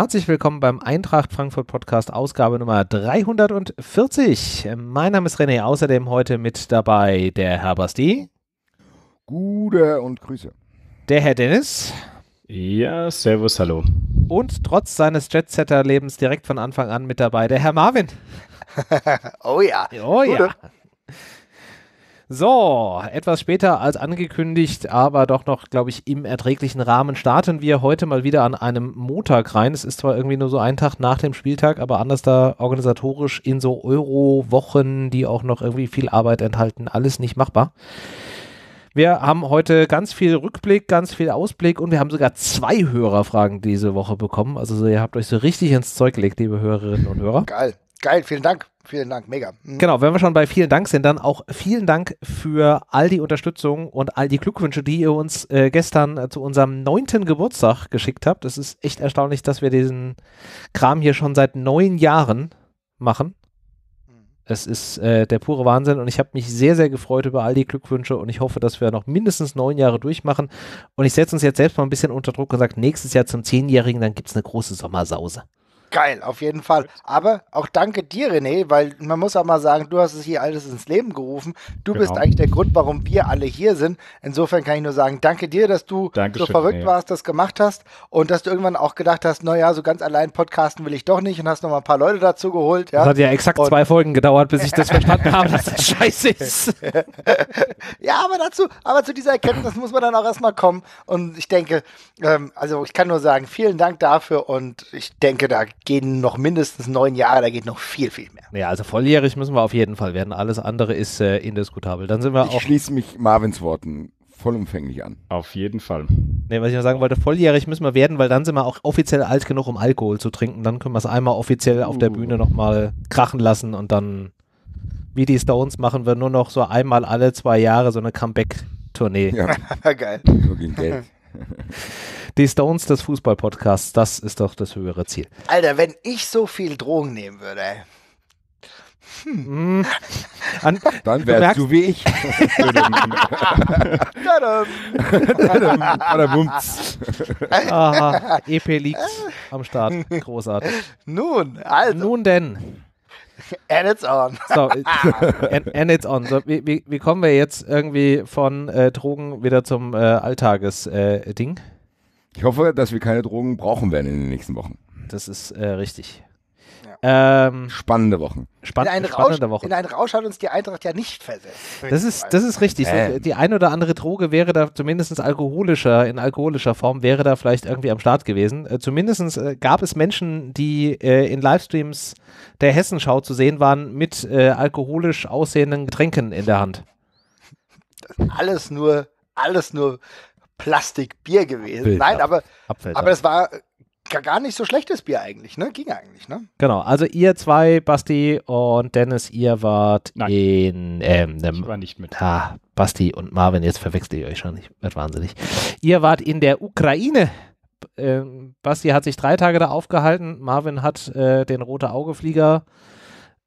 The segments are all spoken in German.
Herzlich willkommen beim Eintracht Frankfurt Podcast, Ausgabe Nummer 340. Mein Name ist René, außerdem heute mit dabei der Herr Basti. Gute und Grüße. Der Herr Dennis. Ja, Servus, hallo. Und trotz seines jet setter lebens direkt von Anfang an mit dabei der Herr Marvin. oh ja. Oh ja. Gute. So, etwas später als angekündigt, aber doch noch, glaube ich, im erträglichen Rahmen starten wir heute mal wieder an einem Montag rein. Es ist zwar irgendwie nur so ein Tag nach dem Spieltag, aber anders da organisatorisch in so Euro-Wochen, die auch noch irgendwie viel Arbeit enthalten, alles nicht machbar. Wir haben heute ganz viel Rückblick, ganz viel Ausblick und wir haben sogar zwei Hörerfragen diese Woche bekommen. Also ihr habt euch so richtig ins Zeug gelegt, liebe Hörerinnen und Hörer. Geil. Geil, vielen Dank. Vielen Dank, mega. Mhm. Genau, wenn wir schon bei vielen Dank sind, dann auch vielen Dank für all die Unterstützung und all die Glückwünsche, die ihr uns äh, gestern äh, zu unserem neunten Geburtstag geschickt habt. Es ist echt erstaunlich, dass wir diesen Kram hier schon seit neun Jahren machen. Mhm. Es ist äh, der pure Wahnsinn und ich habe mich sehr, sehr gefreut über all die Glückwünsche und ich hoffe, dass wir noch mindestens neun Jahre durchmachen. Und ich setze uns jetzt selbst mal ein bisschen unter Druck und sage, nächstes Jahr zum Zehnjährigen, dann gibt es eine große Sommersause. Geil, auf jeden Fall. Aber auch danke dir, René, weil man muss auch mal sagen, du hast es hier alles ins Leben gerufen. Du genau. bist eigentlich der Grund, warum wir alle hier sind. Insofern kann ich nur sagen, danke dir, dass du Dankeschön, so verrückt nee. warst, das gemacht hast und dass du irgendwann auch gedacht hast, naja, so ganz allein podcasten will ich doch nicht und hast noch mal ein paar Leute dazu geholt. Ja? Das hat ja exakt und zwei Folgen gedauert, bis ich das verstanden habe, dass das scheiße ist. ja, aber dazu, aber zu dieser Erkenntnis muss man dann auch erstmal kommen. Und ich denke, ähm, also ich kann nur sagen, vielen Dank dafür und ich denke, da gehen noch mindestens neun Jahre, da geht noch viel, viel mehr. Ja, also volljährig müssen wir auf jeden Fall werden. Alles andere ist äh, indiskutabel. Dann sind wir ich auch. Ich schließe mich Marvins Worten vollumfänglich an. Auf jeden Fall. Nee, was ich noch sagen wollte, volljährig müssen wir werden, weil dann sind wir auch offiziell alt genug, um Alkohol zu trinken. Dann können wir es einmal offiziell auf der uh. Bühne nochmal krachen lassen und dann, wie die Stones, machen wir nur noch so einmal alle zwei Jahre so eine Comeback-Tournee. Ja, geil. Nur gegen Geld. Die Stones des Fußballpodcasts, das ist doch das höhere Ziel. Alter, wenn ich so viel Drogen nehmen würde. Hm. An, Dann wärst du, du wie ich. Aha, EP Leaks am Start. Großartig. Nun, also. Nun denn. And it's on. So, äh, and, and it's on. So, wie, wie, wie, kommen wir jetzt irgendwie von äh, Drogen wieder zum äh, Alltagesding? Äh, ich hoffe, dass wir keine Drogen brauchen werden in den nächsten Wochen. Das ist äh, richtig. Ähm, spannende Wochen. Spann in spannende Rausch, Wochen. In einen Rausch hat uns die Eintracht ja nicht versetzt. Das ist, das ist richtig. Ähm. Die ein oder andere Droge wäre da zumindest alkoholischer, in alkoholischer Form wäre da vielleicht irgendwie am Start gewesen. Äh, zumindest äh, gab es Menschen, die äh, in Livestreams der Hessenschau zu sehen waren mit alkoholisch aussehenden Getränken in der Hand. Alles nur, alles nur Plastikbier gewesen. Bild Nein, ab, aber, Abfeld, aber das war gar nicht so schlechtes Bier eigentlich, ne? Ging eigentlich, ne? Genau, also ihr zwei, Basti und Dennis, ihr wart Nein. in. Ähm, ich war nicht mit. Ah, Basti und Marvin, jetzt verwechselt ihr euch schon, ich werde wahnsinnig. Ihr wart in der Ukraine. Ähm, Basti hat sich drei Tage da aufgehalten. Marvin hat äh, den rote Augeflieger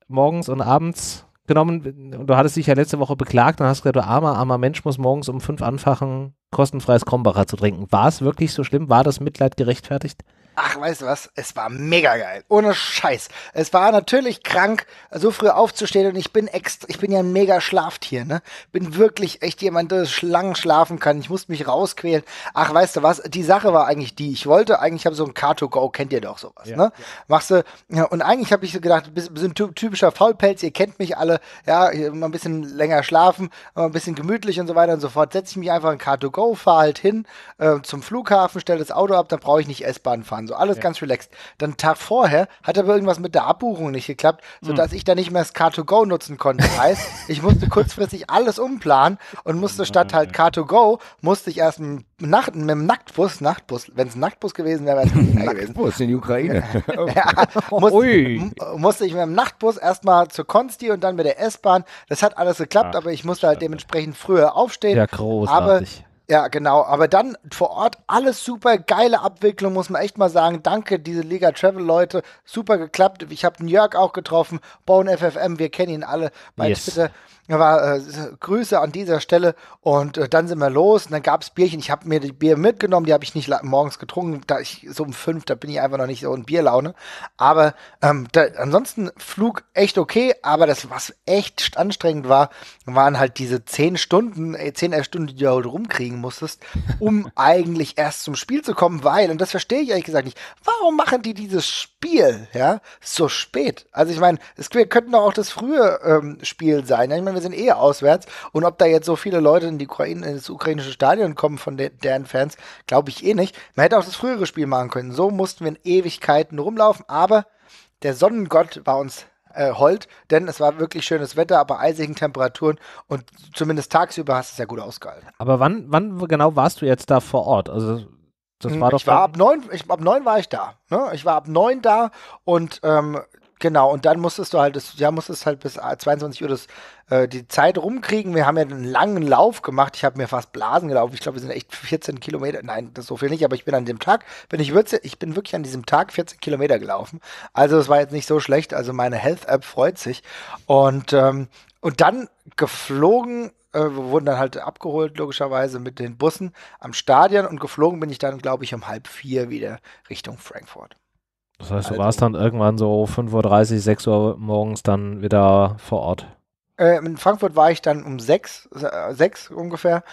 morgens und abends genommen. Und du hattest dich ja letzte Woche beklagt und hast gesagt, du armer, armer Mensch muss morgens um fünf anfangen, kostenfreies Krombacher zu trinken. War es wirklich so schlimm? War das Mitleid gerechtfertigt? Ach, weißt du was? Es war mega geil. Ohne Scheiß. Es war natürlich krank, so früh aufzustehen und ich bin extra, ich bin ja ein mega Schlaftier, ne? Bin wirklich echt jemand, der lang schlafen kann. Ich musste mich rausquälen. Ach, weißt du was? Die Sache war eigentlich die, ich wollte eigentlich habe so ein Car to go, kennt ihr doch sowas, ja, ne? Ja. Machst du ja, und eigentlich habe ich so gedacht, ein typischer Faulpelz, ihr kennt mich alle, ja, mal ein bisschen länger schlafen, mal ein bisschen gemütlich und so weiter und so fort. Setze ich mich einfach in Car to go, fahr halt hin äh, zum Flughafen, stelle das Auto ab, dann brauche ich nicht S-Bahn fahren an, so alles ja. ganz relaxed. Dann einen Tag vorher hat aber irgendwas mit der Abbuchung nicht geklappt, sodass hm. mhm. ich da nicht mehr das Car2Go nutzen konnte. Das heißt, ich musste kurzfristig alles umplanen und musste statt halt Car2Go, musste ich erst Nacht, mit dem Nacktbus, Nachtbus, wenn es ein Nacktbus gewesen wäre, wäre es ein Nacktbus in die Ukraine. ja, musste, musste ich mit dem Nachtbus erstmal zur Konsti und dann mit der S-Bahn. Das hat alles geklappt, Ach, aber ich musste halt dementsprechend früher aufstehen. Ja, großartig. Aber ja, genau. Aber dann vor Ort alles super geile Abwicklung, muss man echt mal sagen. Danke, diese Liga Travel Leute. Super geklappt. Ich habe den Jörg auch getroffen. Bone FFM, wir kennen ihn alle bei yes. Twitter war äh, Grüße an dieser Stelle und äh, dann sind wir los und dann gab es Bierchen. Ich habe mir die Bier mitgenommen, die habe ich nicht morgens getrunken, da ich so um fünf, da bin ich einfach noch nicht so in Bierlaune. Aber ähm, da, ansonsten Flug echt okay, aber das, was echt anstrengend war, waren halt diese zehn Stunden, äh, zehn Stunden, die du halt rumkriegen musstest, um eigentlich erst zum Spiel zu kommen, weil, und das verstehe ich ehrlich gesagt nicht, warum machen die dieses Spiel? Spiel, ja, so spät. Also ich meine, es könnte doch auch das frühe ähm, Spiel sein. Ja? Ne? Ich meine, wir sind eh auswärts und ob da jetzt so viele Leute in die Ukraine, ins ukrainische Stadion kommen von de deren Fans, glaube ich eh nicht. Man hätte auch das frühere Spiel machen können. So mussten wir in Ewigkeiten rumlaufen, aber der Sonnengott war uns äh, hold, denn es war wirklich schönes Wetter, aber eisigen Temperaturen und zumindest tagsüber hast du es ja gut ausgehalten. Aber wann, wann genau warst du jetzt da vor Ort? Also das hm, war ich doch ich war ab neun, ich, ab neun war ich da. Ne? Ich war ab neun da und ähm, genau, und dann musstest du halt, das, ja, musstest halt bis 22 äh, Uhr das, äh, die Zeit rumkriegen. Wir haben ja einen langen Lauf gemacht. Ich habe mir fast Blasen gelaufen. Ich glaube, wir sind echt 14 Kilometer. Nein, das so viel nicht, aber ich bin an dem Tag, bin ich, würze, ich bin wirklich an diesem Tag 14 Kilometer gelaufen. Also es war jetzt nicht so schlecht. Also meine Health-App freut sich. Und, ähm, und dann geflogen äh, wurden dann halt abgeholt, logischerweise mit den Bussen am Stadion und geflogen bin ich dann, glaube ich, um halb vier wieder Richtung Frankfurt. Das heißt, du also warst dann irgendwann so 5.30 Uhr, 6 Uhr morgens dann wieder vor Ort. Ähm, in Frankfurt war ich dann um sechs, äh, sechs ungefähr.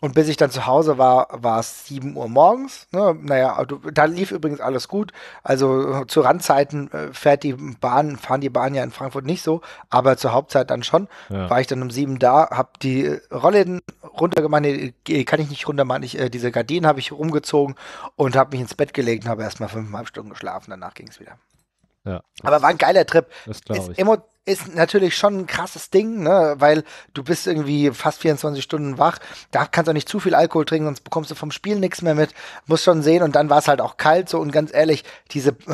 Und bis ich dann zu Hause war, war es sieben Uhr morgens. Ne? Naja, also, da lief übrigens alles gut. Also zu Randzeiten äh, fährt die Bahn, fahren die Bahn ja in Frankfurt nicht so, aber zur Hauptzeit dann schon. Ja. War ich dann um sieben da, habe die Rollen runtergemacht, nee, kann ich nicht runtermachen, ich, äh, diese Gardinen habe ich rumgezogen und habe mich ins Bett gelegt und habe erstmal fünfeinhalb Stunden geschlafen. Danach ging es wieder. Ja, aber war ein geiler Trip. Das glaube ich. Ist ist natürlich schon ein krasses Ding, ne? weil du bist irgendwie fast 24 Stunden wach. Da kannst du auch nicht zu viel Alkohol trinken, sonst bekommst du vom Spiel nichts mehr mit. Muss schon sehen. Und dann war es halt auch kalt so. Und ganz ehrlich, diese, äh,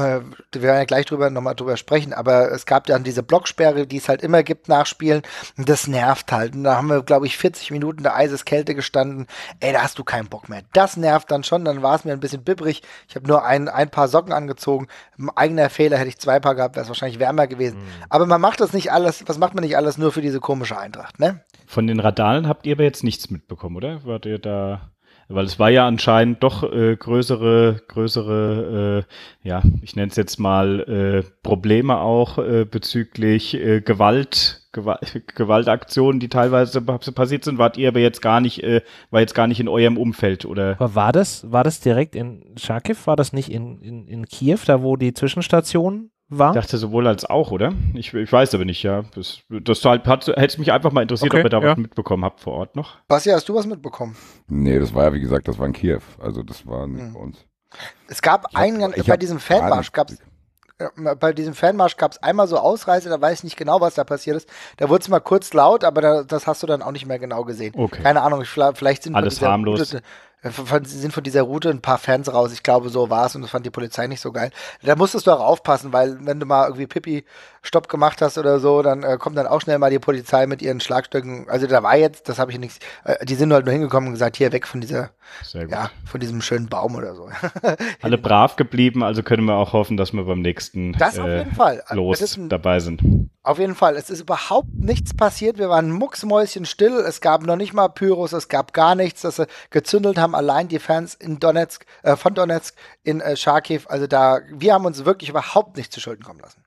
wir werden ja gleich drüber nochmal drüber sprechen, aber es gab dann diese Blocksperre, die es halt immer gibt nach Spielen. Und das nervt halt. Und da haben wir, glaube ich, 40 Minuten der Eiseskälte gestanden. Ey, da hast du keinen Bock mehr. Das nervt dann schon. Dann war es mir ein bisschen bibberig. Ich habe nur ein, ein paar Socken angezogen. Ein eigener Fehler hätte ich zwei Paar gehabt, wäre es wahrscheinlich wärmer gewesen. Mhm. Aber man macht das das nicht alles, was macht man nicht alles nur für diese komische Eintracht, ne? Von den Radalen habt ihr aber jetzt nichts mitbekommen, oder? Wart ihr da? Weil es war ja anscheinend doch äh, größere, größere, äh, ja, ich nenne es jetzt mal äh, Probleme auch äh, bezüglich äh, Gewalt, Gewaltaktionen, die teilweise passiert sind, wart ihr aber jetzt gar nicht, äh, war jetzt gar nicht in eurem Umfeld, oder? Aber war das, war das direkt in Charkiw? War das nicht in, in, in Kiew, da wo die Zwischenstation war? Ich dachte sowohl als auch, oder? Ich, ich weiß aber nicht, ja. Das, das halt, hätte mich einfach mal interessiert, okay, ob ihr da ja. was mitbekommen habt vor Ort noch. Basti, hast du was mitbekommen? Nee, das war ja, wie gesagt, das war in Kiew. Also das war nicht mhm. bei uns. Es gab ich einen, hab, äh, bei diesem Fanmarsch gab es bei diesem Fanmarsch gab es einmal so Ausreise, da weiß ich nicht genau, was da passiert ist. Da wurde es mal kurz laut, aber da, das hast du dann auch nicht mehr genau gesehen. Okay. Keine Ahnung, ich, vielleicht sind wir... Alles harmlos. Gute, äh, sie sind von dieser Route ein paar Fans raus. Ich glaube, so war es und das fand die Polizei nicht so geil. Da musstest du auch aufpassen, weil wenn du mal irgendwie Pippi Stopp gemacht hast oder so, dann äh, kommt dann auch schnell mal die Polizei mit ihren Schlagstöcken. Also da war jetzt, das habe ich nichts. Äh, die sind halt nur hingekommen und gesagt, hier weg von dieser, ja, von diesem schönen Baum oder so. Alle brav geblieben, also können wir auch hoffen, dass wir beim nächsten das äh, also, Los dabei sind. Auf jeden Fall, es ist überhaupt nichts passiert. Wir waren mucksmäuschenstill. Es gab noch nicht mal Pyros, es gab gar nichts, dass sie gezündelt haben. Allein die Fans in Donetsk, äh, von Donetsk in äh, Charkiw. Also da, wir haben uns wirklich überhaupt nichts zu Schulden kommen lassen.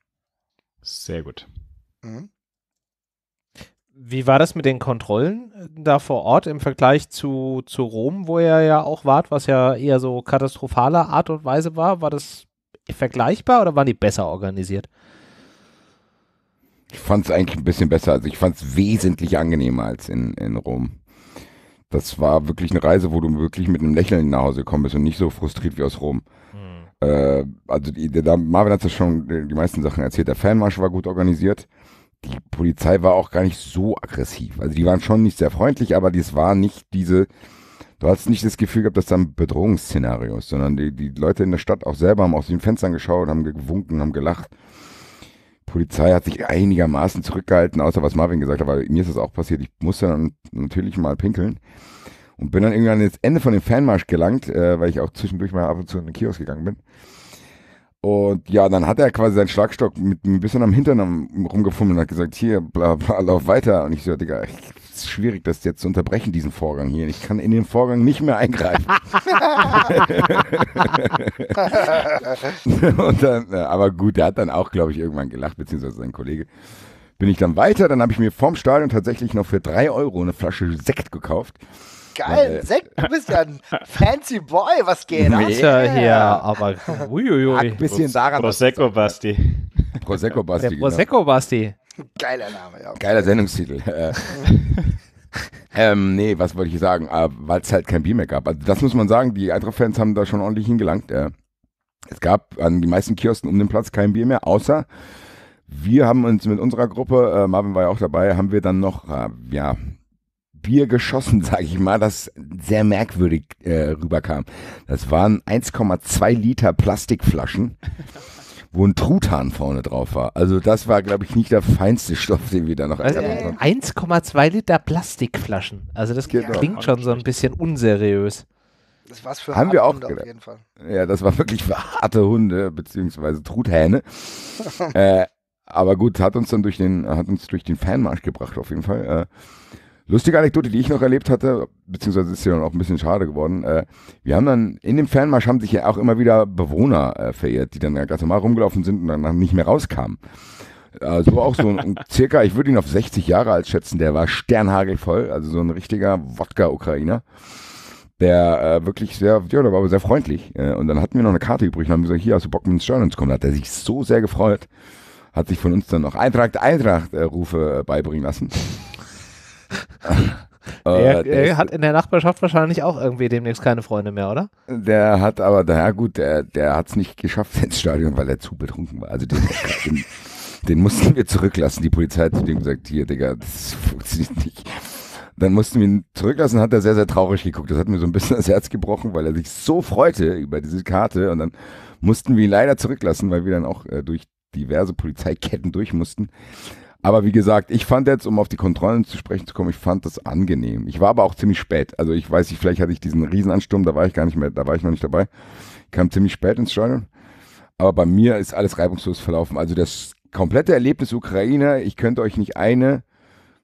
Sehr gut. Mhm. Wie war das mit den Kontrollen äh, da vor Ort im Vergleich zu, zu Rom, wo er ja auch wart, was ja eher so katastrophaler Art und Weise war? War das vergleichbar oder waren die besser organisiert? Ich fand es eigentlich ein bisschen besser. Also ich fand es wesentlich angenehmer als in, in Rom. Das war wirklich eine Reise, wo du wirklich mit einem Lächeln nach Hause gekommen bist und nicht so frustriert wie aus Rom. Mhm. Äh, also die, der, Marvin hat ja schon die meisten Sachen erzählt. Der Fanmarsch war gut organisiert. Die Polizei war auch gar nicht so aggressiv. Also die waren schon nicht sehr freundlich, aber das war nicht diese, du hast nicht das Gefühl gehabt, dass da ein Bedrohungsszenario ist, sondern die, die Leute in der Stadt auch selber haben aus den Fenstern geschaut, haben gewunken, haben gelacht. Polizei hat sich einigermaßen zurückgehalten, außer was Marvin gesagt hat, weil mir ist das auch passiert. Ich musste dann natürlich mal pinkeln und bin dann irgendwann ins Ende von dem Fanmarsch gelangt, äh, weil ich auch zwischendurch mal ab und zu in den Kiosk gegangen bin. Und ja, dann hat er quasi seinen Schlagstock mit ein bisschen am Hintern rumgefummelt und hat gesagt, hier, bla bla, lauf weiter. Und ich so, Digga, ich schwierig, das jetzt zu unterbrechen, diesen Vorgang hier. Ich kann in den Vorgang nicht mehr eingreifen. dann, äh, aber gut, der hat dann auch, glaube ich, irgendwann gelacht, beziehungsweise sein Kollege. Bin ich dann weiter, dann habe ich mir vorm Stadion tatsächlich noch für drei Euro eine Flasche Sekt gekauft. Geil, Weil, äh, Sekt, du bist ja ein fancy Boy, was geht ab? Ja, ja, aber uiuiui. Ein bisschen daran. Prosecco, Basti. Prosecco Basti. Der genau. Prosecco Basti. Geiler Name, ja. Geiler Sendungstitel. Äh, ähm, nee, was wollte ich sagen? Äh, Weil es halt kein Bier mehr gab. Also das muss man sagen, die Eintracht-Fans haben da schon ordentlich hingelangt. Äh, es gab an den meisten Kiosken um den Platz kein Bier mehr, außer wir haben uns mit unserer Gruppe, äh, Marvin war ja auch dabei, haben wir dann noch, äh, ja, Bier geschossen, sage ich mal, das sehr merkwürdig äh, rüberkam. Das waren 1,2 Liter Plastikflaschen wo ein Truthahn vorne drauf war. Also das war, glaube ich, nicht der feinste Stoff, den wir da noch also, äh, 1,2 Liter Plastikflaschen. Also das genau. klingt schon so ein bisschen unseriös. Das war's für Haben wir auch Hunde auf jeden Fall. Ja, das war wirklich für harte Hunde, beziehungsweise Truthähne. äh, aber gut, hat uns dann durch den, hat uns durch den Fanmarsch gebracht, auf jeden Fall. Äh, Lustige Anekdote, die ich noch erlebt hatte, beziehungsweise ist ja dann auch ein bisschen schade geworden. Äh, wir haben dann in dem Fernmarsch haben sich ja auch immer wieder Bewohner äh, verehrt, die dann ganz normal rumgelaufen sind und dann nicht mehr rauskamen. Also auch so ein circa, ich würde ihn auf 60 Jahre alt schätzen, der war sternhagelvoll, also so ein richtiger Wodka-Ukrainer der äh, wirklich sehr, ja, der war aber sehr freundlich. Äh, und dann hatten wir noch eine Karte übrig und haben gesagt, hier hast du Bock mit ins Stadion zu kommen. Da hat er sich so sehr gefreut, hat sich von uns dann noch Eintracht, Eintracht äh, Rufe äh, beibringen lassen. er, äh, äh, er hat in der Nachbarschaft wahrscheinlich auch irgendwie demnächst keine Freunde mehr, oder? Der hat aber, naja gut, der, der hat es nicht geschafft ins Stadion, weil er zu betrunken war. Also den, den, den mussten wir zurücklassen. Die Polizei hat zu dem gesagt, hier, Digga, das funktioniert nicht dann mussten wir ihn zurücklassen, hat er sehr, sehr traurig geguckt. Das hat mir so ein bisschen das Herz gebrochen, weil er sich so freute über diese Karte. Und dann mussten wir ihn leider zurücklassen, weil wir dann auch äh, durch diverse Polizeiketten durch mussten. Aber wie gesagt, ich fand jetzt, um auf die Kontrollen zu sprechen zu kommen, ich fand das angenehm. Ich war aber auch ziemlich spät. Also ich weiß nicht, vielleicht hatte ich diesen Riesenansturm, da war ich gar nicht mehr, da war ich noch nicht dabei. Ich kam ziemlich spät ins Stadion. Aber bei mir ist alles reibungslos verlaufen. Also das komplette Erlebnis Ukraine, ich könnte euch nicht eine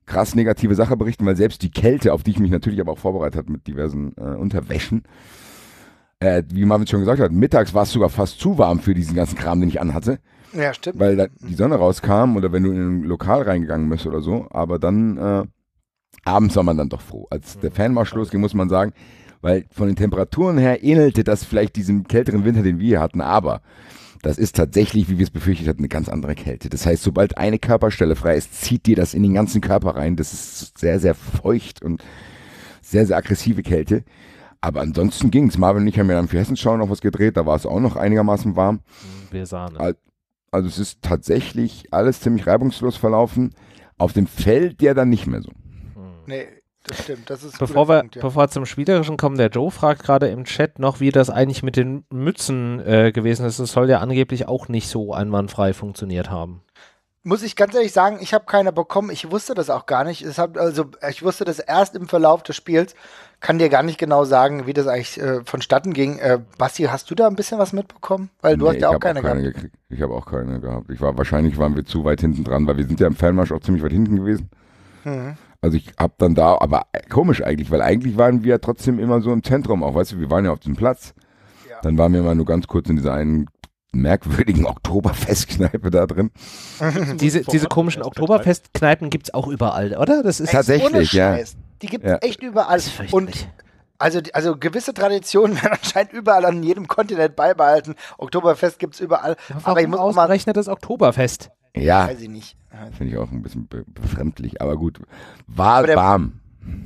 krass negative Sache berichten, weil selbst die Kälte, auf die ich mich natürlich aber auch vorbereitet habe mit diversen äh, Unterwäschen, äh, wie Marvin schon gesagt hat, mittags war es sogar fast zu warm für diesen ganzen Kram, den ich anhatte. Ja, stimmt. Weil da die Sonne rauskam oder wenn du in ein Lokal reingegangen bist oder so. Aber dann äh, abends war man dann doch froh. Als der Fanmarsch losging, muss man sagen, weil von den Temperaturen her ähnelte das vielleicht diesem kälteren Winter, den wir hatten. Aber das ist tatsächlich, wie wir es befürchtet hatten, eine ganz andere Kälte. Das heißt, sobald eine Körperstelle frei ist, zieht dir das in den ganzen Körper rein. Das ist sehr, sehr feucht und sehr, sehr aggressive Kälte. Aber ansonsten ging es. Marvin und ich haben ja dann für Hessenschau noch was gedreht, da war es auch noch einigermaßen warm. Wir sahen. Also es ist tatsächlich alles ziemlich reibungslos verlaufen. Auf dem Feld der dann nicht mehr so. Hm. Nee, das stimmt. Das ist bevor, wir, Punkt, ja. bevor wir zum Spielerischen kommen, der Joe fragt gerade im Chat noch, wie das eigentlich mit den Mützen äh, gewesen ist. Das soll ja angeblich auch nicht so einwandfrei funktioniert haben muss ich ganz ehrlich sagen, ich habe keine bekommen. Ich wusste das auch gar nicht. Hab, also ich wusste das erst im Verlauf des Spiels. Kann dir gar nicht genau sagen, wie das eigentlich äh, vonstatten ging. Äh, Basti, hast du da ein bisschen was mitbekommen? Weil du nee, hast ja auch keine, auch keine gehabt. Gekriegt. Ich habe auch keine gehabt. Ich war wahrscheinlich waren wir zu weit hinten dran, weil wir sind ja im Fernmarsch auch ziemlich weit hinten gewesen. Mhm. Also ich habe dann da, aber äh, komisch eigentlich, weil eigentlich waren wir ja trotzdem immer so im Zentrum auch, weißt du, wir waren ja auf dem Platz. Ja. Dann waren wir mal nur ganz kurz in dieser einen merkwürdigen Oktoberfestkneipe da drin. Mhm. diese, diese komischen Oktoberfestkneipen gibt es auch überall, oder? Das ist Tatsächlich, ja. Die gibt es ja. echt überall. Und also, also gewisse Traditionen werden anscheinend überall an jedem Kontinent beibehalten. Oktoberfest gibt es überall. Ja, aber ich muss ausgerechnet das Oktoberfest. Ja. Weiß ich nicht. Finde ich auch ein bisschen befremdlich, aber gut. War aber der, warm.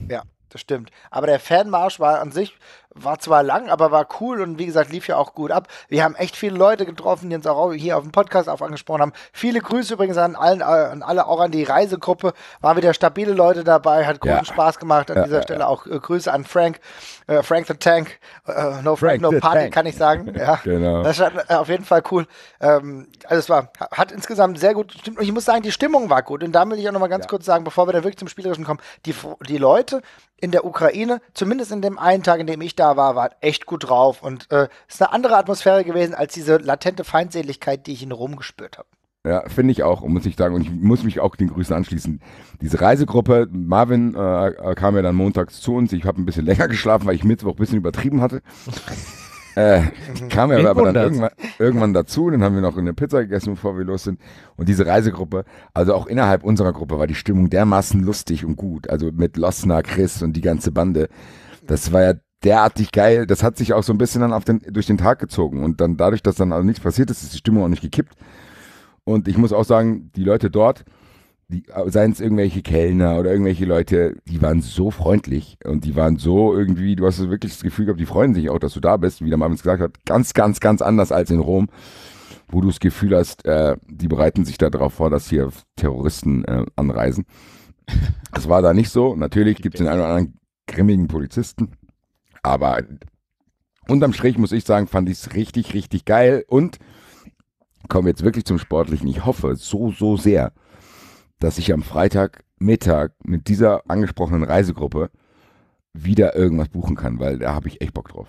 Ja, das stimmt. Aber der Fanmarsch war an sich war zwar lang, aber war cool und wie gesagt, lief ja auch gut ab. Wir haben echt viele Leute getroffen, die uns auch hier auf dem Podcast auf angesprochen haben. Viele Grüße übrigens an allen, äh, an alle, auch an die Reisegruppe. Waren wieder stabile Leute dabei, hat großen ja. Spaß gemacht. An ja, dieser ja, Stelle auch äh, Grüße an Frank, äh, Frank the Tank, äh, äh No Frank, Frank No Party, Tank. kann ich sagen. Ja, genau. Das war auf jeden Fall cool. Ähm, also es war, hat insgesamt sehr gut gestimmt. Und ich muss sagen, die Stimmung war gut. Und da will ich auch nochmal ganz kurz sagen, bevor wir dann wirklich zum Spielerischen kommen, die, die Leute in der Ukraine, zumindest in dem einen Tag, in dem ich da da war, waren echt gut drauf und äh, ist eine andere Atmosphäre gewesen als diese latente Feindseligkeit, die ich in Rom gespürt habe. Ja, finde ich auch, muss ich sagen. Und ich muss mich auch den Grüßen anschließen. Diese Reisegruppe, Marvin äh, kam ja dann montags zu uns. Ich habe ein bisschen länger geschlafen, weil ich Mittwoch ein bisschen übertrieben hatte. äh, kam ja aber dann irgendwann, irgendwann, dazu. Dann haben wir noch eine Pizza gegessen, bevor wir los sind. Und diese Reisegruppe, also auch innerhalb unserer Gruppe, war die Stimmung dermaßen lustig und gut. Also mit Losner, Chris und die ganze Bande. Das war ja derartig geil. Das hat sich auch so ein bisschen dann auf den, durch den Tag gezogen. Und dann dadurch, dass dann also nichts passiert ist, ist die Stimmung auch nicht gekippt. Und ich muss auch sagen, die Leute dort, seien es irgendwelche Kellner oder irgendwelche Leute, die waren so freundlich und die waren so irgendwie, du hast wirklich das Gefühl gehabt, die freuen sich auch, dass du da bist, wie der Marvin es gesagt hat, ganz, ganz, ganz anders als in Rom, wo du das Gefühl hast, äh, die bereiten sich da darauf vor, dass hier Terroristen äh, anreisen. Das war da nicht so. Natürlich gibt es den einen oder anderen grimmigen Polizisten, aber unterm Strich muss ich sagen, fand ich es richtig, richtig geil. Und kommen jetzt wirklich zum Sportlichen. Ich hoffe so, so sehr, dass ich am Freitagmittag mit dieser angesprochenen Reisegruppe wieder irgendwas buchen kann, weil da habe ich echt Bock drauf.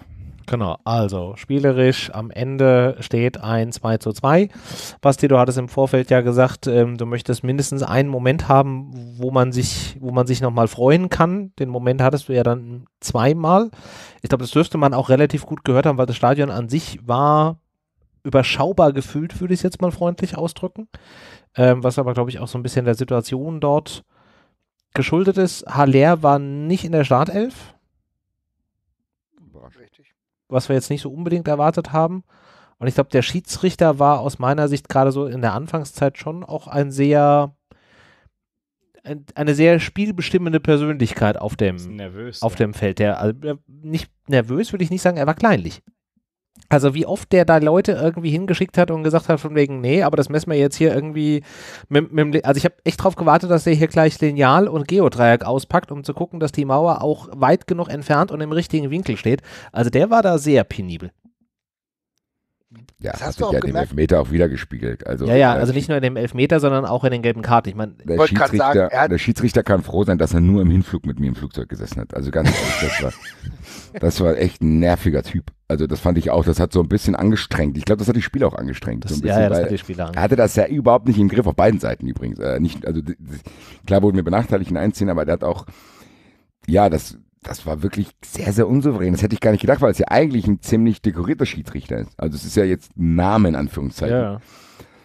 Genau, also spielerisch am Ende steht ein 2 zu 2. Basti, du hattest im Vorfeld ja gesagt, ähm, du möchtest mindestens einen Moment haben, wo man sich, wo man sich nochmal freuen kann. Den Moment hattest du ja dann zweimal. Ich glaube, das dürfte man auch relativ gut gehört haben, weil das Stadion an sich war überschaubar gefühlt, würde ich es jetzt mal freundlich ausdrücken. Ähm, was aber, glaube ich, auch so ein bisschen der Situation dort geschuldet ist. Haller war nicht in der Startelf was wir jetzt nicht so unbedingt erwartet haben. Und ich glaube, der Schiedsrichter war aus meiner Sicht gerade so in der Anfangszeit schon auch ein sehr, ein, eine sehr spielbestimmende Persönlichkeit auf dem, nervös, auf ja. dem Feld. Der, also, nicht nervös würde ich nicht sagen, er war kleinlich. Also wie oft der da Leute irgendwie hingeschickt hat und gesagt hat von wegen, nee, aber das messen wir jetzt hier irgendwie mit, mit also ich habe echt drauf gewartet, dass der hier gleich Lineal und Geodreieck auspackt, um zu gucken, dass die Mauer auch weit genug entfernt und im richtigen Winkel steht. Also der war da sehr penibel. Ja, das hast sich du auch ja in dem Elfmeter auch wieder gespiegelt. Also, ja, ja, äh, also nicht nur in dem Elfmeter, sondern auch in den gelben Karten. Ich meine, der, Schiedsrichter, sagen, er der Schiedsrichter kann froh sein, dass er nur im Hinflug mit mir im Flugzeug gesessen hat. Also ganz ehrlich, das war, das war echt ein nerviger Typ. Also das fand ich auch, das hat so ein bisschen angestrengt. Ich glaube, das hat die Spieler auch angestrengt. Das, so bisschen, ja, ja, das hat die Spieler angestrengt. Er hatte das ja überhaupt nicht im Griff, auf beiden Seiten übrigens. Äh, nicht, also klar wurden wir benachteiligt in einziehen, aber der hat auch, ja, das, das war wirklich sehr, sehr unsouverän. Das hätte ich gar nicht gedacht, weil es ja eigentlich ein ziemlich dekorierter Schiedsrichter ist. Also es ist ja jetzt Name in Anführungszeichen. Ja.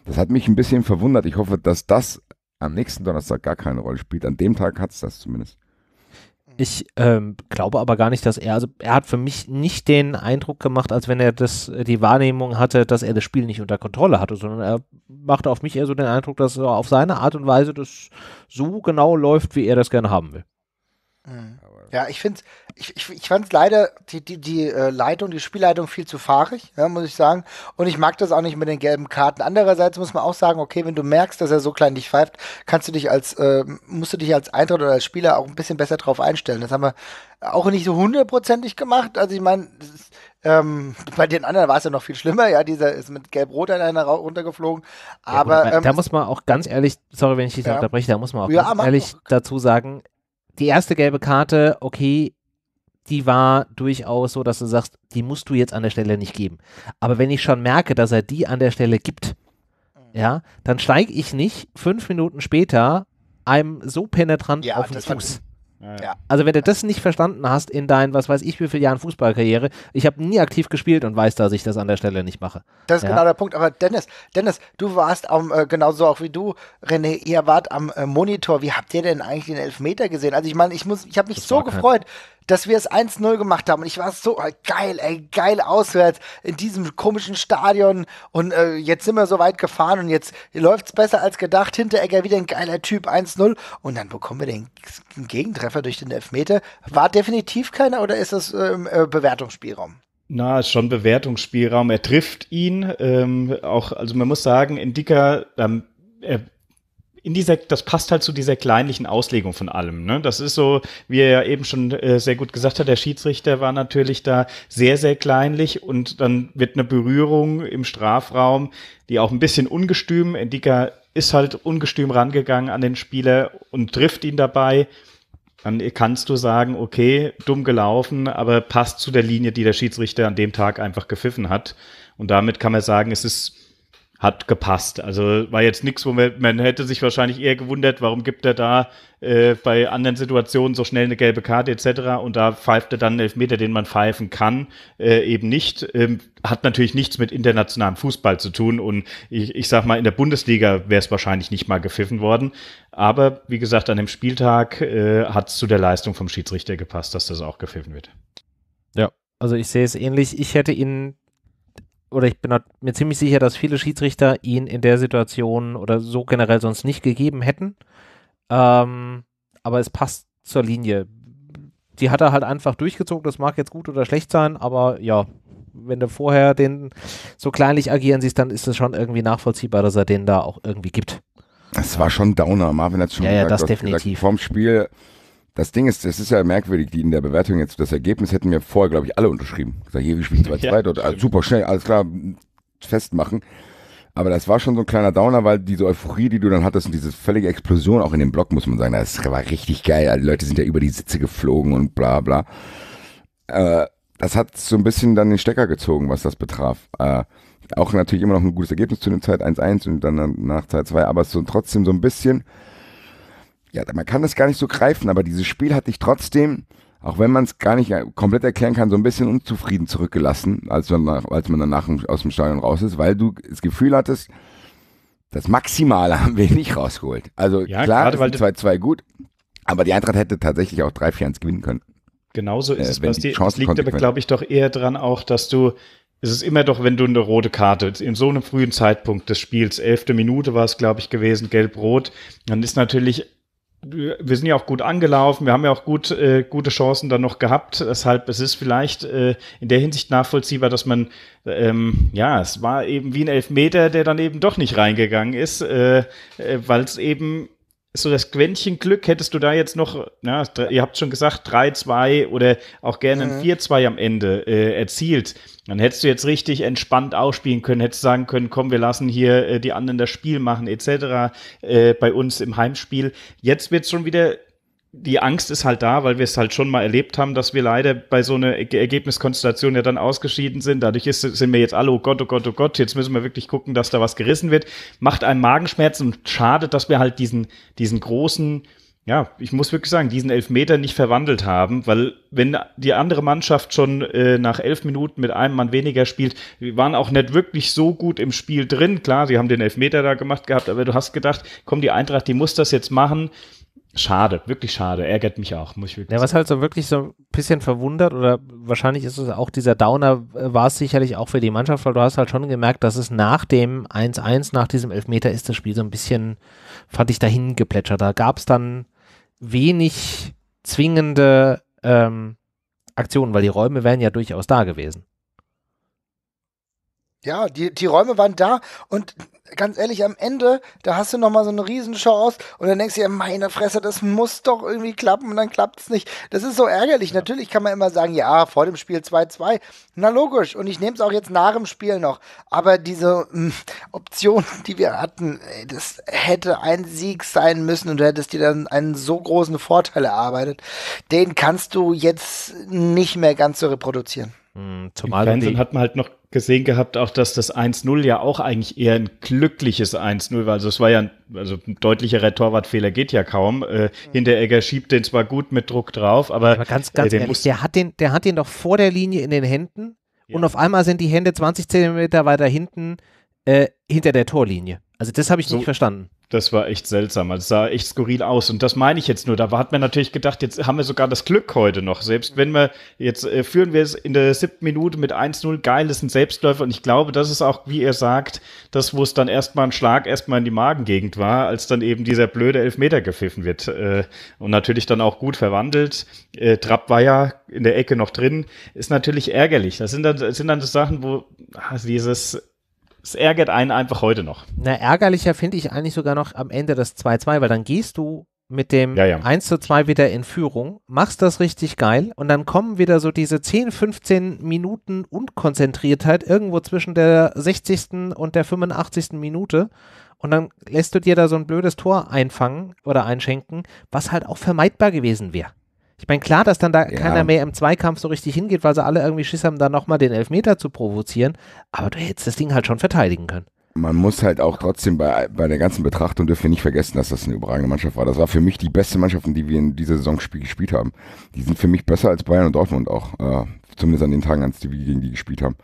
Das hat mich ein bisschen verwundert. Ich hoffe, dass das am nächsten Donnerstag gar keine Rolle spielt. An dem Tag hat es das zumindest. Ich ähm, glaube aber gar nicht, dass er, also er hat für mich nicht den Eindruck gemacht, als wenn er das, die Wahrnehmung hatte, dass er das Spiel nicht unter Kontrolle hatte, sondern er machte auf mich eher so den Eindruck, dass er auf seine Art und Weise das so genau läuft, wie er das gerne haben will. Mhm. Ja, ich finde, es ich, ich, ich fand leider die, die, die äh, Leitung, die Spielleitung viel zu fahrig, ja, muss ich sagen. Und ich mag das auch nicht mit den gelben Karten. Andererseits muss man auch sagen, okay, wenn du merkst, dass er so klein dich pfeift, kannst du dich als, äh, musst du dich als Eintritt oder als Spieler auch ein bisschen besser drauf einstellen. Das haben wir auch nicht so hundertprozentig gemacht. Also ich meine, ähm, bei den anderen war es ja noch viel schlimmer, ja, dieser ist mit Gelb-Rot an einer runtergeflogen. Aber ja, gut, ähm, da muss man auch ganz ehrlich, sorry, wenn ich dich ja. unterbreche, da muss man auch ja, ganz ehrlich dazu sagen, die erste gelbe Karte, okay, die war durchaus so, dass du sagst, die musst du jetzt an der Stelle nicht geben. Aber wenn ich schon merke, dass er die an der Stelle gibt, mhm. ja, dann steige ich nicht fünf Minuten später einem so penetrant ja, auf den Fuß. Ja. Also wenn du das nicht verstanden hast in deinen, was weiß ich, wie viele Jahren Fußballkarriere, ich habe nie aktiv gespielt und weiß, dass ich das an der Stelle nicht mache. Das ist ja. genau der Punkt. Aber Dennis, Dennis, du warst am, äh, genauso auch wie du, René, ihr wart am äh, Monitor. Wie habt ihr denn eigentlich den Elfmeter gesehen? Also ich meine, ich muss, ich habe mich das so gefreut. Kein dass wir es 1-0 gemacht haben. Und ich war so geil, ey, geil auswärts in diesem komischen Stadion. Und äh, jetzt sind wir so weit gefahren und jetzt läuft's besser als gedacht. Hinteregger wieder ein geiler Typ, 1-0. Und dann bekommen wir den, Gegentreffer durch den Elfmeter. War definitiv keiner oder ist das ähm, äh, Bewertungsspielraum? Na, ist schon Bewertungsspielraum. Er trifft ihn. Ähm, auch, also man muss sagen, in Dicker, ähm, er in dieser, das passt halt zu dieser kleinlichen Auslegung von allem. Ne? Das ist so, wie er ja eben schon äh, sehr gut gesagt hat, der Schiedsrichter war natürlich da sehr, sehr kleinlich und dann wird eine Berührung im Strafraum, die auch ein bisschen ungestüm, Endika ist halt ungestüm rangegangen an den Spieler und trifft ihn dabei dann kannst du sagen, okay, dumm gelaufen, aber passt zu der Linie, die der Schiedsrichter an dem Tag einfach gepfiffen hat. Und damit kann man sagen, es ist hat gepasst. Also war jetzt nichts, wo man, man hätte sich wahrscheinlich eher gewundert, warum gibt er da äh, bei anderen Situationen so schnell eine gelbe Karte etc. Und da pfeift er dann einen Elfmeter, den man pfeifen kann, äh, eben nicht. Ähm, hat natürlich nichts mit internationalem Fußball zu tun und ich, ich sag mal, in der Bundesliga wäre es wahrscheinlich nicht mal gepfiffen worden. Aber wie gesagt, an dem Spieltag äh, hat es zu der Leistung vom Schiedsrichter gepasst, dass das auch gepfiffen wird. Ja, also ich sehe es ähnlich. Ich hätte ihn oder ich bin halt mir ziemlich sicher, dass viele Schiedsrichter ihn in der Situation oder so generell sonst nicht gegeben hätten. Ähm, aber es passt zur Linie. Die hat er halt einfach durchgezogen. Das mag jetzt gut oder schlecht sein, aber ja, wenn du vorher den so kleinlich agieren siehst, dann ist es schon irgendwie nachvollziehbar, dass er den da auch irgendwie gibt. Das war schon Downer. Marvin hat schon ja, gesagt, ja, das definitiv. Gesagt, vorm Spiel das Ding ist, es ist ja merkwürdig, die in der Bewertung jetzt das Ergebnis hätten wir vorher, glaube ich, alle unterschrieben. Gesagt, hier, wir spielen 2-2 ja, dort, also super schnell, alles klar, festmachen. Aber das war schon so ein kleiner Downer, weil diese Euphorie, die du dann hattest und diese völlige Explosion auch in dem Block, muss man sagen, das war richtig geil. Die Leute sind ja über die Sitze geflogen und bla bla. Äh, das hat so ein bisschen dann den Stecker gezogen, was das betraf. Äh, auch natürlich immer noch ein gutes Ergebnis zu der Zeit 1-1 und dann nach Zeit 2, aber es so trotzdem so ein bisschen ja, man kann das gar nicht so greifen, aber dieses Spiel hat dich trotzdem, auch wenn man es gar nicht äh, komplett erklären kann, so ein bisschen unzufrieden zurückgelassen, als man, nach, als man danach aus dem Stadion raus ist, weil du das Gefühl hattest, das Maximale haben wir nicht rausgeholt. Also ja, klar, 2-2 gut, aber die Eintracht hätte tatsächlich auch 3-4-1 gewinnen können. Genauso ist äh, es, was die, die es liegt aber, glaube ich, doch eher daran auch, dass du es ist immer doch, wenn du eine rote Karte, in so einem frühen Zeitpunkt des Spiels, elfte Minute war es, glaube ich, gewesen, gelb-rot, dann ist natürlich wir sind ja auch gut angelaufen, wir haben ja auch gut, äh, gute Chancen dann noch gehabt. Deshalb, es ist vielleicht äh, in der Hinsicht nachvollziehbar, dass man, ähm, ja, es war eben wie ein Elfmeter, der dann eben doch nicht reingegangen ist, äh, äh weil es eben so das Quäntchen Glück, hättest du da jetzt noch, na, ihr habt schon gesagt, 3-2 oder auch gerne mhm. ein 4-2 am Ende äh, erzielt, dann hättest du jetzt richtig entspannt ausspielen können, hättest sagen können, komm, wir lassen hier äh, die anderen das Spiel machen, etc. Äh, bei uns im Heimspiel. Jetzt wird schon wieder die Angst ist halt da, weil wir es halt schon mal erlebt haben, dass wir leider bei so einer Ergebniskonstellation ja dann ausgeschieden sind. Dadurch ist, sind wir jetzt alle, oh Gott, oh Gott, oh Gott, jetzt müssen wir wirklich gucken, dass da was gerissen wird. Macht einem Magenschmerzen und schade, dass wir halt diesen, diesen großen, ja, ich muss wirklich sagen, diesen Elfmeter nicht verwandelt haben, weil wenn die andere Mannschaft schon äh, nach elf Minuten mit einem Mann weniger spielt, wir waren auch nicht wirklich so gut im Spiel drin. Klar, sie haben den Elfmeter da gemacht gehabt, aber du hast gedacht, komm, die Eintracht, die muss das jetzt machen. Schade, wirklich schade, ärgert mich auch, muss ich wirklich Ja, was halt so wirklich so ein bisschen verwundert oder wahrscheinlich ist es auch dieser Downer, äh, war es sicherlich auch für die Mannschaft, weil du hast halt schon gemerkt, dass es nach dem 1-1, nach diesem Elfmeter ist das Spiel so ein bisschen, fand ich, dahin geplätschert. Da gab es dann wenig zwingende ähm, Aktionen, weil die Räume wären ja durchaus da gewesen. Ja, die, die Räume waren da und ganz ehrlich, am Ende, da hast du noch mal so eine Riesenchance und dann denkst du dir, meine Fresse, das muss doch irgendwie klappen und dann klappt es nicht. Das ist so ärgerlich. Ja. Natürlich kann man immer sagen, ja, vor dem Spiel 2-2. Na logisch. Und ich nehme es auch jetzt nach dem Spiel noch. Aber diese mh, hm, Option, die wir hatten, ey, das hätte ein Sieg sein müssen und du hättest dir dann einen so großen Vorteil erarbeitet. Den kannst du jetzt nicht mehr ganz so reproduzieren. Mhm, zumal Im Fernsehen hat man halt noch gesehen gehabt, auch dass das 1-0 ja auch eigentlich eher ein glückliches 1-0 war. Also es war ja ein, also ein deutlicherer Torwartfehler geht ja kaum. Äh, mhm. Hinteregger schiebt den zwar gut mit Druck drauf, aber, aber ganz, ganz äh, ehrlich, der hat den, der hat den doch vor der Linie in den Händen ja. und auf einmal sind die Hände 20 Zentimeter weiter hinten äh, hinter der Torlinie. Also das habe ich so, nicht verstanden das war echt seltsam. Also, es sah echt skurril aus. Und das meine ich jetzt nur. Da hat man natürlich gedacht, jetzt haben wir sogar das Glück heute noch. Selbst wenn wir, jetzt äh, führen wir es in der siebten Minute mit 1-0. Geil, das sind Selbstläufer. Und ich glaube, das ist auch, wie ihr sagt, das, wo es dann erstmal ein Schlag erstmal in die Magengegend war, als dann eben dieser blöde Elfmeter gepfiffen wird. Äh, und natürlich dann auch gut verwandelt. Äh, Trapp war ja in der Ecke noch drin. Ist natürlich ärgerlich. Das sind dann, das sind dann so Sachen, wo ach, dieses es ärgert einen einfach heute noch. Na, ärgerlicher finde ich eigentlich sogar noch am Ende das 2-2, weil dann gehst du mit dem ja, ja. 1 zu 2 wieder in Führung, machst das richtig geil und dann kommen wieder so diese 10, 15 Minuten Unkonzentriertheit irgendwo zwischen der 60. und der 85. Minute und dann lässt du dir da so ein blödes Tor einfangen oder einschenken, was halt auch vermeidbar gewesen wäre. Ich meine, klar, dass dann da ja. keiner mehr im Zweikampf so richtig hingeht, weil sie alle irgendwie Schiss haben, da nochmal den Elfmeter zu provozieren. Aber du hättest das Ding halt schon verteidigen können. Man muss halt auch trotzdem bei, bei der ganzen Betrachtung dürfen wir nicht vergessen, dass das eine überragende Mannschaft war. Das war für mich die beste Mannschaft, die wir in dieser Saison gespielt haben. Die sind für mich besser als Bayern und Dortmund auch. Äh, zumindest an den Tagen, als die wir gegen die gespielt haben.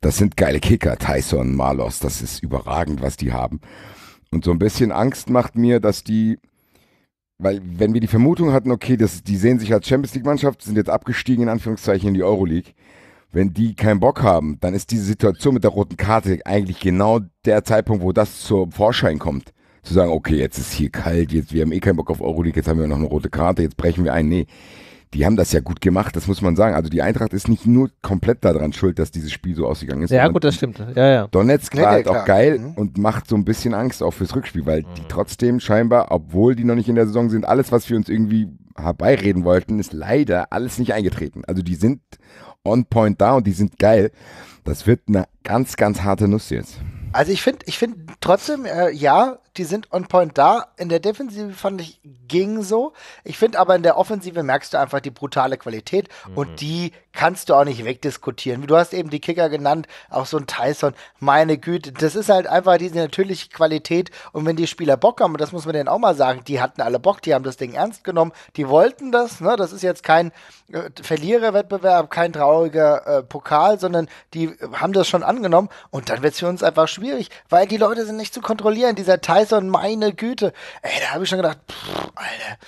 Das sind geile Kicker, Tyson, Malos. Das ist überragend, was die haben. Und so ein bisschen Angst macht mir, dass die weil wenn wir die Vermutung hatten, okay, das, die sehen sich als Champions League-Mannschaft, sind jetzt abgestiegen in Anführungszeichen in die Euroleague. Wenn die keinen Bock haben, dann ist diese Situation mit der roten Karte eigentlich genau der Zeitpunkt, wo das zum Vorschein kommt. Zu sagen, okay, jetzt ist hier kalt, jetzt wir haben eh keinen Bock auf Euroleague, jetzt haben wir noch eine rote Karte, jetzt brechen wir ein. Nee, die haben das ja gut gemacht, das muss man sagen. Also die Eintracht ist nicht nur komplett daran schuld, dass dieses Spiel so ausgegangen ist. Ja, gut, das stimmt. Ja, ja. Donetsk war halt auch geil mhm. und macht so ein bisschen Angst auch fürs Rückspiel, weil die mhm. trotzdem scheinbar, obwohl die noch nicht in der Saison sind, alles, was wir uns irgendwie herbeireden wollten, ist leider alles nicht eingetreten. Also die sind on point da und die sind geil. Das wird eine ganz, ganz harte Nuss jetzt. Also ich finde, ich finde trotzdem, äh, ja, die sind on point da. In der Defensive fand ich, ging so. Ich finde aber in der Offensive merkst du einfach die brutale Qualität mhm. und die kannst du auch nicht wegdiskutieren. Du hast eben die Kicker genannt, auch so ein Tyson. Meine Güte, das ist halt einfach diese natürliche Qualität und wenn die Spieler Bock haben, und das muss man denen auch mal sagen, die hatten alle Bock, die haben das Ding ernst genommen, die wollten das. Ne? Das ist jetzt kein äh, Verliererwettbewerb, kein trauriger äh, Pokal, sondern die haben das schon angenommen und dann wird es für uns einfach schwierig, weil die Leute sind nicht zu kontrollieren. Dieser Tyson Tyson, meine Güte. Ey, da habe ich schon gedacht, pff, Alter,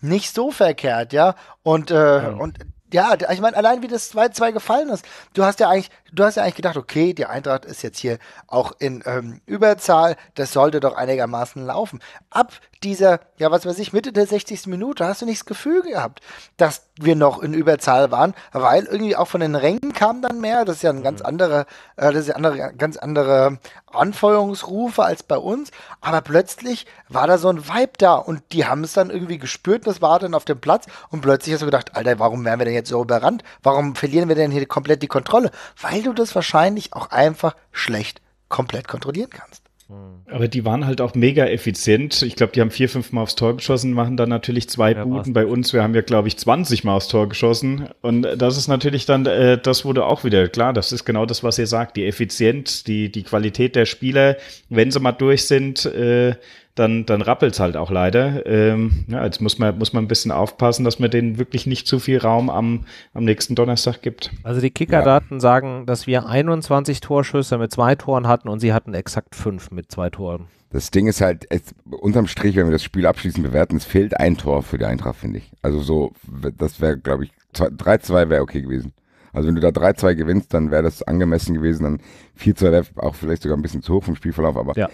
nicht so verkehrt, ja. Und, äh, ja. und ja, ich meine, allein wie das 2-2 gefallen ist, du hast ja eigentlich, du hast ja eigentlich gedacht, okay, die Eintracht ist jetzt hier auch in ähm, Überzahl, das sollte doch einigermaßen laufen. Ab dieser, ja, was weiß ich, Mitte der 60. Minute hast du nicht das Gefühl gehabt, dass wir noch in Überzahl waren, weil irgendwie auch von den Rängen kam dann mehr. Das ist ja ein ganz mhm. anderer, äh, das ist ja andere, ganz andere Anfeuerungsrufe als bei uns. Aber plötzlich war da so ein Vibe da und die haben es dann irgendwie gespürt, das war dann auf dem Platz und plötzlich hast du gedacht, Alter, warum wären wir denn jetzt jetzt so überrannt? Warum verlieren wir denn hier komplett die Kontrolle? Weil du das wahrscheinlich auch einfach schlecht komplett kontrollieren kannst. Hm. Aber die waren halt auch mega effizient. Ich glaube, die haben vier, fünf Mal aufs Tor geschossen, machen dann natürlich zwei ja, Buden. Bei uns, wir haben ja, glaube ich, 20 Mal aufs Tor geschossen. Und das ist natürlich dann, äh, das wurde auch wieder, klar, das ist genau das, was ihr sagt. Die Effizienz, die, die Qualität der Spieler, wenn sie mal durch sind, äh, dann, dann rappelt es halt auch leider. Ähm, ja, jetzt muss man, muss man ein bisschen aufpassen, dass man denen wirklich nicht zu viel Raum am, am nächsten Donnerstag gibt. Also die Kickerdaten ja. sagen, dass wir 21 Torschüsse mit zwei Toren hatten und sie hatten exakt fünf mit zwei Toren. Das Ding ist halt, es, unterm Strich, wenn wir das Spiel abschließend bewerten, es fehlt ein Tor für die Eintracht, finde ich. Also so, das wäre, glaube ich, 3-2 wäre okay gewesen. Also wenn du da 3-2 gewinnst, dann wäre das angemessen gewesen. Dann 4-2 wäre auch vielleicht sogar ein bisschen zu hoch vom Spielverlauf. Aber ja,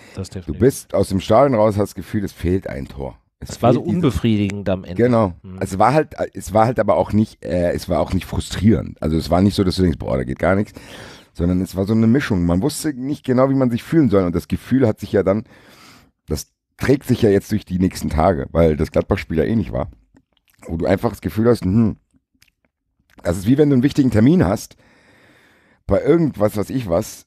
du bist aus dem Stadion raus, hast das Gefühl, es fehlt ein Tor. Es, es war so unbefriedigend am Ende. Genau. Mhm. Es war halt, es war halt aber auch nicht, äh, es war auch nicht frustrierend. Also es war nicht so, dass du denkst, boah, da geht gar nichts, sondern es war so eine Mischung. Man wusste nicht genau, wie man sich fühlen soll. Und das Gefühl hat sich ja dann, das trägt sich ja jetzt durch die nächsten Tage, weil das Gladbach-Spiel ja eh nicht war. Wo du einfach das Gefühl hast, hm, das also ist wie wenn du einen wichtigen Termin hast, bei irgendwas, was ich was,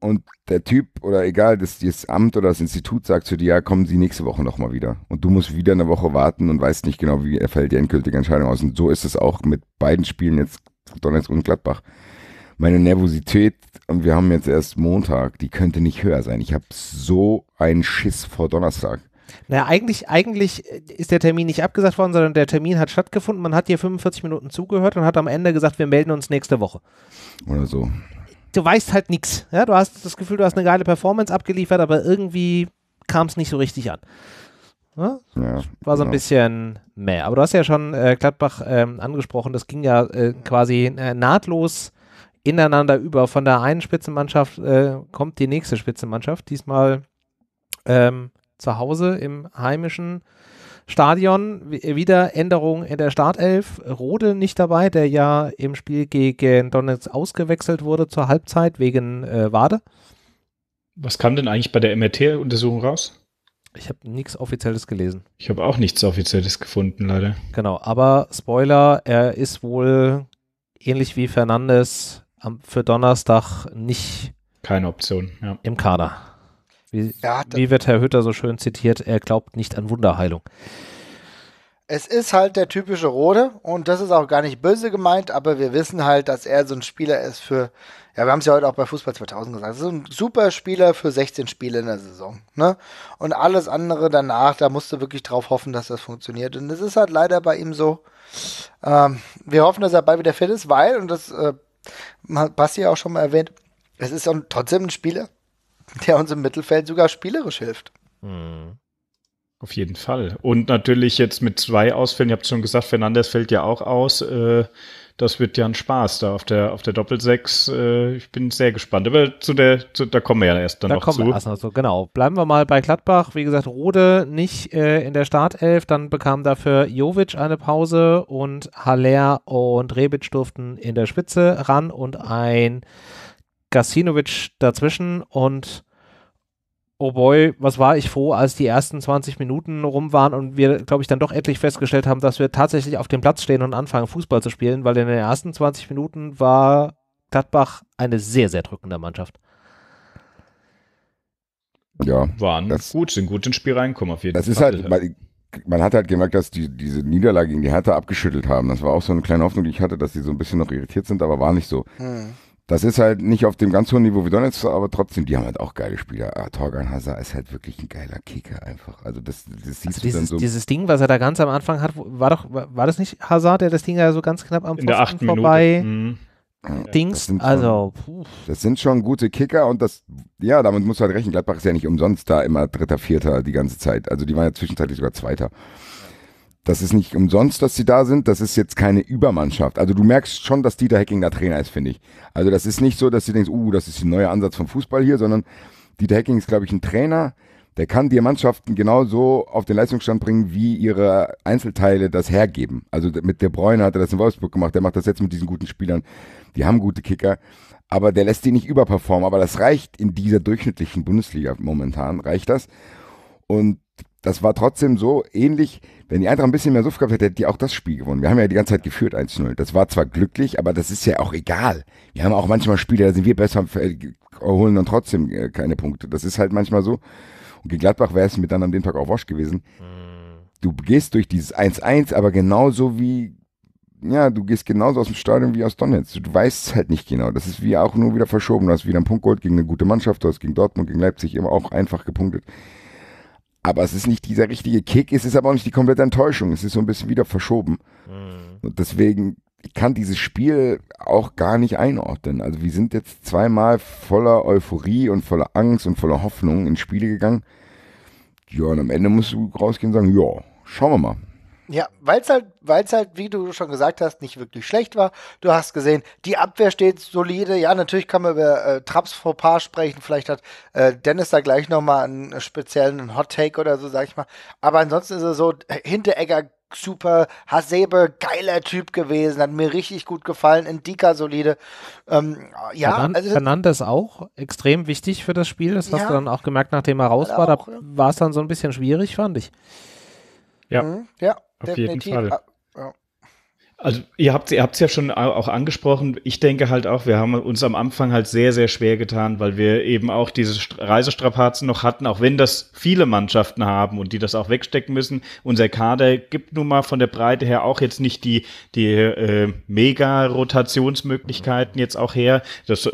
und der Typ oder egal, das, das Amt oder das Institut sagt zu dir, ja, kommen Sie nächste Woche nochmal wieder. Und du musst wieder eine Woche warten und weißt nicht genau, wie fällt die endgültige Entscheidung aus. Und so ist es auch mit beiden Spielen jetzt Donetsk und Gladbach. Meine Nervosität, und wir haben jetzt erst Montag, die könnte nicht höher sein. Ich habe so einen Schiss vor Donnerstag. Naja, eigentlich, eigentlich ist der Termin nicht abgesagt worden, sondern der Termin hat stattgefunden. Man hat dir 45 Minuten zugehört und hat am Ende gesagt, wir melden uns nächste Woche. Oder so. Du weißt halt nichts. Ja? Du hast das Gefühl, du hast eine geile Performance abgeliefert, aber irgendwie kam es nicht so richtig an. Ja? Ja, war so ein genau. bisschen mehr. Aber du hast ja schon äh, Gladbach ähm, angesprochen, das ging ja äh, quasi äh, nahtlos ineinander über. Von der einen Spitzenmannschaft äh, kommt die nächste Spitzenmannschaft. Diesmal ähm, zu Hause im heimischen Stadion. Wieder Änderung in der Startelf. Rode nicht dabei, der ja im Spiel gegen Donetsk ausgewechselt wurde zur Halbzeit wegen äh, Wade. Was kam denn eigentlich bei der MRT-Untersuchung raus? Ich habe nichts Offizielles gelesen. Ich habe auch nichts Offizielles gefunden, leider. Genau, aber Spoiler, er ist wohl ähnlich wie Fernandes für Donnerstag nicht. Keine Option, ja. Im Kader. Wie, ja, wie wird Herr Hütter so schön zitiert, er glaubt nicht an Wunderheilung. Es ist halt der typische Rode und das ist auch gar nicht böse gemeint, aber wir wissen halt, dass er so ein Spieler ist für, ja, wir haben es ja heute auch bei Fußball 2000 gesagt, so ein super Spieler für 16 Spiele in der Saison. Ne? Und alles andere danach, da musst du wirklich drauf hoffen, dass das funktioniert. Und es ist halt leider bei ihm so. Ähm, wir hoffen, dass er bald wieder fit ist, weil, und das äh, Basti auch schon mal erwähnt, es ist trotzdem ein Spieler, der uns im Mittelfeld sogar spielerisch hilft. Mhm. Auf jeden Fall. Und natürlich jetzt mit zwei Ausfällen, ihr habt schon gesagt, Fernandes fällt ja auch aus. Äh, das wird ja ein Spaß da auf der, auf der Doppelsechs. Äh, ich bin sehr gespannt. Aber zu der, zu, da kommen wir ja erst dann da noch kommen zu. Wir erst noch so, genau. Bleiben wir mal bei Gladbach. Wie gesagt, Rode nicht äh, in der Startelf. Dann bekam dafür Jovic eine Pause und Haller und Rebic durften in der Spitze ran und ein Gasinovic dazwischen und oh boy, was war ich froh, als die ersten 20 Minuten rum waren und wir, glaube ich, dann doch endlich festgestellt haben, dass wir tatsächlich auf dem Platz stehen und anfangen, Fußball zu spielen, weil in den ersten 20 Minuten war Gladbach eine sehr, sehr drückende Mannschaft. Ja. Waren das, gut, sind gut ins Spiel reinkommen auf jeden Fall. Das ist halt, man, man, hat halt gemerkt, dass die diese Niederlage gegen die Hertha abgeschüttelt haben. Das war auch so eine kleine Hoffnung, die ich hatte, dass sie so ein bisschen noch irritiert sind, aber war nicht so. Hm. Das ist halt nicht auf dem ganz hohen Niveau wie Donetsk, aber trotzdem, die haben halt auch geile Spieler. Ah, Torgan Hazard ist halt wirklich ein geiler Kicker einfach. Also das, das siehst also dieses, du dann so. Dieses Ding, was er da ganz am Anfang hat, war doch, war das nicht Hazard, der das Ding ja so ganz knapp am In Pfosten vorbei mhm. Dings, das also. Puh. das sind schon gute Kicker und das, ja, damit muss halt rechnen. Gladbach ist ja nicht umsonst da immer Dritter, Vierter die ganze Zeit. Also die waren ja zwischenzeitlich sogar Zweiter. Das ist nicht umsonst, dass sie da sind. Das ist jetzt keine Übermannschaft. Also du merkst schon, dass Dieter Hecking der Trainer ist, finde ich. Also das ist nicht so, dass du denkst, uh, das ist ein neuer Ansatz vom Fußball hier, sondern Dieter Hecking ist, glaube ich, ein Trainer, der kann dir Mannschaften genauso auf den Leistungsstand bringen, wie ihre Einzelteile das hergeben. Also mit der Bräune hat er das in Wolfsburg gemacht, der macht das jetzt mit diesen guten Spielern. Die haben gute Kicker, aber der lässt die nicht überperformen. Aber das reicht in dieser durchschnittlichen Bundesliga momentan, reicht das. Und das war trotzdem so ähnlich, wenn die Eintracht ein bisschen mehr Suff gehabt hätte, hätte die auch das Spiel gewonnen. Wir haben ja die ganze Zeit geführt 1-0. Das war zwar glücklich, aber das ist ja auch egal. Wir haben auch manchmal Spiele, da sind wir besser, äh, holen dann trotzdem äh, keine Punkte. Das ist halt manchmal so. Und gegen Gladbach wäre es mir dann an dem Tag auch wasch gewesen. Hm. Du gehst durch dieses 1-1, aber genauso wie, ja, du gehst genauso aus dem Stadion wie aus Donetsk. Du weißt es halt nicht genau. Das ist wie auch nur wieder verschoben. Du hast wieder einen Punkt geholt gegen eine gute Mannschaft. Du hast gegen Dortmund, gegen Leipzig immer auch einfach gepunktet. Aber es ist nicht dieser richtige Kick, es ist aber auch nicht die komplette Enttäuschung. Es ist so ein bisschen wieder verschoben. Mhm. Und deswegen kann dieses Spiel auch gar nicht einordnen. Also wir sind jetzt zweimal voller Euphorie und voller Angst und voller Hoffnung ins Spiele gegangen. Ja, und am Ende musst du rausgehen und sagen, ja, schauen wir mal. Ja, weil es halt, weil's halt, wie du schon gesagt hast, nicht wirklich schlecht war. Du hast gesehen, die Abwehr steht solide. Ja, natürlich kann man über äh, Traps Fauxpas sprechen. Vielleicht hat äh, Dennis da gleich nochmal einen speziellen Hot Take oder so, sag ich mal. Aber ansonsten ist es so, äh, Hinteregger super, Hasebe, geiler Typ gewesen, hat mir richtig gut gefallen, Indika solide. Ähm, ja, Fernand, also, Fernandes auch extrem wichtig für das Spiel. Das ja, hast du dann auch gemerkt, nachdem er raus war. Auch, da ja. war es dann so ein bisschen schwierig, fand ich. Ja. Mhm, ja, auf Definitiv. jeden Fall. Also ihr habt ihr habt ja schon auch angesprochen. Ich denke halt auch, wir haben uns am Anfang halt sehr sehr schwer getan, weil wir eben auch diese Reisestrapazen noch hatten, auch wenn das viele Mannschaften haben und die das auch wegstecken müssen. Unser Kader gibt nun mal von der Breite her auch jetzt nicht die die äh, Mega Rotationsmöglichkeiten jetzt auch her. Das äh,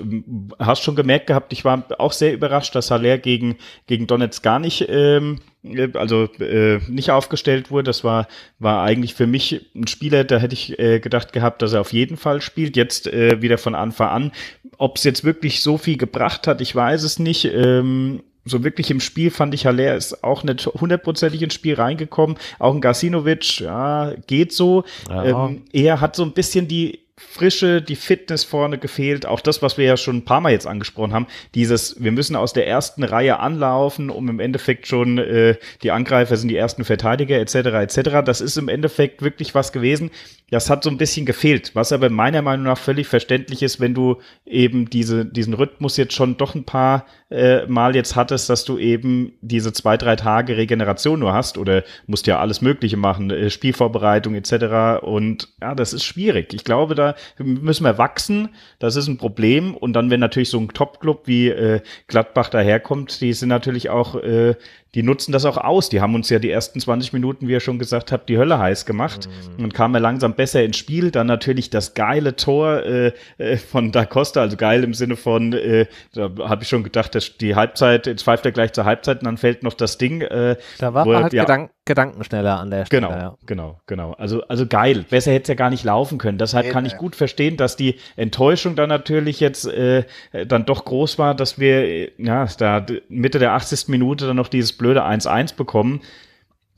hast schon gemerkt gehabt. Ich war auch sehr überrascht, dass Haller gegen gegen Donetsk gar nicht ähm, äh, also äh, nicht aufgestellt wurde. Das war, war eigentlich für mich ein Spieler, da hätte ich äh, gedacht gehabt, dass er auf jeden Fall spielt. Jetzt äh, wieder von Anfang an. Ob es jetzt wirklich so viel gebracht hat, ich weiß es nicht. Ähm, so wirklich im Spiel fand ich Haller ist auch nicht hundertprozentig ins Spiel reingekommen. Auch ein Gasinovic, ja, geht so. Ja. Ähm, er hat so ein bisschen die Frische, die Fitness vorne gefehlt. Auch das, was wir ja schon ein paar Mal jetzt angesprochen haben, dieses, wir müssen aus der ersten Reihe anlaufen, um im Endeffekt schon äh, die Angreifer sind die ersten Verteidiger etc. etc. Das ist im Endeffekt wirklich was gewesen. Das hat so ein bisschen gefehlt, was aber meiner Meinung nach völlig verständlich ist, wenn du eben diese, diesen Rhythmus jetzt schon doch ein paar äh, Mal jetzt hattest, dass du eben diese zwei, drei Tage Regeneration nur hast oder musst ja alles Mögliche machen, äh, Spielvorbereitung etc. Und ja, das ist schwierig. Ich glaube, da müssen wir wachsen, das ist ein Problem. Und dann, wenn natürlich so ein Top-Club wie äh, Gladbach daherkommt, die sind natürlich auch, äh, die nutzen das auch aus. Die haben uns ja die ersten 20 Minuten, wie ihr schon gesagt habt, die Hölle heiß gemacht mhm. und kamen langsam besser ins Spiel. Dann natürlich das geile Tor äh, äh, von Da Costa, also geil im Sinne von, äh, da habe ich schon gedacht, dass die Halbzeit, jetzt pfeift er gleich zur Halbzeit und dann fällt noch das Ding. Äh, da war wo, halt ja, Gedanken Gedanken schneller an der genau, Stelle. Genau, ja. genau, genau. Also, also geil. Besser hätte es ja gar nicht laufen können. Deshalb nee, kann nee. ich gut verstehen, dass die Enttäuschung dann natürlich jetzt äh, dann doch groß war, dass wir äh, ja, da Mitte der 80. Minute dann noch dieses blöde 1-1 bekommen.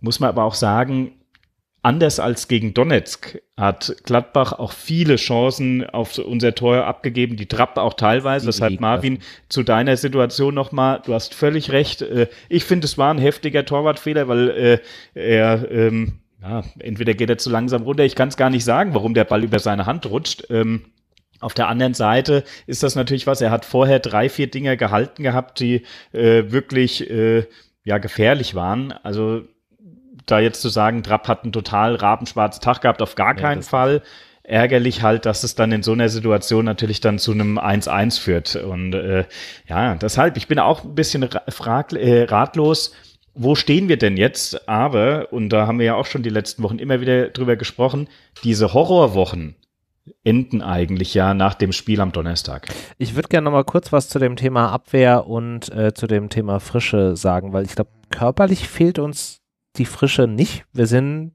Muss man aber auch sagen, Anders als gegen Donetsk hat Gladbach auch viele Chancen auf unser Tor abgegeben, die Trapp auch teilweise. Deshalb, Marvin, zu deiner Situation nochmal, du hast völlig recht. Äh, ich finde, es war ein heftiger Torwartfehler, weil äh, er ähm, ja, entweder geht er zu langsam runter, ich kann es gar nicht sagen, warum der Ball über seine Hand rutscht. Ähm, auf der anderen Seite ist das natürlich was, er hat vorher drei, vier Dinger gehalten gehabt, die äh, wirklich äh, ja gefährlich waren. Also da jetzt zu sagen, Trapp hat einen total rabenschwarzen Tag gehabt, auf gar keinen ja, Fall. Ärgerlich halt, dass es dann in so einer Situation natürlich dann zu einem 1-1 führt. Und äh, ja, deshalb, ich bin auch ein bisschen frag, äh, ratlos, wo stehen wir denn jetzt? Aber, und da haben wir ja auch schon die letzten Wochen immer wieder drüber gesprochen, diese Horrorwochen, enden eigentlich ja nach dem Spiel am Donnerstag. Ich würde gerne noch mal kurz was zu dem Thema Abwehr und äh, zu dem Thema Frische sagen, weil ich glaube, körperlich fehlt uns die Frische nicht. Wir sind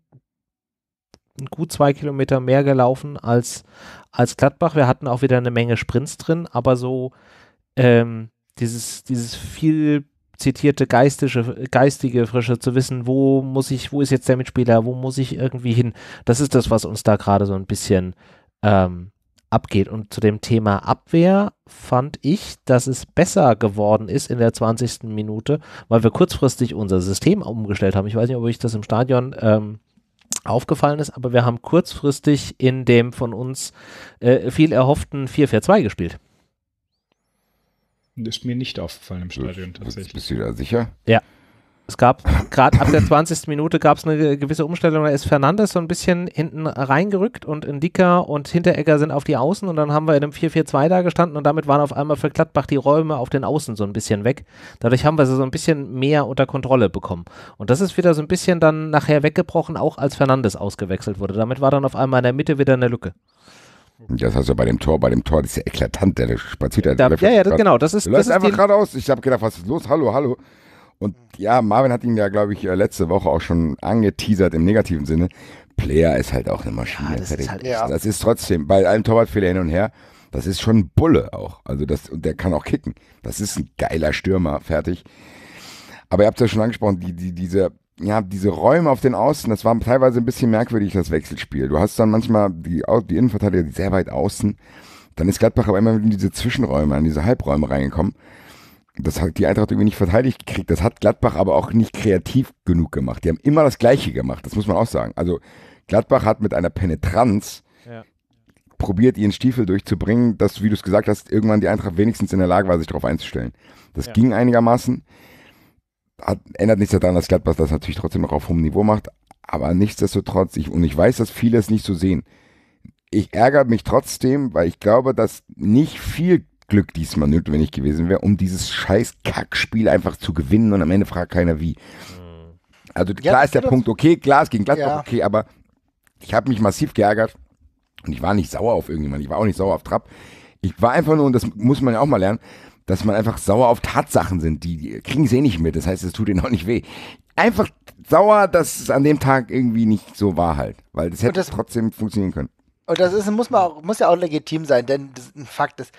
gut zwei Kilometer mehr gelaufen als, als Gladbach. Wir hatten auch wieder eine Menge Sprints drin, aber so ähm, dieses, dieses viel zitierte geistige, geistige Frische zu wissen, wo muss ich, wo ist jetzt der Mitspieler, wo muss ich irgendwie hin, das ist das, was uns da gerade so ein bisschen ähm, abgeht. Und zu dem Thema Abwehr fand ich, dass es besser geworden ist in der 20. Minute, weil wir kurzfristig unser System umgestellt haben. Ich weiß nicht, ob euch das im Stadion ähm, aufgefallen ist, aber wir haben kurzfristig in dem von uns äh, viel erhofften 4-4-2 gespielt. Das ist mir nicht aufgefallen im Stadion tatsächlich. Bist du da sicher? Ja. Es gab gerade ab der 20. Minute gab es eine gewisse Umstellung. Da ist Fernandes so ein bisschen hinten reingerückt und Indika und Hinteregger sind auf die Außen und dann haben wir in einem 4-4-2 da gestanden und damit waren auf einmal für Gladbach die Räume auf den Außen so ein bisschen weg. Dadurch haben wir sie so ein bisschen mehr unter Kontrolle bekommen. Und das ist wieder so ein bisschen dann nachher weggebrochen, auch als Fernandes ausgewechselt wurde. Damit war dann auf einmal in der Mitte wieder eine Lücke. Das hast du bei dem Tor, bei dem Tor, das ist ja eklatant, der spaziert da, Ja, ja, das, genau, das ist. Läuft das ist einfach geradeaus. Ich habe gedacht, was ist los? Hallo, hallo. Und ja, Marvin hat ihn ja, glaube ich, äh, letzte Woche auch schon angeteasert im negativen Sinne. Player ist halt auch eine Maschine. Ja, das, ist halt, ja. das ist trotzdem, bei allem Torwartfehler hin und her, das ist schon ein Bulle auch. Also das, und der kann auch kicken. Das ist ein geiler Stürmer, fertig. Aber ihr habt es ja schon angesprochen, die, die, diese, ja, diese Räume auf den Außen, das war teilweise ein bisschen merkwürdig, das Wechselspiel. Du hast dann manchmal die, die Innenverteidiger, sehr weit außen. Dann ist Gladbach aber immer in diese Zwischenräume, in diese Halbräume reingekommen das hat die Eintracht irgendwie nicht verteidigt gekriegt. Das hat Gladbach aber auch nicht kreativ genug gemacht. Die haben immer das Gleiche gemacht, das muss man auch sagen. Also Gladbach hat mit einer Penetranz ja. probiert, ihren Stiefel durchzubringen, dass, wie du es gesagt hast, irgendwann die Eintracht wenigstens in der Lage war, sich darauf einzustellen. Das ja. ging einigermaßen. Hat, ändert nichts daran, dass Gladbach das natürlich trotzdem noch auf hohem Niveau macht. Aber nichtsdestotrotz, ich, und ich weiß, dass viele es nicht so sehen. Ich ärgere mich trotzdem, weil ich glaube, dass nicht viel Glück diesmal notwendig gewesen wäre, um dieses scheiß Kackspiel einfach zu gewinnen und am Ende fragt keiner wie. Hm. Also ja, klar ist der Punkt okay, Glas gegen ging Gladbach ja. okay, aber ich habe mich massiv geärgert und ich war nicht sauer auf irgendjemanden, ich war auch nicht sauer auf Trapp. Ich war einfach nur, und das muss man ja auch mal lernen, dass man einfach sauer auf Tatsachen sind. Die, die kriegen sie eh nicht mit. Das heißt, es tut ihnen auch nicht weh. Einfach sauer, dass es an dem Tag irgendwie nicht so war halt. Weil das hätte das, trotzdem funktionieren können. Und das ist, muss, man auch, muss ja auch legitim sein, denn das, ein Fakt ist,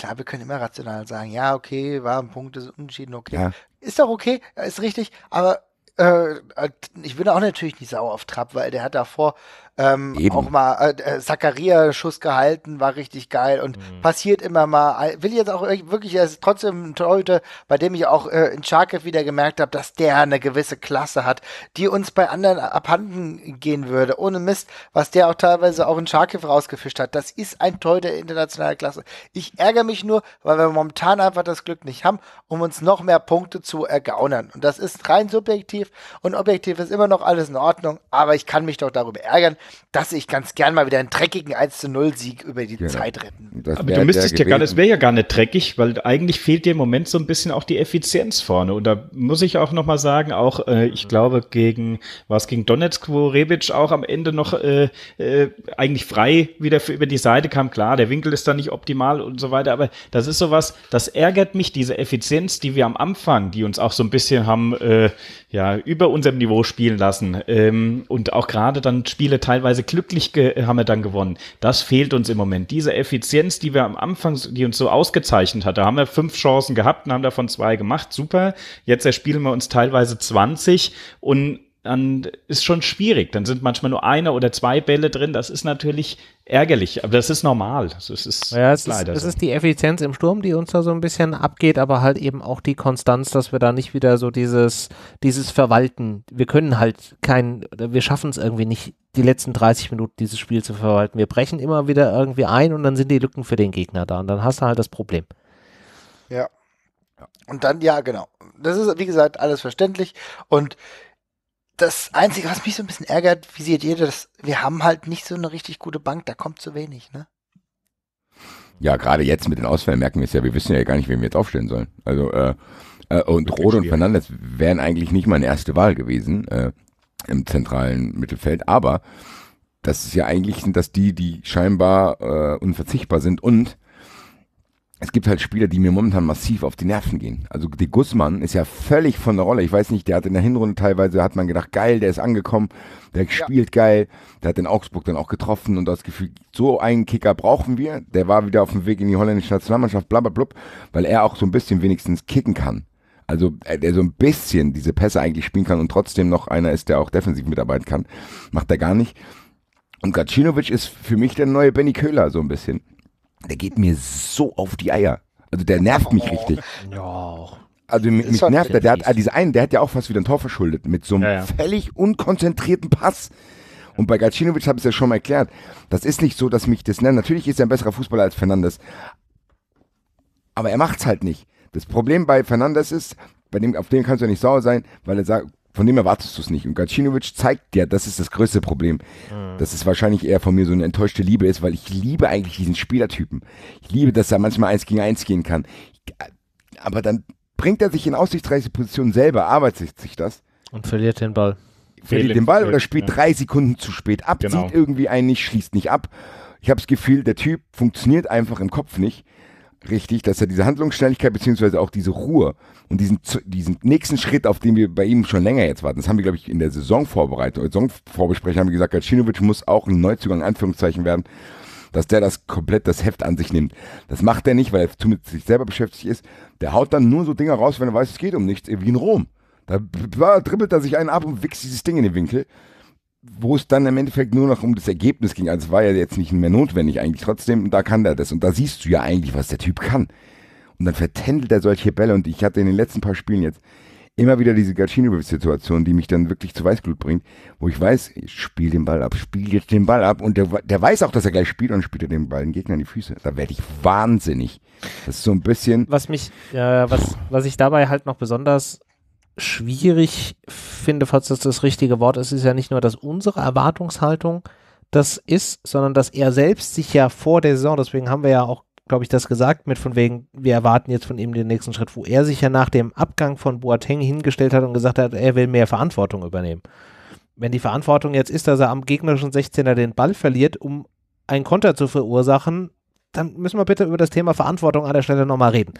klar, wir können immer rational sagen, ja, okay, war ein Punkt, ist unentschieden, okay. Ja. Ist doch okay, ist richtig, aber äh, äh, ich bin auch natürlich nicht sauer auf Trapp, weil der hat davor ähm, auch mal äh, äh Zakaria Schuss gehalten, war richtig geil und mhm. passiert immer mal. Will jetzt auch wirklich, er ist trotzdem ein Torhüter, bei dem ich auch äh, in Charkiw wieder gemerkt habe, dass der eine gewisse Klasse hat, die uns bei anderen abhanden gehen würde. Ohne Mist, was der auch teilweise auch in Charkiw rausgefischt hat. Das ist ein Torhüter internationaler Klasse. Ich ärgere mich nur, weil wir momentan einfach das Glück nicht haben, um uns noch mehr Punkte zu ergaunern. Und das ist rein subjektiv und objektiv ist immer noch alles in Ordnung, aber ich kann mich doch darüber ärgern, dass ich ganz gern mal wieder einen dreckigen 1-0-Sieg über die genau. Zeit retten. Das Aber du müsstest ja gar nicht, es wäre ja gar nicht dreckig, weil eigentlich fehlt dir im Moment so ein bisschen auch die Effizienz vorne. Und da muss ich auch nochmal sagen, auch äh, ich glaube gegen, war gegen Donetsk, wo Rebic auch am Ende noch äh, äh, eigentlich frei wieder für, über die Seite kam, klar, der Winkel ist da nicht optimal und so weiter, aber das ist sowas, das ärgert mich, diese Effizienz, die wir am Anfang, die uns auch so ein bisschen haben, äh, ja, über unserem Niveau spielen lassen ähm, und auch gerade dann Spiele teilweise teilweise glücklich äh, haben wir dann gewonnen. Das fehlt uns im Moment. Diese Effizienz, die wir am Anfang, die uns so ausgezeichnet hat, da haben wir fünf Chancen gehabt und haben davon zwei gemacht. Super. Jetzt erspielen wir uns teilweise 20 und dann ist schon schwierig. Dann sind manchmal nur eine oder zwei Bälle drin. Das ist natürlich ärgerlich, aber das ist normal. Das ist, ja, es leider. es so. ist die Effizienz im Sturm, die uns da so ein bisschen abgeht, aber halt eben auch die Konstanz, dass wir da nicht wieder so dieses, dieses Verwalten. Wir können halt kein, wir schaffen es irgendwie nicht, die letzten 30 Minuten dieses Spiel zu verwalten. Wir brechen immer wieder irgendwie ein und dann sind die Lücken für den Gegner da und dann hast du halt das Problem. Ja. Und dann, ja, genau. Das ist, wie gesagt, alles verständlich. Und das Einzige, was mich so ein bisschen ärgert, wie seht ihr das? Wir haben halt nicht so eine richtig gute Bank, da kommt zu wenig, ne? Ja, gerade jetzt mit den Ausfällen merken wir es ja, wir wissen ja gar nicht, wen wir jetzt aufstellen sollen. Also, äh, äh und Rode und Fernandes wären eigentlich nicht meine erste Wahl gewesen äh, im zentralen Mittelfeld, aber das ist ja eigentlich, sind das die, die scheinbar äh, unverzichtbar sind und es gibt halt Spieler, die mir momentan massiv auf die Nerven gehen. Also die Guzman ist ja völlig von der Rolle. Ich weiß nicht, der hat in der Hinrunde teilweise, hat man gedacht, geil, der ist angekommen, der ja. spielt geil, der hat in Augsburg dann auch getroffen und das Gefühl, so einen Kicker brauchen wir. Der war wieder auf dem Weg in die holländische Nationalmannschaft, blablabla, weil er auch so ein bisschen wenigstens kicken kann. Also äh, der so ein bisschen diese Pässe eigentlich spielen kann und trotzdem noch einer ist, der auch defensiv mitarbeiten kann. Macht er gar nicht. Und Gacinovic ist für mich der neue Benny Köhler so ein bisschen der geht mir so auf die Eier. Also der nervt mich oh. richtig. Ja. Also mich, mich nervt er. Der hat, diese einen, der hat ja auch fast wieder ein Tor verschuldet mit so einem ja, ja. völlig unkonzentrierten Pass. Und bei Gacinovic habe ich es ja schon mal erklärt. Das ist nicht so, dass mich das nennt. Natürlich ist er ein besserer Fußballer als Fernandes. Aber er macht es halt nicht. Das Problem bei Fernandes ist, bei dem, auf den kannst du ja nicht sauer sein, weil er sagt, von dem erwartest du es nicht. Und Gacinovic zeigt dir, das ist das größte Problem, mhm. dass es wahrscheinlich eher von mir so eine enttäuschte Liebe ist, weil ich liebe eigentlich diesen Spielertypen. Ich liebe, dass er manchmal eins gegen eins gehen kann. Aber dann bringt er sich in aussichtsreiche Positionen selber, arbeitet sich das. Und verliert den Ball. Verliert den Ball oder spielt ja. drei Sekunden zu spät ab, genau. sieht irgendwie einen nicht, schließt nicht ab. Ich habe das Gefühl, der Typ funktioniert einfach im Kopf nicht richtig, dass er diese Handlungsschnelligkeit beziehungsweise auch diese Ruhe und diesen, diesen nächsten Schritt, auf den wir bei ihm schon länger jetzt warten, das haben wir, glaube ich, in der Saisonvorbereitung, Saisonvorbesprechung haben wir gesagt, Kacinovic muss auch ein Neuzugang in Anführungszeichen werden, dass der das komplett das Heft an sich nimmt. Das macht er nicht, weil er mit sich selber beschäftigt ist. Der haut dann nur so Dinge raus, wenn er weiß, es geht um nichts, wie in Rom. Da dribbelt er sich einen ab und wichst dieses Ding in den Winkel wo es dann im Endeffekt nur noch um das Ergebnis ging. Also war ja jetzt nicht mehr notwendig eigentlich. Trotzdem, da kann er das. Und da siehst du ja eigentlich, was der Typ kann. Und dann vertändelt er solche Bälle. Und ich hatte in den letzten paar Spielen jetzt immer wieder diese Gacchino-Situation, die mich dann wirklich zu Weißglut bringt, wo ich weiß, ich spiele den Ball ab, spiele jetzt den Ball ab. Und der, der weiß auch, dass er gleich spielt und spielt er den Ball den Gegner in die Füße. Da werde ich wahnsinnig. Das ist so ein bisschen. Was mich, äh, was, was ich dabei halt noch besonders schwierig finde, falls das das richtige Wort ist, ist ja nicht nur, dass unsere Erwartungshaltung das ist, sondern dass er selbst sich ja vor der Saison, deswegen haben wir ja auch, glaube ich, das gesagt, mit von wegen, wir erwarten jetzt von ihm den nächsten Schritt, wo er sich ja nach dem Abgang von Boateng hingestellt hat und gesagt hat, er will mehr Verantwortung übernehmen. Wenn die Verantwortung jetzt ist, dass er am gegnerischen 16er den Ball verliert, um einen Konter zu verursachen, dann müssen wir bitte über das Thema Verantwortung an der Stelle nochmal reden.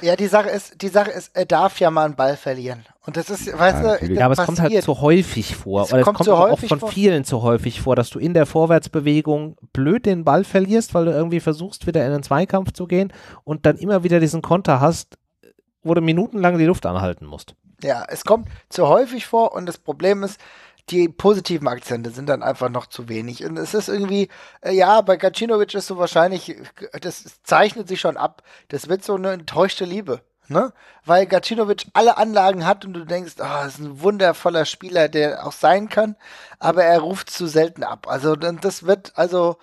Ja, die Sache ist, die Sache ist, er darf ja mal einen Ball verlieren. Und das ist, weißt ja, du, ja, aber passiert. es kommt halt zu häufig vor. Es Oder kommt es kommt auch von vor. vielen zu häufig vor, dass du in der Vorwärtsbewegung blöd den Ball verlierst, weil du irgendwie versuchst, wieder in den Zweikampf zu gehen und dann immer wieder diesen Konter hast, wo du minutenlang die Luft anhalten musst. Ja, es kommt zu häufig vor und das Problem ist, die positiven Akzente sind dann einfach noch zu wenig. Und es ist irgendwie, äh, ja, bei Gacinovic ist so wahrscheinlich, das zeichnet sich schon ab, das wird so eine enttäuschte Liebe. Ne? Weil Gacinovic alle Anlagen hat und du denkst, ah, oh, ist ein wundervoller Spieler, der auch sein kann, aber er ruft zu selten ab. Also das wird, also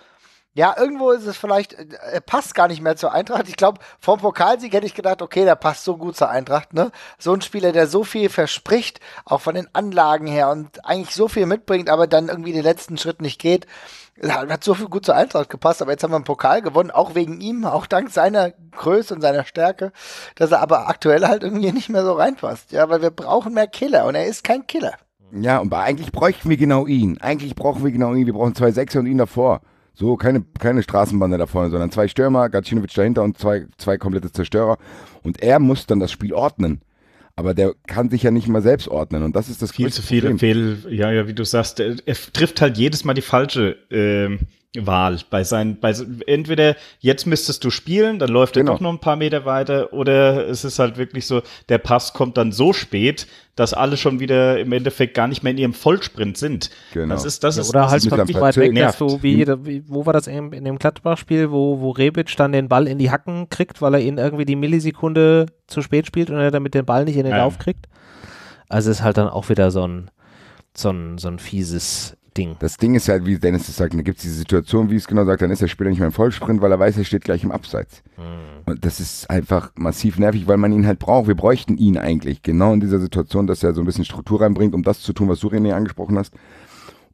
ja, irgendwo ist es vielleicht, er äh, äh, passt gar nicht mehr zur Eintracht. Ich glaube, vom Pokalsieg hätte ich gedacht, okay, der passt so gut zur Eintracht, ne? So ein Spieler, der so viel verspricht, auch von den Anlagen her und eigentlich so viel mitbringt, aber dann irgendwie den letzten Schritt nicht geht. Hat so viel gut zur Eintracht gepasst, aber jetzt haben wir einen Pokal gewonnen, auch wegen ihm, auch dank seiner Größe und seiner Stärke, dass er aber aktuell halt irgendwie nicht mehr so reinpasst. Ja, weil wir brauchen mehr Killer und er ist kein Killer. Ja, und eigentlich bräuchten wir genau ihn. Eigentlich brauchen wir genau ihn. Wir brauchen zwei Sechser und ihn davor. So, keine, keine Straßenbande da vorne, sondern zwei Stürmer, Gacinovic dahinter und zwei, zwei komplette Zerstörer. Und er muss dann das Spiel ordnen. Aber der kann sich ja nicht mal selbst ordnen. Und das ist das Viel zu viel, Problem. Fehl, ja, ja, wie du sagst, er, er trifft halt jedes Mal die falsche. Ähm Wahl bei seinen, bei, entweder jetzt müsstest du spielen, dann läuft genau. er doch noch ein paar Meter weiter, oder es ist halt wirklich so, der Pass kommt dann so spät, dass alle schon wieder im Endeffekt gar nicht mehr in ihrem Vollsprint sind. Genau. Das ist, das ja, ist, oder halt wirklich weit weg, nervt. so wie, wie, wo war das in, in dem Gladbach-Spiel, wo, wo Rebic dann den Ball in die Hacken kriegt, weil er ihn irgendwie die Millisekunde zu spät spielt und er damit den Ball nicht in den ja. Lauf kriegt. Also ist halt dann auch wieder so ein, so ein, so ein fieses Ding. Das Ding ist ja, wie Dennis das sagt, da gibt es diese Situation, wie es genau sagt, dann ist der Spieler nicht mehr im Vollsprint, weil er weiß, er steht gleich im Abseits. Mhm. Und das ist einfach massiv nervig, weil man ihn halt braucht. Wir bräuchten ihn eigentlich genau in dieser Situation, dass er so ein bisschen Struktur reinbringt, um das zu tun, was du René angesprochen hast,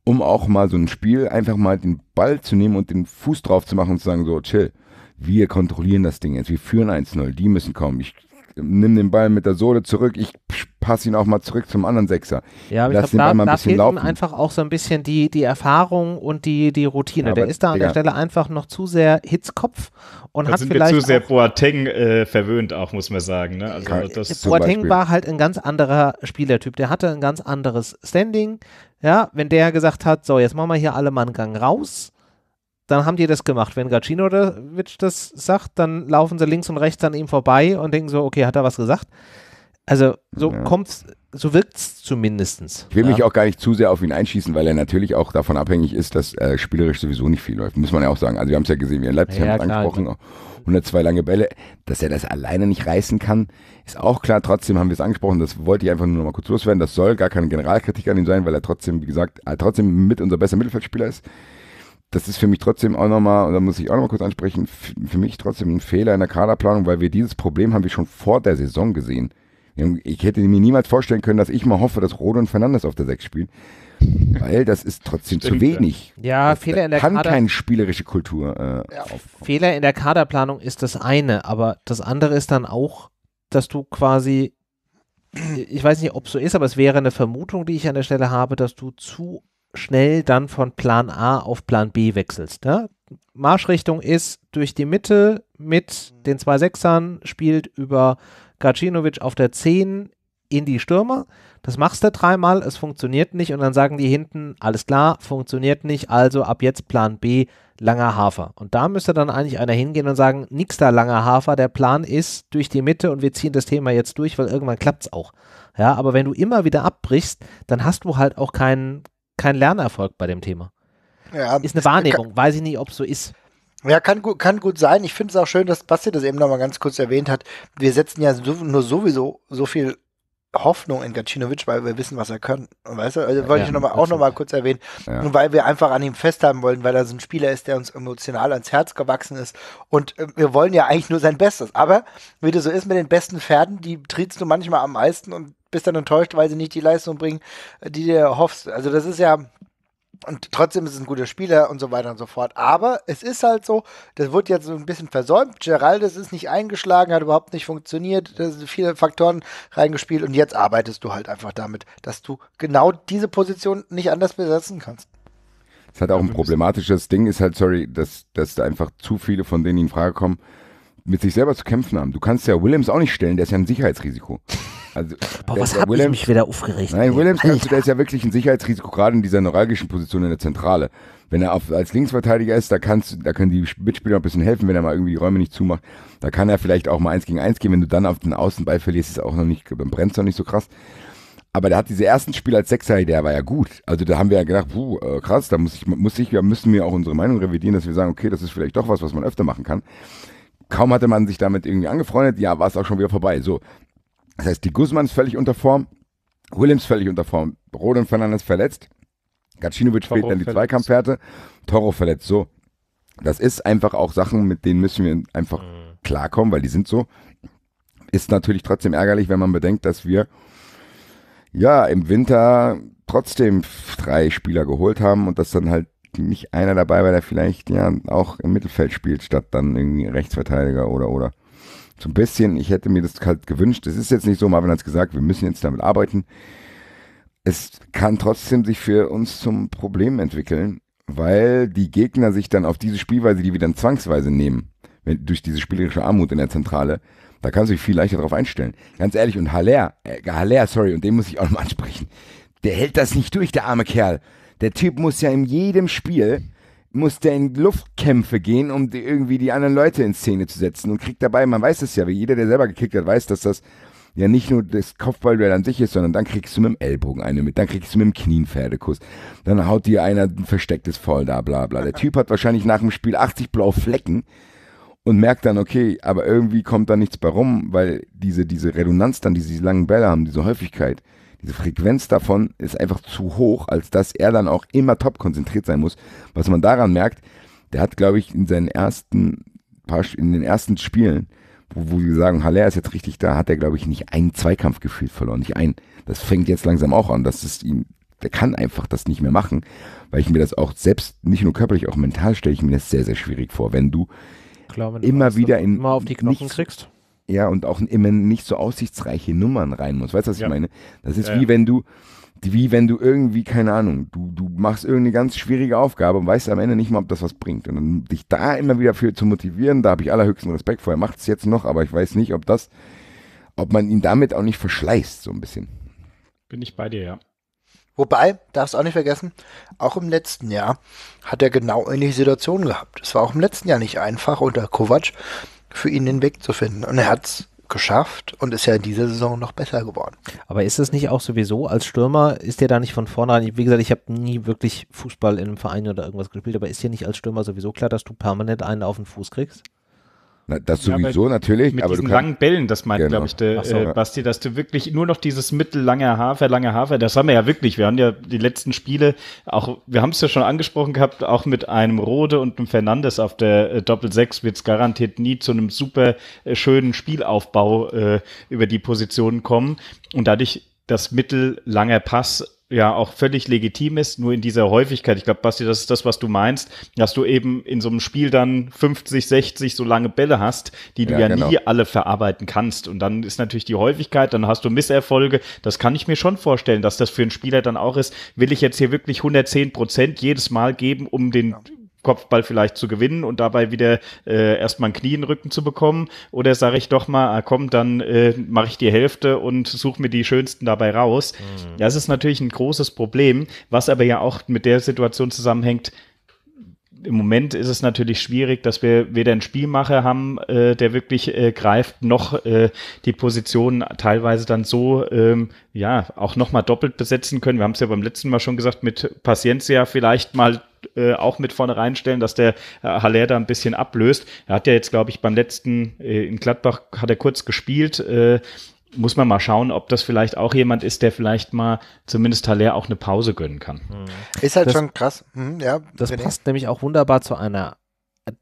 um auch mal so ein Spiel einfach mal den Ball zu nehmen und den Fuß drauf zu machen und zu sagen, so chill. Wir kontrollieren das Ding jetzt. Wir führen 1-0. Die müssen kommen. Ich nimm den Ball mit der Sohle zurück, ich passe ihn auch mal zurück zum anderen Sechser. Ja, aber Lass ich glaube, da, da fehlt laufen. einfach auch so ein bisschen die, die Erfahrung und die, die Routine. Ja, der ist da an der Stelle einfach noch zu sehr Hitzkopf und da hat sind vielleicht wir zu sehr Boateng äh, verwöhnt auch, muss man sagen. Ne? Also das Boateng war halt ein ganz anderer Spielertyp. Der hatte ein ganz anderes Standing. Ja, wenn der gesagt hat, so, jetzt machen wir hier alle mal einen Gang raus, dann haben die das gemacht. Wenn Gacinovic das sagt, dann laufen sie links und rechts an ihm vorbei und denken so, okay, hat er was gesagt? Also so ja. kommt's, so wirkt's zumindestens. Ich will ja. mich auch gar nicht zu sehr auf ihn einschießen, weil er natürlich auch davon abhängig ist, dass äh, spielerisch sowieso nicht viel läuft. Muss man ja auch sagen. Also wir haben es ja gesehen, wir in Leipzig ja, haben es also angesprochen, 102 lange Bälle, dass er das alleine nicht reißen kann, ist auch klar. Trotzdem haben wir es angesprochen. Das wollte ich einfach nur noch mal kurz loswerden. Das soll gar keine Generalkritik an ihm sein, weil er trotzdem, wie gesagt, äh, trotzdem mit unser bester Mittelfeldspieler ist das ist für mich trotzdem auch nochmal, und da muss ich auch nochmal kurz ansprechen, für mich trotzdem ein Fehler in der Kaderplanung, weil wir dieses Problem haben wir schon vor der Saison gesehen. Ich hätte mir niemals vorstellen können, dass ich mal hoffe, dass Rode und Fernandes auf der 6 spielen. Weil das ist trotzdem zu wenig. Ja, das Fehler in der kann Kader keine spielerische Kultur. Äh, ja, Fehler in der Kaderplanung ist das eine, aber das andere ist dann auch, dass du quasi, ich weiß nicht, ob es so ist, aber es wäre eine Vermutung, die ich an der Stelle habe, dass du zu schnell dann von Plan A auf Plan B wechselst. Ne? Marschrichtung ist durch die Mitte mit den zwei Sechsern, spielt über Gacinovic auf der 10 in die Stürmer. Das machst du dreimal, es funktioniert nicht und dann sagen die hinten, alles klar, funktioniert nicht, also ab jetzt Plan B, langer Hafer. Und da müsste dann eigentlich einer hingehen und sagen, nix da langer Hafer, der Plan ist durch die Mitte und wir ziehen das Thema jetzt durch, weil irgendwann klappt es auch. Ja, aber wenn du immer wieder abbrichst, dann hast du halt auch keinen, kein Lernerfolg bei dem Thema. Ja, ist eine Wahrnehmung, kann, weiß ich nicht, ob es so ist. Ja, kann gut, kann gut sein. Ich finde es auch schön, dass Basti das eben nochmal ganz kurz erwähnt hat. Wir setzen ja so, nur sowieso so viel Hoffnung in Gacinovic, weil wir wissen, was er kann. Weißt du, also ja, wollte ja, ich noch mal, auch nochmal kurz erwähnen. Ja. weil wir einfach an ihm festhalten wollen, weil er so ein Spieler ist, der uns emotional ans Herz gewachsen ist. Und äh, wir wollen ja eigentlich nur sein Bestes. Aber wie das so ist mit den besten Pferden, die trittst du manchmal am meisten und bist dann enttäuscht, weil sie nicht die Leistung bringen, äh, die dir hoffst. Also das ist ja, und trotzdem ist es ein guter Spieler und so weiter und so fort. Aber es ist halt so, das wird jetzt so ein bisschen versäumt. Geraldes ist nicht eingeschlagen, hat überhaupt nicht funktioniert. Da sind viele Faktoren reingespielt und jetzt arbeitest du halt einfach damit, dass du genau diese Position nicht anders besetzen kannst. Es hat auch ein problematisches Ding, ist halt, sorry, dass, dass da einfach zu viele von denen in Frage kommen, mit sich selber zu kämpfen haben. Du kannst ja Williams auch nicht stellen, der ist ja ein Sicherheitsrisiko. Also, Boah, was hab ich mich wieder aufgeregt. Nein, ey. Williams kannst du, der ist ja wirklich ein Sicherheitsrisiko, gerade in dieser neuralgischen Position in der Zentrale. Wenn er auf, als Linksverteidiger ist, da, kannst, da können die Mitspieler ein bisschen helfen, wenn er mal irgendwie die Räume nicht zumacht. Da kann er vielleicht auch mal eins gegen eins gehen. Wenn du dann auf den Außenball verlierst, ist auch noch nicht, dann brennt es noch nicht so krass. Aber der hat diese ersten Spiele als Sechser, der war ja gut. Also da haben wir ja gedacht, puh, äh, krass, da muss ich, muss ich, wir müssen wir auch unsere Meinung revidieren, dass wir sagen, okay, das ist vielleicht doch was, was man öfter machen kann kaum hatte man sich damit irgendwie angefreundet, ja, war es auch schon wieder vorbei. So, das heißt, die Guzman ist völlig unter Form, Williams völlig unter Form, Rode und Fernandes verletzt, Gacinovic fehlt dann die Zweikampfwerte, Toro verletzt. So, das ist einfach auch Sachen, mit denen müssen wir einfach mhm. klarkommen, weil die sind so. Ist natürlich trotzdem ärgerlich, wenn man bedenkt, dass wir ja im Winter trotzdem drei Spieler geholt haben und das dann halt nicht einer dabei weil er vielleicht ja auch im Mittelfeld spielt, statt dann irgendwie Rechtsverteidiger oder oder. So ein bisschen, ich hätte mir das halt gewünscht. Es ist jetzt nicht so, Marvin hat es gesagt, wir müssen jetzt damit arbeiten. Es kann trotzdem sich für uns zum Problem entwickeln, weil die Gegner sich dann auf diese Spielweise, die wir dann zwangsweise nehmen, wenn, durch diese spielerische Armut in der Zentrale, da kannst du dich viel leichter drauf einstellen. Ganz ehrlich, und Haller, äh, Haller, sorry, und den muss ich auch noch mal ansprechen. Der hält das nicht durch, der arme Kerl. Der Typ muss ja in jedem Spiel muss der in Luftkämpfe gehen, um die, irgendwie die anderen Leute in Szene zu setzen und kriegt dabei, man weiß es ja, wie jeder, der selber gekickt hat, weiß, dass das ja nicht nur das Kopfballduell an sich ist, sondern dann kriegst du mit dem Ellbogen eine mit, dann kriegst du mit dem Knien Pferdekuss, dann haut dir einer ein verstecktes Voll da, bla bla. Der Typ hat wahrscheinlich nach dem Spiel 80 blaue Flecken und merkt dann, okay, aber irgendwie kommt da nichts bei rum, weil diese, diese Redundanz dann, diese, diese langen Bälle haben, diese Häufigkeit, diese Frequenz davon ist einfach zu hoch, als dass er dann auch immer top konzentriert sein muss. Was man daran merkt, der hat, glaube ich, in seinen ersten paar, in den ersten Spielen, wo, wo wir sagen, Haller ist jetzt richtig da, hat er, glaube ich, nicht einen Zweikampf gefühlt verloren. Nicht einen. Das fängt jetzt langsam auch an. Das ist ihm, der kann einfach das nicht mehr machen, weil ich mir das auch selbst, nicht nur körperlich, auch mental stelle ich mir das sehr, sehr schwierig vor, wenn du Klar, wenn immer wieder in immer auf die Knochen nichts, kriegst ja, und auch immer nicht so aussichtsreiche Nummern rein muss. Weißt du, was ja. ich meine? Das ist ja, wie wenn du, wie wenn du irgendwie, keine Ahnung, du, du machst irgendeine ganz schwierige Aufgabe und weißt am Ende nicht mal, ob das was bringt. Und dann dich da immer wieder für zu motivieren, da habe ich allerhöchsten Respekt vor. Er macht es jetzt noch, aber ich weiß nicht, ob das, ob man ihn damit auch nicht verschleißt, so ein bisschen. Bin ich bei dir, ja. Wobei, darfst auch nicht vergessen, auch im letzten Jahr hat er genau ähnliche Situationen gehabt. Es war auch im letzten Jahr nicht einfach unter Kovac für ihn den Weg zu finden. Und er hat es geschafft und ist ja in dieser Saison noch besser geworden. Aber ist es nicht auch sowieso als Stürmer, ist der da nicht von vornherein, wie gesagt, ich habe nie wirklich Fußball in einem Verein oder irgendwas gespielt, aber ist dir nicht als Stürmer sowieso klar, dass du permanent einen auf den Fuß kriegst? Na, das sowieso ja, natürlich. Mit aber diesen kannst, langen Bällen, das meint, genau. glaube ich, der so, äh, Basti, dass du wirklich nur noch dieses mittellange Hafer, lange Hafer, das haben wir ja wirklich. Wir haben ja die letzten Spiele, auch wir haben es ja schon angesprochen gehabt, auch mit einem Rode und einem Fernandes auf der äh, Doppel-6 wird es garantiert nie zu einem super äh, schönen Spielaufbau äh, über die Positionen kommen. Und dadurch das mittellanger Pass ja auch völlig legitim ist, nur in dieser Häufigkeit. Ich glaube, Basti, das ist das, was du meinst, dass du eben in so einem Spiel dann 50, 60 so lange Bälle hast, die du ja, ja genau. nie alle verarbeiten kannst. Und dann ist natürlich die Häufigkeit, dann hast du Misserfolge. Das kann ich mir schon vorstellen, dass das für einen Spieler dann auch ist, will ich jetzt hier wirklich 110 Prozent jedes Mal geben, um den ja. Kopfball vielleicht zu gewinnen und dabei wieder äh, erstmal ein Knie in den Rücken zu bekommen? Oder sage ich doch mal, ah, komm, dann äh, mache ich die Hälfte und suche mir die schönsten dabei raus? Mhm. Das ist natürlich ein großes Problem, was aber ja auch mit der Situation zusammenhängt, im Moment ist es natürlich schwierig, dass wir weder einen Spielmacher haben, äh, der wirklich äh, greift, noch äh, die Positionen teilweise dann so, ähm, ja, auch nochmal doppelt besetzen können. Wir haben es ja beim letzten Mal schon gesagt, mit Paciencia vielleicht mal äh, auch mit vorne reinstellen, dass der äh, Haller da ein bisschen ablöst. Er hat ja jetzt, glaube ich, beim letzten äh, in Gladbach hat er kurz gespielt. Äh, muss man mal schauen, ob das vielleicht auch jemand ist, der vielleicht mal zumindest Haller auch eine Pause gönnen kann. Hm. Ist halt das, schon krass. Hm, ja, das passt ich. nämlich auch wunderbar zu einer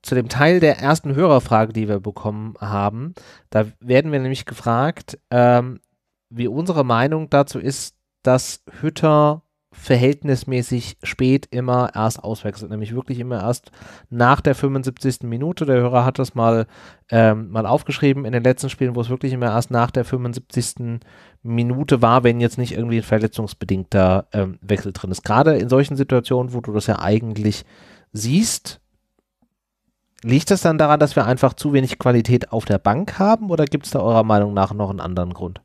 zu dem Teil der ersten Hörerfrage, die wir bekommen haben. Da werden wir nämlich gefragt, ähm, wie unsere Meinung dazu ist, dass Hütter verhältnismäßig spät immer erst auswechselt, nämlich wirklich immer erst nach der 75. Minute. Der Hörer hat das mal, ähm, mal aufgeschrieben in den letzten Spielen, wo es wirklich immer erst nach der 75. Minute war, wenn jetzt nicht irgendwie ein verletzungsbedingter ähm, Wechsel drin ist. Gerade in solchen Situationen, wo du das ja eigentlich siehst, liegt das dann daran, dass wir einfach zu wenig Qualität auf der Bank haben oder gibt es da eurer Meinung nach noch einen anderen Grund?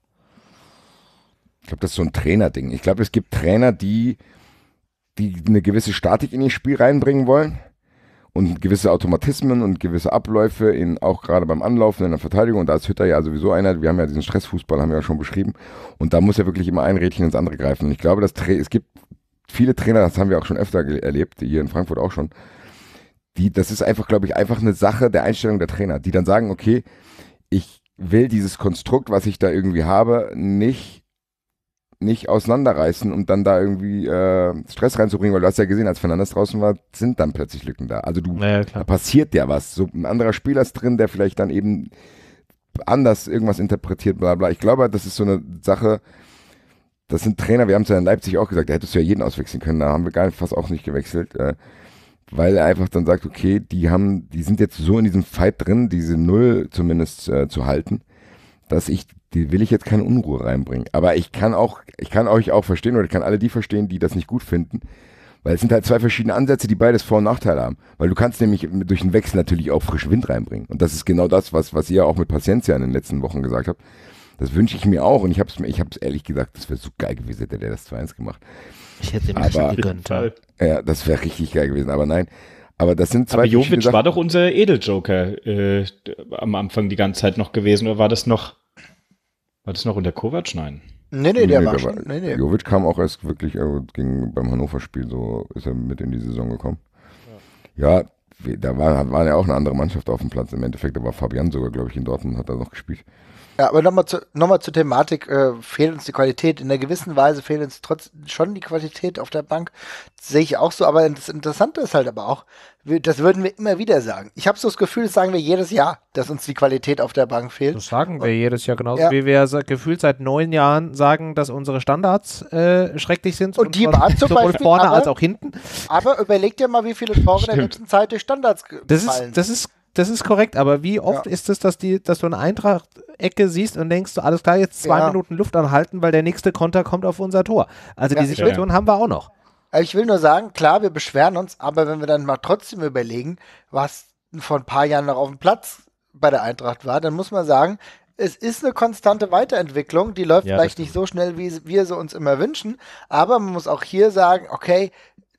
Ich glaube, das ist so ein Trainerding. Ich glaube, es gibt Trainer, die, die eine gewisse Statik in ihr Spiel reinbringen wollen und gewisse Automatismen und gewisse Abläufe, in, auch gerade beim Anlaufen in der Verteidigung. Und da ist Hütter ja sowieso einer. Wir haben ja diesen Stressfußball, haben wir ja schon beschrieben. Und da muss ja wirklich immer ein Rädchen ins andere greifen. Und ich glaube, dass es gibt viele Trainer, das haben wir auch schon öfter erlebt, hier in Frankfurt auch schon. Die, das ist einfach, glaube ich, einfach eine Sache der Einstellung der Trainer, die dann sagen, okay, ich will dieses Konstrukt, was ich da irgendwie habe, nicht nicht auseinanderreißen, und dann da irgendwie äh, Stress reinzubringen, weil du hast ja gesehen, als Fernandes draußen war, sind dann plötzlich Lücken da. Also du naja, da passiert ja was. So ein anderer Spieler ist drin, der vielleicht dann eben anders irgendwas interpretiert, bla bla. Ich glaube, das ist so eine Sache, das sind Trainer, wir haben es ja in Leipzig auch gesagt, da hättest du ja jeden auswechseln können, da haben wir gar fast auch nicht gewechselt, äh, weil er einfach dann sagt, okay, die haben, die sind jetzt so in diesem Fight drin, diese Null zumindest äh, zu halten dass ich, die will ich jetzt keine Unruhe reinbringen. Aber ich kann auch, ich kann euch auch verstehen oder ich kann alle die verstehen, die das nicht gut finden. Weil es sind halt zwei verschiedene Ansätze, die beides Vor- und Nachteile haben. Weil du kannst nämlich durch den Wechsel natürlich auch frischen Wind reinbringen. Und das ist genau das, was, was ihr auch mit Paciencia in den letzten Wochen gesagt habt. Das wünsche ich mir auch. Und ich habe es ich hab's ehrlich gesagt, das wäre so geil gewesen, hätte der das 2-1 gemacht. Ich hätte ihm das gegönnt. Ja, das wäre richtig geil gewesen. Aber nein, aber das sind zwei. Aber Jovic war doch unser Edeljoker äh, am Anfang die ganze Zeit noch gewesen, oder war das noch war das noch unter Kovac? Nein. Nee, nee, der nee, war schon. Nee, nee. Jovic kam auch erst wirklich äh, ging beim Hannover-Spiel, so ist er mit in die Saison gekommen. Ja, ja da war, war ja auch eine andere Mannschaft auf dem Platz im Endeffekt. Da war Fabian sogar, glaube ich, in Dortmund, hat er noch gespielt. Ja, aber nochmal zu, noch zur Thematik, äh, fehlt uns die Qualität. In einer gewissen Weise fehlt uns trotzdem schon die Qualität auf der Bank. sehe ich auch so, aber das Interessante ist halt aber auch, wir, das würden wir immer wieder sagen. Ich habe so das Gefühl, das sagen wir jedes Jahr, dass uns die Qualität auf der Bank fehlt. Das sagen wir Und, jedes Jahr genauso, ja. wie wir gefühlt seit neun Jahren sagen, dass unsere Standards äh, schrecklich sind. Und, Und die waren zum sowohl Beispiel, vorne aber, als auch hinten. Aber überleg dir mal, wie viele Tore in der letzten Zeit durch Standards das gefallen ist, Das ist das ist korrekt, aber wie oft ja. ist es, dass, die, dass du eine Eintracht-Ecke siehst und denkst, du, alles klar, jetzt zwei ja. Minuten Luft anhalten, weil der nächste Konter kommt auf unser Tor. Also ja, die Situation haben wir auch noch. Äh, ich will nur sagen, klar, wir beschweren uns, aber wenn wir dann mal trotzdem überlegen, was vor ein paar Jahren noch auf dem Platz bei der Eintracht war, dann muss man sagen, es ist eine konstante Weiterentwicklung, die läuft ja, vielleicht nicht so schnell, wie wir sie uns immer wünschen, aber man muss auch hier sagen, okay,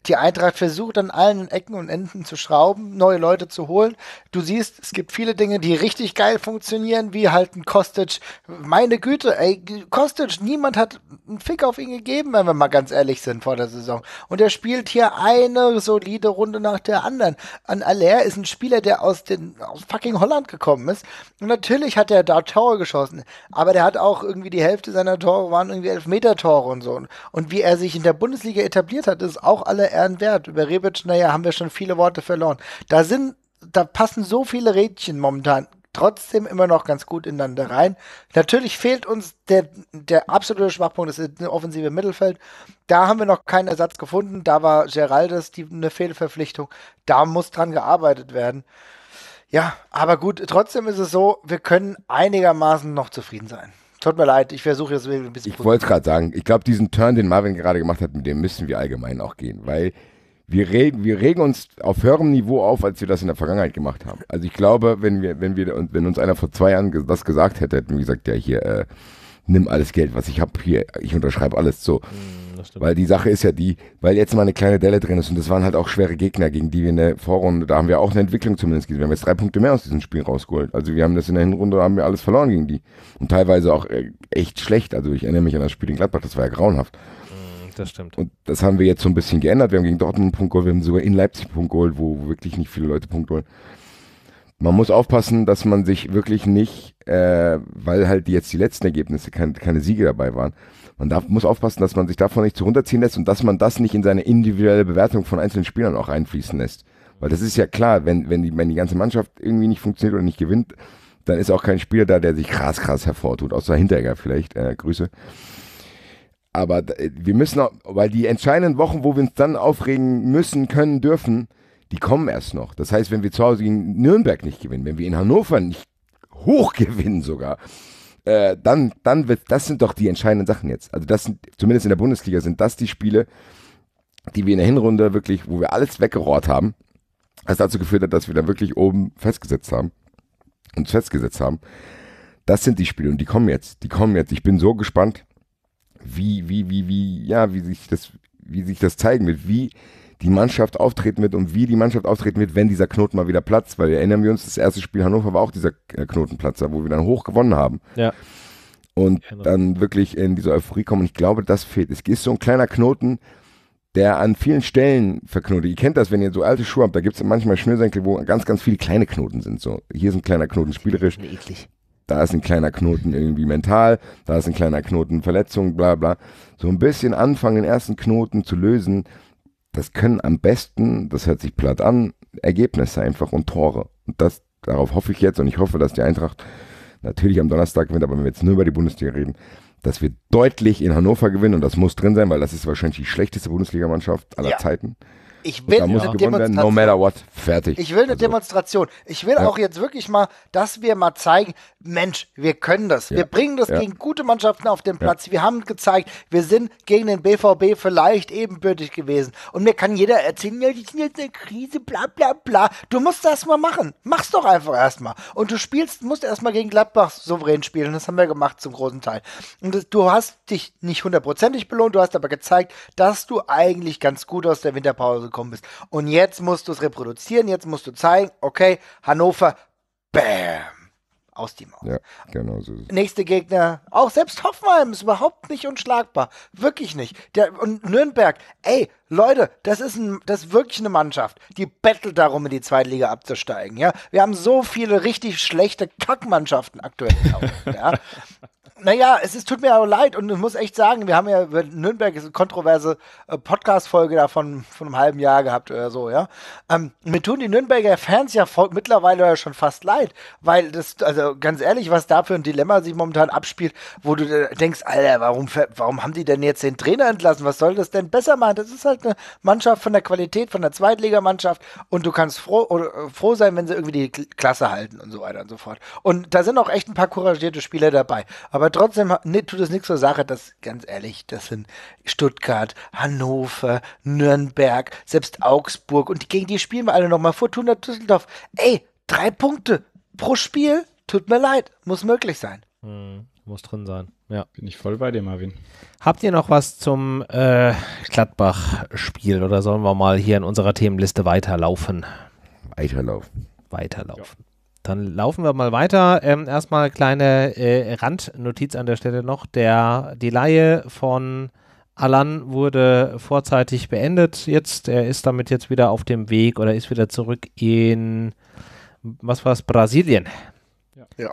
die Eintracht versucht an allen Ecken und Enden zu schrauben, neue Leute zu holen. Du siehst, es gibt viele Dinge, die richtig geil funktionieren, wie halt ein Kostic. Meine Güte, ey, Kostic, niemand hat einen Fick auf ihn gegeben, wenn wir mal ganz ehrlich sind vor der Saison. Und er spielt hier eine solide Runde nach der anderen. An Aller ist ein Spieler, der aus den aus fucking Holland gekommen ist. Und natürlich hat er da Tore geschossen, aber der hat auch irgendwie die Hälfte seiner Tore waren irgendwie Elfmeter-Tore und so. Und wie er sich in der Bundesliga etabliert hat, ist auch alle ohne äh, Ehrenwert. Über Rebic, naja, haben wir schon viele Worte verloren. Da sind, da passen so viele Rädchen momentan trotzdem immer noch ganz gut ineinander rein. Natürlich fehlt uns der, der absolute Schwachpunkt, das ist das offensive Mittelfeld. Da haben wir noch keinen Ersatz gefunden. Da war Geraldes die, eine Fehlverpflichtung. Da muss dran gearbeitet werden. Ja, aber gut, trotzdem ist es so, wir können einigermaßen noch zufrieden sein. Tut mir leid, ich versuche jetzt ein bisschen. Ich wollte es gerade sagen, ich glaube, diesen Turn, den Marvin gerade gemacht hat, mit dem müssen wir allgemein auch gehen, weil wir regen, wir regen uns auf höherem Niveau auf, als wir das in der Vergangenheit gemacht haben. Also ich glaube, wenn wir, wenn wir, wenn uns einer vor zwei Jahren das gesagt hätte, hätten wir gesagt, ja hier, äh, nimm alles Geld, was ich habe, hier, ich unterschreibe alles so. Mhm weil die Sache ist ja die, weil jetzt mal eine kleine Delle drin ist und das waren halt auch schwere Gegner, gegen die wir in der Vorrunde, da haben wir auch eine Entwicklung zumindest gesehen. Wir haben jetzt drei Punkte mehr aus diesem Spiel rausgeholt. Also wir haben das in der Hinrunde, haben wir alles verloren gegen die. Und teilweise auch äh, echt schlecht. Also ich erinnere mich an das Spiel in Gladbach, das war ja grauenhaft. Mm, das stimmt. Und das haben wir jetzt so ein bisschen geändert. Wir haben gegen Dortmund einen Punkt geholt, wir haben sogar in Leipzig einen Punkt geholt, wo, wirklich nicht viele Leute Punkt holen man muss aufpassen, dass man sich wirklich nicht, äh, weil halt jetzt die letzten Ergebnisse kein, keine Siege dabei waren, man darf, muss aufpassen, dass man sich davon nicht zu runterziehen lässt und dass man das nicht in seine individuelle Bewertung von einzelnen Spielern auch einfließen lässt. Weil das ist ja klar, wenn, wenn, die, wenn die ganze Mannschaft irgendwie nicht funktioniert oder nicht gewinnt, dann ist auch kein Spieler da, der sich krass, krass hervortut, außer Hinteregger vielleicht. Äh, Grüße. Aber äh, wir müssen auch, weil die entscheidenden Wochen, wo wir uns dann aufregen müssen, können, dürfen, die kommen erst noch. Das heißt, wenn wir zu Hause gegen Nürnberg nicht gewinnen, wenn wir in Hannover nicht hoch gewinnen sogar, äh, dann, dann wird, das sind doch die entscheidenden Sachen jetzt. Also das sind, zumindest in der Bundesliga sind das die Spiele, die wir in der Hinrunde wirklich, wo wir alles weggerohrt haben, was dazu geführt hat, dass wir da wirklich oben festgesetzt haben, und festgesetzt haben. Das sind die Spiele und die kommen jetzt, die kommen jetzt. Ich bin so gespannt, wie, wie, wie, wie, ja, wie sich das, wie sich das zeigen wird, wie die Mannschaft auftreten wird und wie die Mannschaft auftreten wird, wenn dieser Knoten mal wieder platzt. Weil erinnern wir uns, das erste Spiel Hannover war auch dieser äh, Knotenplatzer, wo wir dann hoch gewonnen haben. Ja. Und genau. dann wirklich in diese Euphorie kommen. Und ich glaube, das fehlt. Es ist so ein kleiner Knoten, der an vielen Stellen verknotet. Ihr kennt das, wenn ihr so alte Schuhe habt, da gibt es manchmal Schnürsenkel, wo ganz, ganz viele kleine Knoten sind. So, hier ist ein kleiner Knoten spielerisch. Eklig. Da ist ein kleiner Knoten irgendwie mental, da ist ein kleiner Knoten Verletzung, bla bla. So ein bisschen anfangen, den ersten Knoten zu lösen, das können am besten, das hört sich platt an, Ergebnisse einfach und Tore. Und das, darauf hoffe ich jetzt und ich hoffe, dass die Eintracht natürlich am Donnerstag gewinnt, aber wenn wir jetzt nur über die Bundesliga reden, dass wir deutlich in Hannover gewinnen und das muss drin sein, weil das ist wahrscheinlich die schlechteste Bundesligamannschaft aller ja. Zeiten. Ich will da muss eine gewonnen werden, no matter what. Fertig. Ich will eine also. Demonstration. Ich will ja. auch jetzt wirklich mal, dass wir mal zeigen, Mensch, wir können das. Ja. Wir bringen das ja. gegen gute Mannschaften auf den Platz. Wir haben gezeigt, wir sind gegen den BVB vielleicht ebenbürtig gewesen. Und mir kann jeder erzählen, ja, die sind jetzt eine Krise, bla bla bla. Du musst das mal machen. Mach's doch einfach erstmal. Und du spielst, musst erstmal gegen Gladbach souverän spielen. Das haben wir gemacht zum großen Teil. Und das, du hast dich nicht hundertprozentig belohnt, du hast aber gezeigt, dass du eigentlich ganz gut aus der Winterpause kommst gekommen bist. Und jetzt musst du es reproduzieren, jetzt musst du zeigen, okay, Hannover, bam, aus dem Maus. Ja, genau so. Nächste Gegner, auch selbst Hoffenheim ist überhaupt nicht unschlagbar. Wirklich nicht. Der, und Nürnberg, ey, Leute, das ist, ein, das ist wirklich eine Mannschaft, die bettelt darum, in die zweite Liga abzusteigen. Ja? Wir haben so viele richtig schlechte Kackmannschaften aktuell. Auch, ja? Naja, es ist, tut mir aber leid und ich muss echt sagen, wir haben ja über Nürnberg eine kontroverse äh, Podcast-Folge davon von einem halben Jahr gehabt oder so, ja. Ähm, mir tun die Nürnberger Fans ja voll, mittlerweile schon fast leid, weil das, also ganz ehrlich, was da für ein Dilemma sich momentan abspielt, wo du denkst, Alter, warum, warum haben die denn jetzt den Trainer entlassen? Was soll das denn besser machen? Das ist halt eine Mannschaft von der Qualität, von der Zweitligamannschaft und du kannst froh, oder, froh sein, wenn sie irgendwie die Klasse halten und so weiter und so fort. Und da sind auch echt ein paar couragierte Spieler dabei. Aber aber trotzdem nee, tut es nichts zur Sache, dass, ganz ehrlich, das sind Stuttgart, Hannover, Nürnberg, selbst Augsburg und gegen die spielen wir alle nochmal. Fortuna Düsseldorf. Ey, drei Punkte pro Spiel. Tut mir leid, muss möglich sein. Hm, muss drin sein. Ja. Bin ich voll bei dir, Marvin. Habt ihr noch was zum äh, Gladbach-Spiel oder sollen wir mal hier in unserer Themenliste weiterlaufen? Weiterlaufen. Weiterlaufen. Ja. Dann laufen wir mal weiter. Ähm, erstmal kleine äh, Randnotiz an der Stelle noch. Der, die Laie von Alan wurde vorzeitig beendet. Jetzt, er ist damit jetzt wieder auf dem Weg oder ist wieder zurück in, was war es, Brasilien. Ja. ja.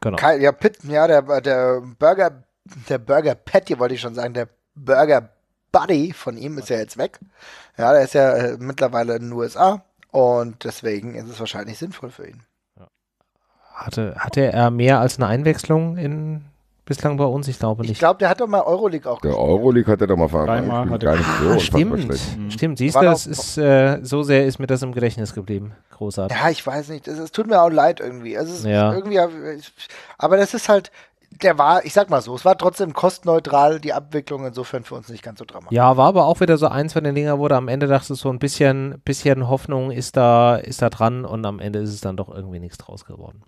Genau. Kyle, ja, Pitt, ja, der, der Burger, der Burger Patty wollte ich schon sagen, der Burger Buddy von ihm ist ja jetzt weg. Ja, der ist ja äh, mittlerweile in den USA und deswegen ist es wahrscheinlich sinnvoll für ihn. Hatte, hatte er mehr als eine Einwechslung in bislang bei uns? Ich glaube nicht. Ich glaube, der hat doch mal Euroleague auch Der Euroleague hat er doch mal verraten. Hat so ah, stimmt, stimmt. Siehst du, das ist, äh, so sehr ist mir das im Gedächtnis geblieben. Großartig. Ja, ich weiß nicht. Es tut mir auch leid irgendwie. Es ja. irgendwie. Aber das ist halt, der war, ich sag mal so, es war trotzdem kostneutral, die Abwicklung insofern für uns nicht ganz so dramatisch. Ja, war aber auch wieder so eins von den Dinger, wurde am Ende dachtest, so ein bisschen, bisschen Hoffnung ist da, ist da dran und am Ende ist es dann doch irgendwie nichts draus geworden.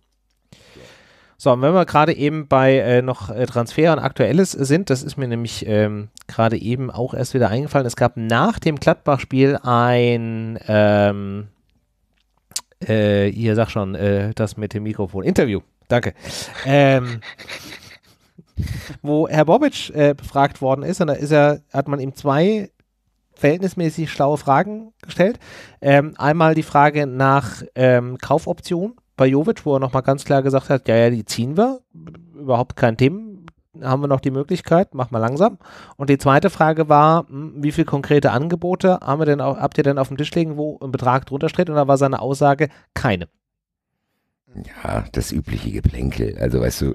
So, und wenn wir gerade eben bei äh, noch äh, Transfer und Aktuelles sind, das ist mir nämlich ähm, gerade eben auch erst wieder eingefallen. Es gab nach dem Gladbach-Spiel ein, ähm, äh, ihr sagt schon, äh, das mit dem Mikrofon, Interview, danke. Ähm, wo Herr Bobic äh, befragt worden ist, und da ist er, hat man ihm zwei verhältnismäßig schlaue Fragen gestellt. Ähm, einmal die Frage nach ähm, Kaufoption bei Jovic, wo er nochmal ganz klar gesagt hat, ja, ja, die ziehen wir, überhaupt kein Thema, haben wir noch die Möglichkeit, mach mal langsam. Und die zweite Frage war, hm, wie viele konkrete Angebote haben wir denn, auch, habt ihr denn auf dem Tisch liegen, wo ein Betrag drunter steht? Und da war seine Aussage, keine. Ja, das übliche Geplänkel. Also weißt du,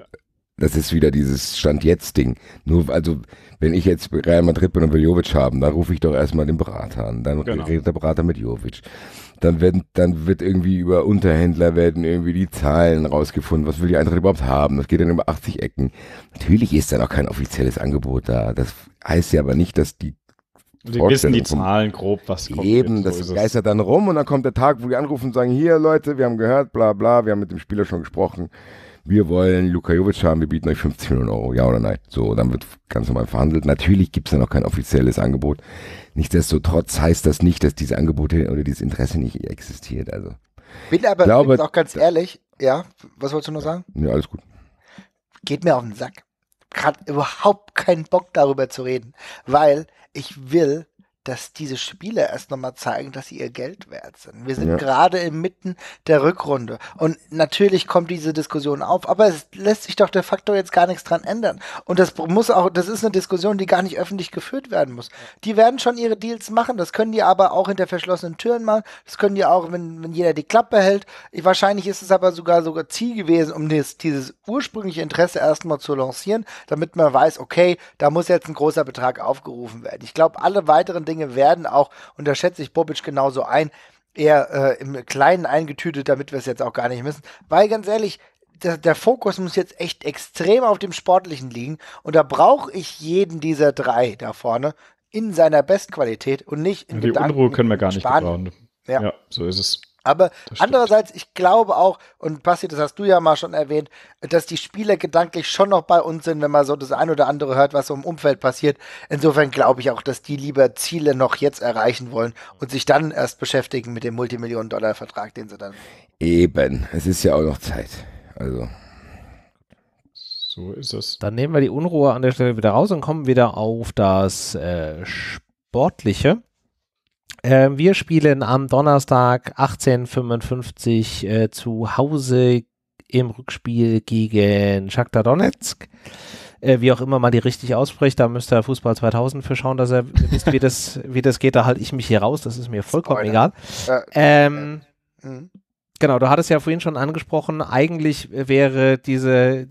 das ist wieder dieses Stand-Jetzt-Ding. Nur, also, wenn ich jetzt Real Madrid bin und will Jovic haben, dann rufe ich doch erstmal den Berater an. Dann genau. redet der Berater mit Jovic dann werden, dann wird irgendwie über Unterhändler werden irgendwie die Zahlen rausgefunden. Was will die Eintracht überhaupt haben? Das geht dann über 80 Ecken. Natürlich ist da noch kein offizielles Angebot da. Das heißt ja aber nicht, dass die Sie wissen die Zahlen grob, was kommt. Eben, das geistert dann rum und dann kommt der Tag, wo die anrufen und sagen, hier Leute, wir haben gehört, bla bla, wir haben mit dem Spieler schon gesprochen wir wollen Luka Jovic haben, wir bieten euch 50 Millionen Euro, ja oder nein. So, dann wird ganz normal verhandelt. Natürlich gibt es da noch kein offizielles Angebot. Nichtsdestotrotz heißt das nicht, dass diese Angebote oder dieses Interesse nicht existiert. Also, bin aber glaube, auch ganz ehrlich, ja, was wolltest du nur sagen? Ja, alles gut. Geht mir auf den Sack. Gerade überhaupt keinen Bock darüber zu reden, weil ich will dass diese Spiele erst nochmal zeigen, dass sie ihr Geld wert sind. Wir sind ja. gerade inmitten der Rückrunde. Und natürlich kommt diese Diskussion auf, aber es lässt sich doch de facto jetzt gar nichts dran ändern. Und das muss auch, das ist eine Diskussion, die gar nicht öffentlich geführt werden muss. Die werden schon ihre Deals machen, das können die aber auch hinter verschlossenen Türen machen, das können die auch, wenn, wenn jeder die Klappe hält. Wahrscheinlich ist es aber sogar sogar Ziel gewesen, um dieses, dieses ursprüngliche Interesse erstmal zu lancieren, damit man weiß, okay, da muss jetzt ein großer Betrag aufgerufen werden. Ich glaube, alle weiteren Dinge Dinge werden auch, und da schätze ich Bobic genauso ein, eher äh, im Kleinen eingetütet, damit wir es jetzt auch gar nicht müssen. Weil ganz ehrlich, der, der, Fokus muss jetzt echt extrem auf dem Sportlichen liegen und da brauche ich jeden dieser drei da vorne in seiner Bestqualität und nicht in ja, Die Gedanken Unruhe können wir gar nicht Spanien. gebrauchen. Ja. ja. so ist es. Aber andererseits, ich glaube auch, und Basti, das hast du ja mal schon erwähnt, dass die Spieler gedanklich schon noch bei uns sind, wenn man so das ein oder andere hört, was so im Umfeld passiert. Insofern glaube ich auch, dass die lieber Ziele noch jetzt erreichen wollen und sich dann erst beschäftigen mit dem Multimillionen-Dollar-Vertrag, den sie dann. Eben, es ist ja auch noch Zeit. Also. So ist es. Dann nehmen wir die Unruhe an der Stelle wieder raus und kommen wieder auf das äh, Sportliche. Äh, wir spielen am Donnerstag 18.55 äh, zu Hause im Rückspiel gegen Shakhtar Donetsk. Äh, wie auch immer man die richtig ausspricht, da müsste er Fußball 2000 für schauen, dass er wisst, wie das, wie das geht. Da halte ich mich hier raus, das ist mir vollkommen Spoiler. egal. Ähm, mhm. Genau, du hattest ja vorhin schon angesprochen, eigentlich wäre diese,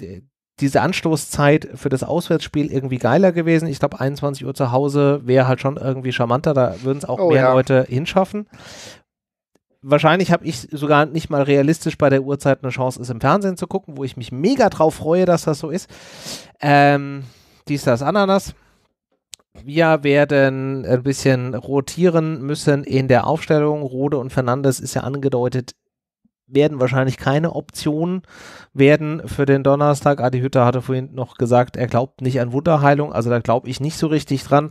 diese Anstoßzeit für das Auswärtsspiel irgendwie geiler gewesen. Ich glaube, 21 Uhr zu Hause wäre halt schon irgendwie charmanter, da würden es auch oh, mehr ja. Leute hinschaffen. Wahrscheinlich habe ich sogar nicht mal realistisch bei der Uhrzeit eine Chance, es im Fernsehen zu gucken, wo ich mich mega drauf freue, dass das so ist. Ähm, dies, das, Ananas. Wir werden ein bisschen rotieren müssen in der Aufstellung. Rode und Fernandes ist ja angedeutet, werden wahrscheinlich keine Option werden für den Donnerstag. Adi Hütter hatte vorhin noch gesagt, er glaubt nicht an Wunderheilung, also da glaube ich nicht so richtig dran.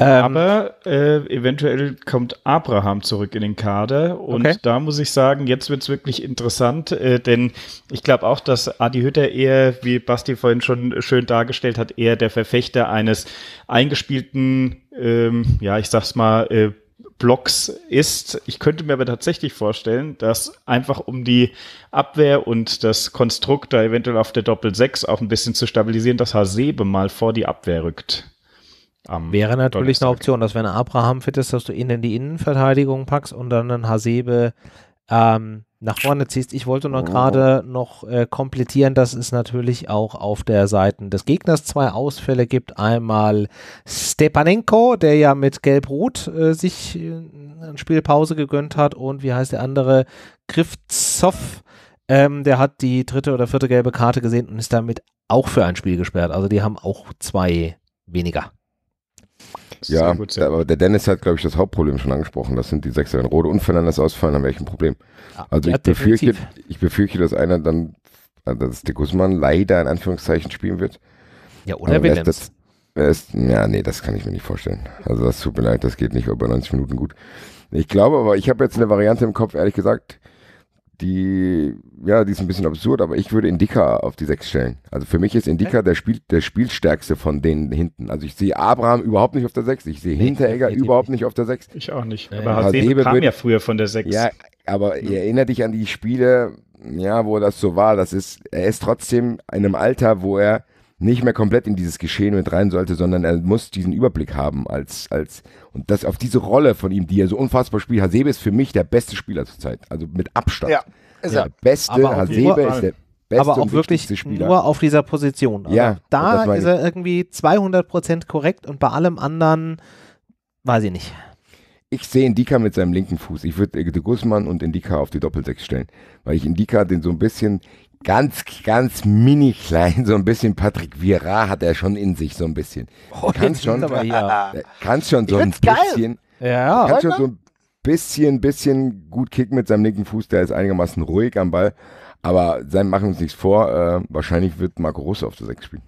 Ähm, Aber äh, eventuell kommt Abraham zurück in den Kader und okay. da muss ich sagen, jetzt wird es wirklich interessant, äh, denn ich glaube auch, dass Adi Hütter eher, wie Basti vorhin schon schön dargestellt hat, eher der Verfechter eines eingespielten, ähm, ja, ich sag's mal, äh, Blocks ist. Ich könnte mir aber tatsächlich vorstellen, dass einfach um die Abwehr und das Konstrukt da eventuell auf der Doppel-6 auch ein bisschen zu stabilisieren, dass Hasebe mal vor die Abwehr rückt. Wäre natürlich Donnerstag. eine Option, dass wenn Abraham fit ist, dass du ihn in die Innenverteidigung packst und dann einen Hasebe ähm, nach vorne ziehst. Ich wollte noch gerade noch äh, komplettieren, dass es natürlich auch auf der Seite des Gegners zwei Ausfälle gibt. Einmal Stepanenko, der ja mit Gelb-Rot äh, sich äh, eine Spielpause gegönnt hat und wie heißt der andere? Krivtsov, ähm, der hat die dritte oder vierte gelbe Karte gesehen und ist damit auch für ein Spiel gesperrt. Also die haben auch zwei weniger. Ja, gut, ja, aber der Dennis hat, glaube ich, das Hauptproblem schon angesprochen. Das sind die Sechser. in Rode und Fernandes ausfallen, haben wir echt ein Problem. Ja, also ich befürchte, ich befürchte, dass einer dann, also dass der Guzman leider in Anführungszeichen spielen wird. Ja, oder Willems. Das, das, ja, nee, das kann ich mir nicht vorstellen. Also das tut mir leid, das geht nicht über 90 Minuten gut. Ich glaube aber, ich habe jetzt eine Variante im Kopf, ehrlich gesagt, die, ja, die ist ein bisschen absurd, aber ich würde Indika auf die sechs stellen. Also für mich ist Indika der, Spiel, der spielstärkste von denen hinten. Also ich sehe Abraham überhaupt nicht auf der sechs, ich sehe nee, Hinteregger überhaupt nicht. nicht auf der sechs. Ich auch nicht. Aber Hasebe kam ja früher von der sechs. Ja, aber ja. erinnere dich an die Spiele, ja, wo das so war. Das ist, er ist trotzdem in einem Alter, wo er nicht mehr komplett in dieses Geschehen mit rein sollte, sondern er muss diesen Überblick haben als, als, und das auf diese Rolle von ihm, die er so unfassbar spielt. Hasebe ist für mich der beste Spieler zurzeit, also mit Abstand. Ja, ist der er. Beste aber Hasebe ist der beste aber auch wirklich Spieler. nur auf dieser Position. Also ja, da ist er irgendwie 200% korrekt und bei allem anderen weiß ich nicht. Ich sehe Indika mit seinem linken Fuß. Ich würde Guzman und Indika auf die Doppelsechs stellen, weil ich Indika den so ein bisschen, Ganz, ganz mini klein, so ein bisschen Patrick Vieira hat er schon in sich, so ein bisschen. Oh, kannst schon, äh, kannst schon so ein bisschen. Geil. Ja, kannst schon so ein bisschen, bisschen gut kicken mit seinem linken Fuß, der ist einigermaßen ruhig am Ball. Aber sein machen wir uns nichts vor. Äh, wahrscheinlich wird Marco Russo auf der 6 spielen.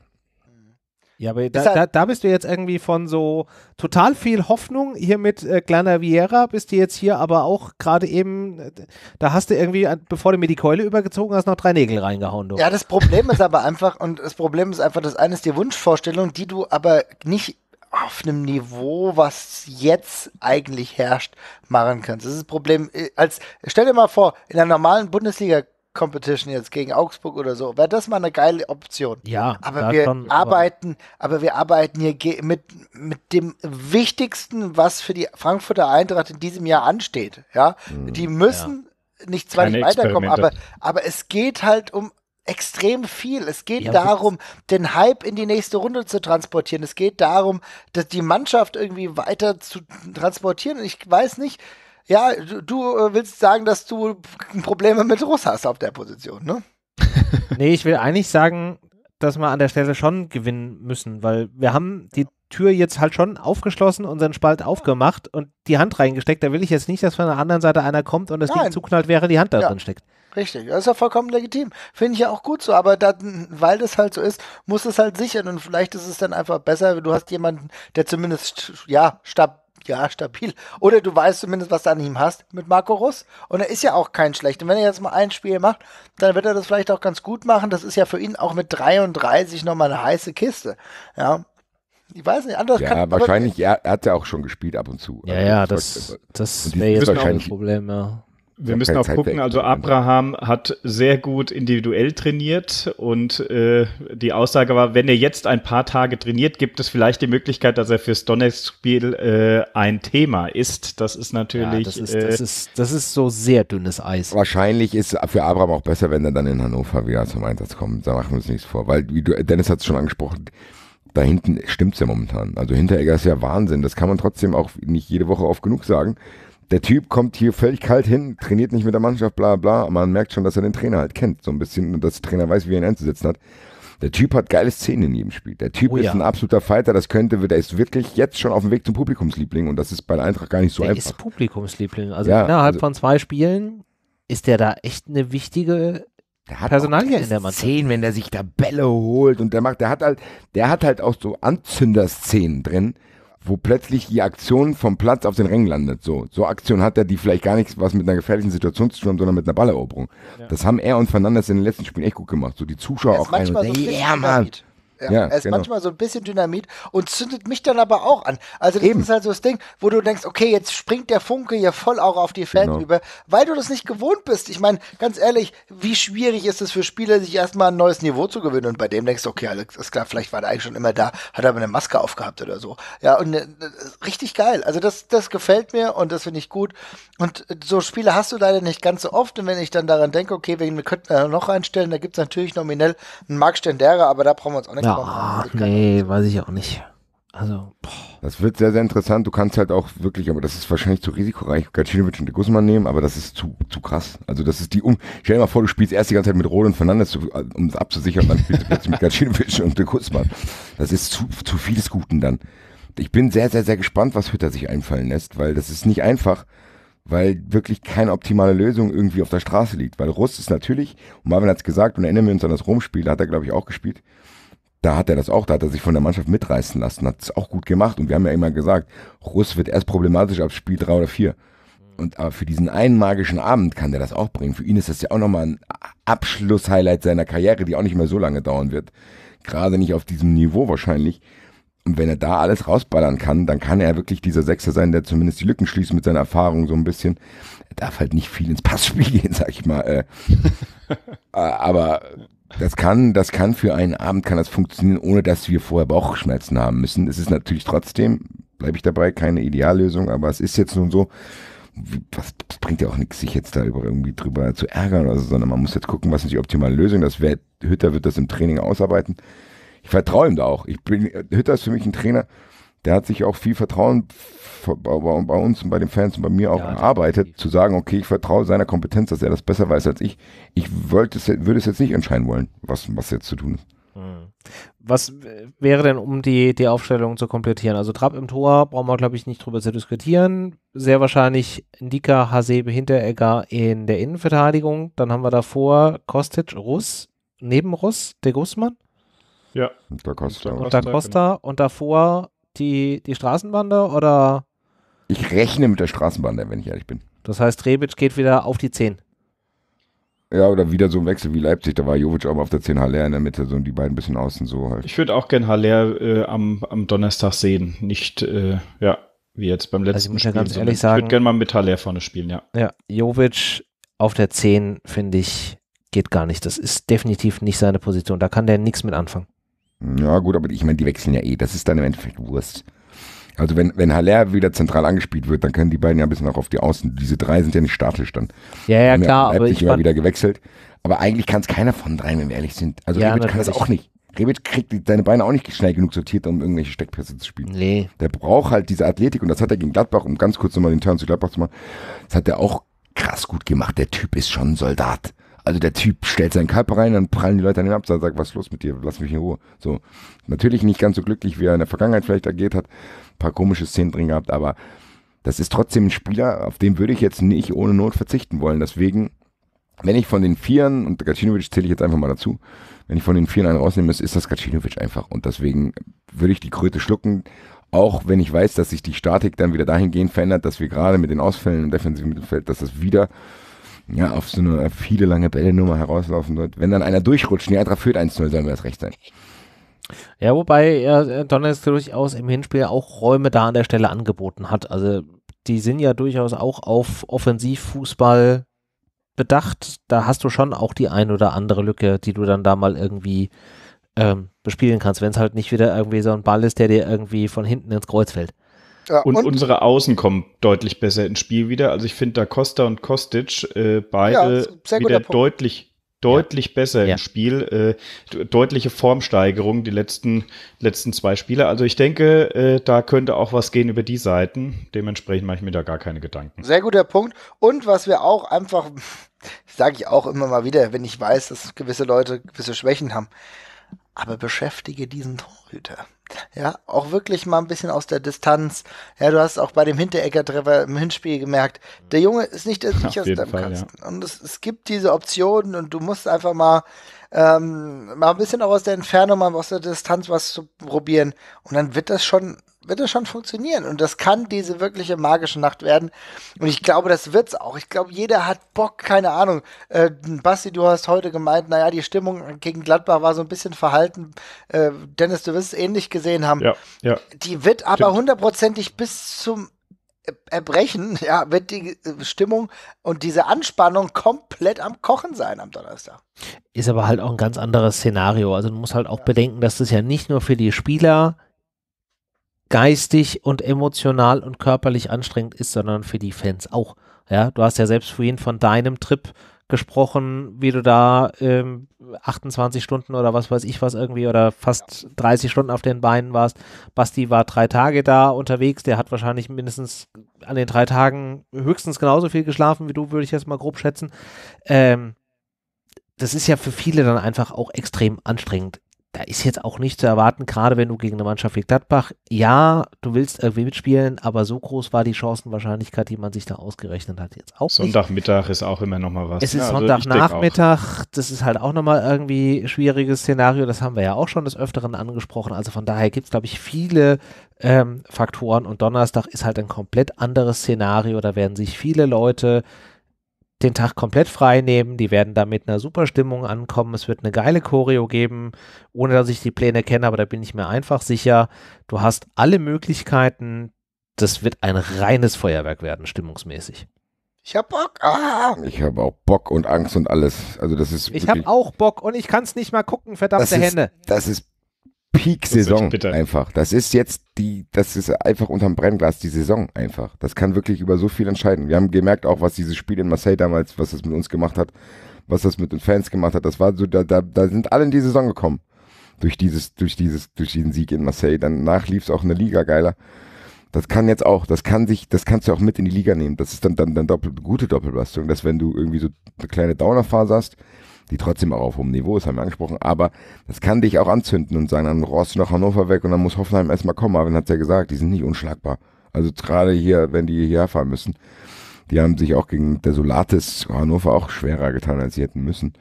Ja, aber da, halt da, da, bist du jetzt irgendwie von so total viel Hoffnung hier mit äh, kleiner Vieira, bist du jetzt hier aber auch gerade eben, da hast du irgendwie, äh, bevor du mir die Keule übergezogen hast, noch drei Nägel reingehauen. Du. Ja, das Problem ist aber einfach, und das Problem ist einfach, das eine ist die Wunschvorstellung, die du aber nicht auf einem Niveau, was jetzt eigentlich herrscht, machen kannst. Das ist das Problem. Äh, als, stell dir mal vor, in einer normalen Bundesliga Competition jetzt gegen Augsburg oder so, wäre das mal eine geile Option. Ja, aber wir schon, arbeiten, aber, aber wir arbeiten hier mit, mit dem Wichtigsten, was für die Frankfurter Eintracht in diesem Jahr ansteht. Ja, hm, die müssen ja. nicht zwar nicht weiterkommen, aber, aber es geht halt um extrem viel. Es geht ja, darum, den Hype in die nächste Runde zu transportieren. Es geht darum, dass die Mannschaft irgendwie weiter zu transportieren. Und ich weiß nicht, ja, du, du äh, willst sagen, dass du Probleme mit Russ hast auf der Position, ne? nee, ich will eigentlich sagen, dass wir an der Stelle schon gewinnen müssen, weil wir haben die Tür jetzt halt schon aufgeschlossen, unseren Spalt aufgemacht und die Hand reingesteckt. Da will ich jetzt nicht, dass von der anderen Seite einer kommt und das Nein. Ding zuknallt, wäre die Hand da ja. drin steckt. Richtig, das ist ja vollkommen legitim. Finde ich ja auch gut so, aber dann, weil das halt so ist, muss es halt sichern und vielleicht ist es dann einfach besser, du hast jemanden, der zumindest ja, stab ja, stabil. Oder du weißt zumindest, was du an ihm hast mit Marco Russ. Und er ist ja auch kein schlechter. wenn er jetzt mal ein Spiel macht, dann wird er das vielleicht auch ganz gut machen. Das ist ja für ihn auch mit 33 nochmal eine heiße Kiste. Ja. Ich weiß nicht, anders ja, kann wahrscheinlich, er, er hat ja auch schon gespielt ab und zu. Ja, also, ja, das, das, das wäre jetzt wahrscheinlich, auch ein Problem, ja wir müssen auch Zeit gucken, also Abraham hat sehr gut individuell trainiert und äh, die Aussage war, wenn er jetzt ein paar Tage trainiert, gibt es vielleicht die Möglichkeit, dass er fürs Donetsk-Spiel äh, ein Thema ist. Das ist natürlich. Ja, das, ist, äh, das, ist, das ist so sehr dünnes Eis. Wahrscheinlich ist für Abraham auch besser, wenn er dann in Hannover wieder zum Einsatz kommt. Da machen wir uns nichts vor, weil wie du, Dennis hat es schon angesprochen. Da hinten stimmt es ja momentan. Also Hinteregger ist ja Wahnsinn. Das kann man trotzdem auch nicht jede Woche oft genug sagen der Typ kommt hier völlig kalt hin, trainiert nicht mit der Mannschaft, bla bla. Aber man merkt schon, dass er den Trainer halt kennt, so ein bisschen, und dass der Trainer weiß, wie er ihn einzusetzen hat. Der Typ hat geile Szenen in jedem Spiel. Der Typ oh, ist ja. ein absoluter Fighter. Das könnte, der ist wirklich jetzt schon auf dem Weg zum Publikumsliebling und das ist bei der Eintracht gar nicht so der einfach. Der ist Publikumsliebling. Also ja, innerhalb also von zwei Spielen ist der da echt eine wichtige der hat Personalie in der Mannschaft. Szenen, wenn der sich da Bälle holt und der macht, der hat halt, der hat halt auch so Anzünderszenen drin wo plötzlich die Aktion vom Platz auf den Rängen landet. So, so Aktion hat er, die vielleicht gar nichts was mit einer gefährlichen Situation zu tun haben, sondern mit einer Balleroberung. Ja. Das haben er und Fernandes in den letzten Spielen echt gut gemacht. So die Zuschauer auch rein. So, hey, ja, Mann. Sieht. Ja, ja, er ist genau. manchmal so ein bisschen Dynamit und zündet mich dann aber auch an. Also das Eben. ist halt so das Ding, wo du denkst, okay, jetzt springt der Funke hier voll auch auf die Fans genau. über, weil du das nicht gewohnt bist. Ich meine, ganz ehrlich, wie schwierig ist es für Spieler, sich erstmal ein neues Niveau zu gewinnen und bei dem denkst du, okay, Alex, ist klar, vielleicht war der eigentlich schon immer da, hat aber eine Maske aufgehabt oder so. Ja, und äh, richtig geil. Also das, das gefällt mir und das finde ich gut. Und so Spiele hast du leider nicht ganz so oft und wenn ich dann daran denke, okay, wir könnten da noch einstellen, da gibt es natürlich nominell einen Marc Stendera, aber da brauchen wir uns auch nicht ja, nee, weiß ich auch nicht. Also, boah. Das wird sehr, sehr interessant. Du kannst halt auch wirklich, aber das ist wahrscheinlich zu risikoreich, Gacinovic und de Guzman nehmen, aber das ist zu, zu krass. Also das ist die um. Stell dir mal vor, du spielst erst die ganze Zeit mit Roland Fernandes, äh, um es abzusichern, dann spielst du plötzlich mit Gacinovic und de Guzman. Das ist zu, zu vieles Guten dann. Ich bin sehr, sehr, sehr gespannt, was Hütter sich einfallen lässt, weil das ist nicht einfach, weil wirklich keine optimale Lösung irgendwie auf der Straße liegt. Weil Russ ist natürlich, und Marvin hat es gesagt, und erinnern wir uns an das Rom-Spiel, da hat er, glaube ich, auch gespielt da hat er das auch, da hat er sich von der Mannschaft mitreißen lassen, hat es auch gut gemacht. Und wir haben ja immer gesagt, Russ wird erst problematisch ab Spiel drei oder vier. Und aber für diesen einen magischen Abend kann der das auch bringen. Für ihn ist das ja auch nochmal ein Abschlusshighlight seiner Karriere, die auch nicht mehr so lange dauern wird. Gerade nicht auf diesem Niveau wahrscheinlich. Und wenn er da alles rausballern kann, dann kann er wirklich dieser Sechser sein, der zumindest die Lücken schließt mit seiner Erfahrung so ein bisschen. Er darf halt nicht viel ins Passspiel gehen, sag ich mal. Äh. Äh, aber das kann, das kann für einen Abend kann das funktionieren, ohne dass wir vorher Bauchschmerzen haben müssen. Es ist natürlich trotzdem, bleibe ich dabei, keine Ideallösung, aber es ist jetzt nun so, was bringt ja auch nichts, sich jetzt da über irgendwie drüber zu ärgern oder so, sondern man muss jetzt gucken, was ist die optimale Lösung. Das wird, Hütter wird das im Training ausarbeiten. Ich vertraue ihm da auch. Ich bin, Hütter ist für mich ein Trainer, der hat sich auch viel Vertrauen bei uns und bei den Fans und bei mir auch ja, erarbeitet, zu sagen, okay, ich vertraue seiner Kompetenz, dass er das besser weiß als ich. Ich wollte es, würde es jetzt nicht entscheiden wollen, was, was jetzt zu tun ist. Hm. Was wäre denn, um die, die Aufstellung zu komplettieren? Also Trapp im Tor brauchen wir, glaube ich, nicht drüber zu diskutieren. Sehr wahrscheinlich Ndika, Hasebe, Hinteregger in der Innenverteidigung. Dann haben wir davor Kostic, Russ, neben Russ, De Guzman. Ja. Und Da Costa. Und Da Costa. Genau. Und davor die, die Straßenbahn da oder? Ich rechne mit der Straßenbahn da, wenn ich ehrlich bin. Das heißt, Rebic geht wieder auf die 10. Ja, oder wieder so ein Wechsel wie Leipzig, da war Jovic auch mal auf der 10 Haller in der Mitte, so und die beiden ein bisschen außen so halt. Ich würde auch gern Haller äh, am, am Donnerstag sehen, nicht, äh, ja, wie jetzt beim letzten also ich Spiel. Ja ganz also ehrlich sagen, ich würde gerne mal mit Haller vorne spielen, ja. Ja, Jovic auf der 10, finde ich, geht gar nicht. Das ist definitiv nicht seine Position. Da kann der nichts mit anfangen. Ja, gut, aber ich meine, die wechseln ja eh. Das ist dann im Endeffekt Wurst. Also wenn, wenn Haller wieder zentral angespielt wird, dann können die beiden ja ein bisschen auch auf die Außen. Diese drei sind ja nicht statisch dann. Ja, ja, Haben klar. Ja aber ich immer wieder gewechselt. Aber eigentlich kann es keiner von dreien, wenn wir ehrlich sind. Also ja, Rebic kann das auch nicht. Rebic kriegt seine Beine auch nicht schnell genug sortiert, um irgendwelche Steckpässe zu spielen. Nee. Der braucht halt diese Athletik und das hat er gegen Gladbach, um ganz kurz nochmal den Turn zu Gladbach zu machen, das hat er auch krass gut gemacht. Der Typ ist schon ein Soldat. Also der Typ stellt seinen Kalb rein, dann prallen die Leute an ihm ab, sagt, was ist los mit dir? Lass mich in Ruhe. So. Natürlich nicht ganz so glücklich, wie er in der Vergangenheit vielleicht agiert hat. Ein paar komische Szenen drin gehabt, aber das ist trotzdem ein Spieler, auf den würde ich jetzt nicht ohne Not verzichten wollen. Deswegen, wenn ich von den Vieren, und Gacinovic zähle ich jetzt einfach mal dazu, wenn ich von den Vieren einen rausnehmen muss, ist das Gacinovic einfach. Und deswegen würde ich die Kröte schlucken, auch wenn ich weiß, dass sich die Statik dann wieder dahingehend verändert, dass wir gerade mit den Ausfällen im defensiven Mittelfeld, dass das wieder ja, auf so eine viele lange Bälle nur mal herauslaufen wird. Wenn dann einer durchrutscht und die Eintracht führt 1-0, sollen wir das recht sein. Ja, wobei ja, Donetsk durchaus im Hinspiel auch Räume da an der Stelle angeboten hat. Also die sind ja durchaus auch auf Offensivfußball bedacht. Da hast du schon auch die ein oder andere Lücke, die du dann da mal irgendwie ähm, bespielen kannst, wenn es halt nicht wieder irgendwie so ein Ball ist, der dir irgendwie von hinten ins Kreuz fällt. Ja, und, und, unsere Außen kommen deutlich besser ins Spiel wieder. Also ich finde da Costa und Kostic äh, beide ja, wieder deutlich deutlich ja. besser im Spiel, äh, deutliche Formsteigerung die letzten letzten zwei Spiele. Also ich denke, äh, da könnte auch was gehen über die Seiten. Dementsprechend mache ich mir da gar keine Gedanken. Sehr guter Punkt. Und was wir auch einfach, sage ich auch immer mal wieder, wenn ich weiß, dass gewisse Leute gewisse Schwächen haben, aber beschäftige diesen Torhüter ja, auch wirklich mal ein bisschen aus der Distanz. Ja, du hast auch bei dem Hinteregger-Treffer im Hinspiel gemerkt, der Junge ist nicht der sicherste im Kasten. Ja. Und es, es, gibt diese Optionen und du musst einfach mal, ähm, mal ein bisschen auch aus der Entfernung, mal aus der Distanz was zu probieren. Und dann wird das schon wird das schon funktionieren. Und das kann diese wirkliche magische Nacht werden. Und ich glaube, das wird's auch. Ich glaube, jeder hat Bock, keine Ahnung. Äh, Basti, du hast heute gemeint, naja, die Stimmung gegen Gladbach war so ein bisschen verhalten. Äh, Dennis, du wirst es ähnlich gesehen haben. Ja, ja. Die wird aber hundertprozentig bis zum Erbrechen, ja, wird die Stimmung und diese Anspannung komplett am Kochen sein am Donnerstag. Ist aber halt auch ein ganz anderes Szenario. Also du musst halt auch ja. bedenken, dass das ja nicht nur für die Spieler geistig und emotional und körperlich anstrengend ist, sondern für die Fans auch. Ja, du hast ja selbst vorhin von deinem Trip gesprochen, wie du da ähm, 28 Stunden oder was weiß ich was irgendwie oder fast 30 Stunden auf den Beinen warst. Basti war drei Tage da unterwegs, der hat wahrscheinlich mindestens an den drei Tagen höchstens genauso viel geschlafen wie du, würde ich jetzt mal grob schätzen. Ähm, das ist ja für viele dann einfach auch extrem anstrengend da ist jetzt auch nicht zu erwarten, gerade wenn du gegen eine Mannschaft wie Gladbach, ja, du willst irgendwie mitspielen, aber so groß war die Chancenwahrscheinlichkeit, die man sich da ausgerechnet hat, jetzt auch Sonntagmittag ist auch immer nochmal was. Es ist ja, also Sonntagnachmittag, also das ist halt auch nochmal irgendwie ein schwieriges Szenario, das haben wir ja auch schon des Öfteren angesprochen, also von daher gibt es, glaube ich, viele ähm, Faktoren und Donnerstag ist halt ein komplett anderes Szenario, da werden sich viele Leute den Tag komplett frei nehmen. Die werden da mit einer super Stimmung ankommen. Es wird eine geile Choreo geben, ohne dass ich die Pläne kenne, aber da bin ich mir einfach sicher. Du hast alle Möglichkeiten. Das wird ein reines Feuerwerk werden, stimmungsmäßig. Ich hab Bock. Ah. Ich habe auch Bock und Angst und alles. Also das ist. Ich habe auch Bock und ich kann es nicht mal gucken, verdammte das ist, Hände. Das ist Peak-Saison einfach. Das ist jetzt die, das ist einfach unterm Brennglas die Saison einfach. Das kann wirklich über so viel entscheiden. Wir haben gemerkt auch, was dieses Spiel in Marseille damals, was das mit uns gemacht hat, was das mit den Fans gemacht hat. Das war so, da, da, da sind alle in die Saison gekommen. Durch dieses, durch dieses, durch diesen Sieg in Marseille. Danach lief es auch in der Liga geiler. Das kann jetzt auch, das kann sich, das kannst du auch mit in die Liga nehmen. Das ist dann, dann, dann doppelt, gute Doppelbelastung, dass wenn du irgendwie so eine kleine Downerphase hast, die trotzdem auch auf hohem Niveau ist, haben wir angesprochen, aber das kann dich auch anzünden und sagen, dann rost du nach Hannover weg und dann muss Hoffenheim erstmal kommen. Marvin hat es ja gesagt, die sind nicht unschlagbar. Also gerade hier, wenn die hierher fahren müssen, die haben sich auch gegen Desolates Hannover auch schwerer getan, als sie hätten müssen.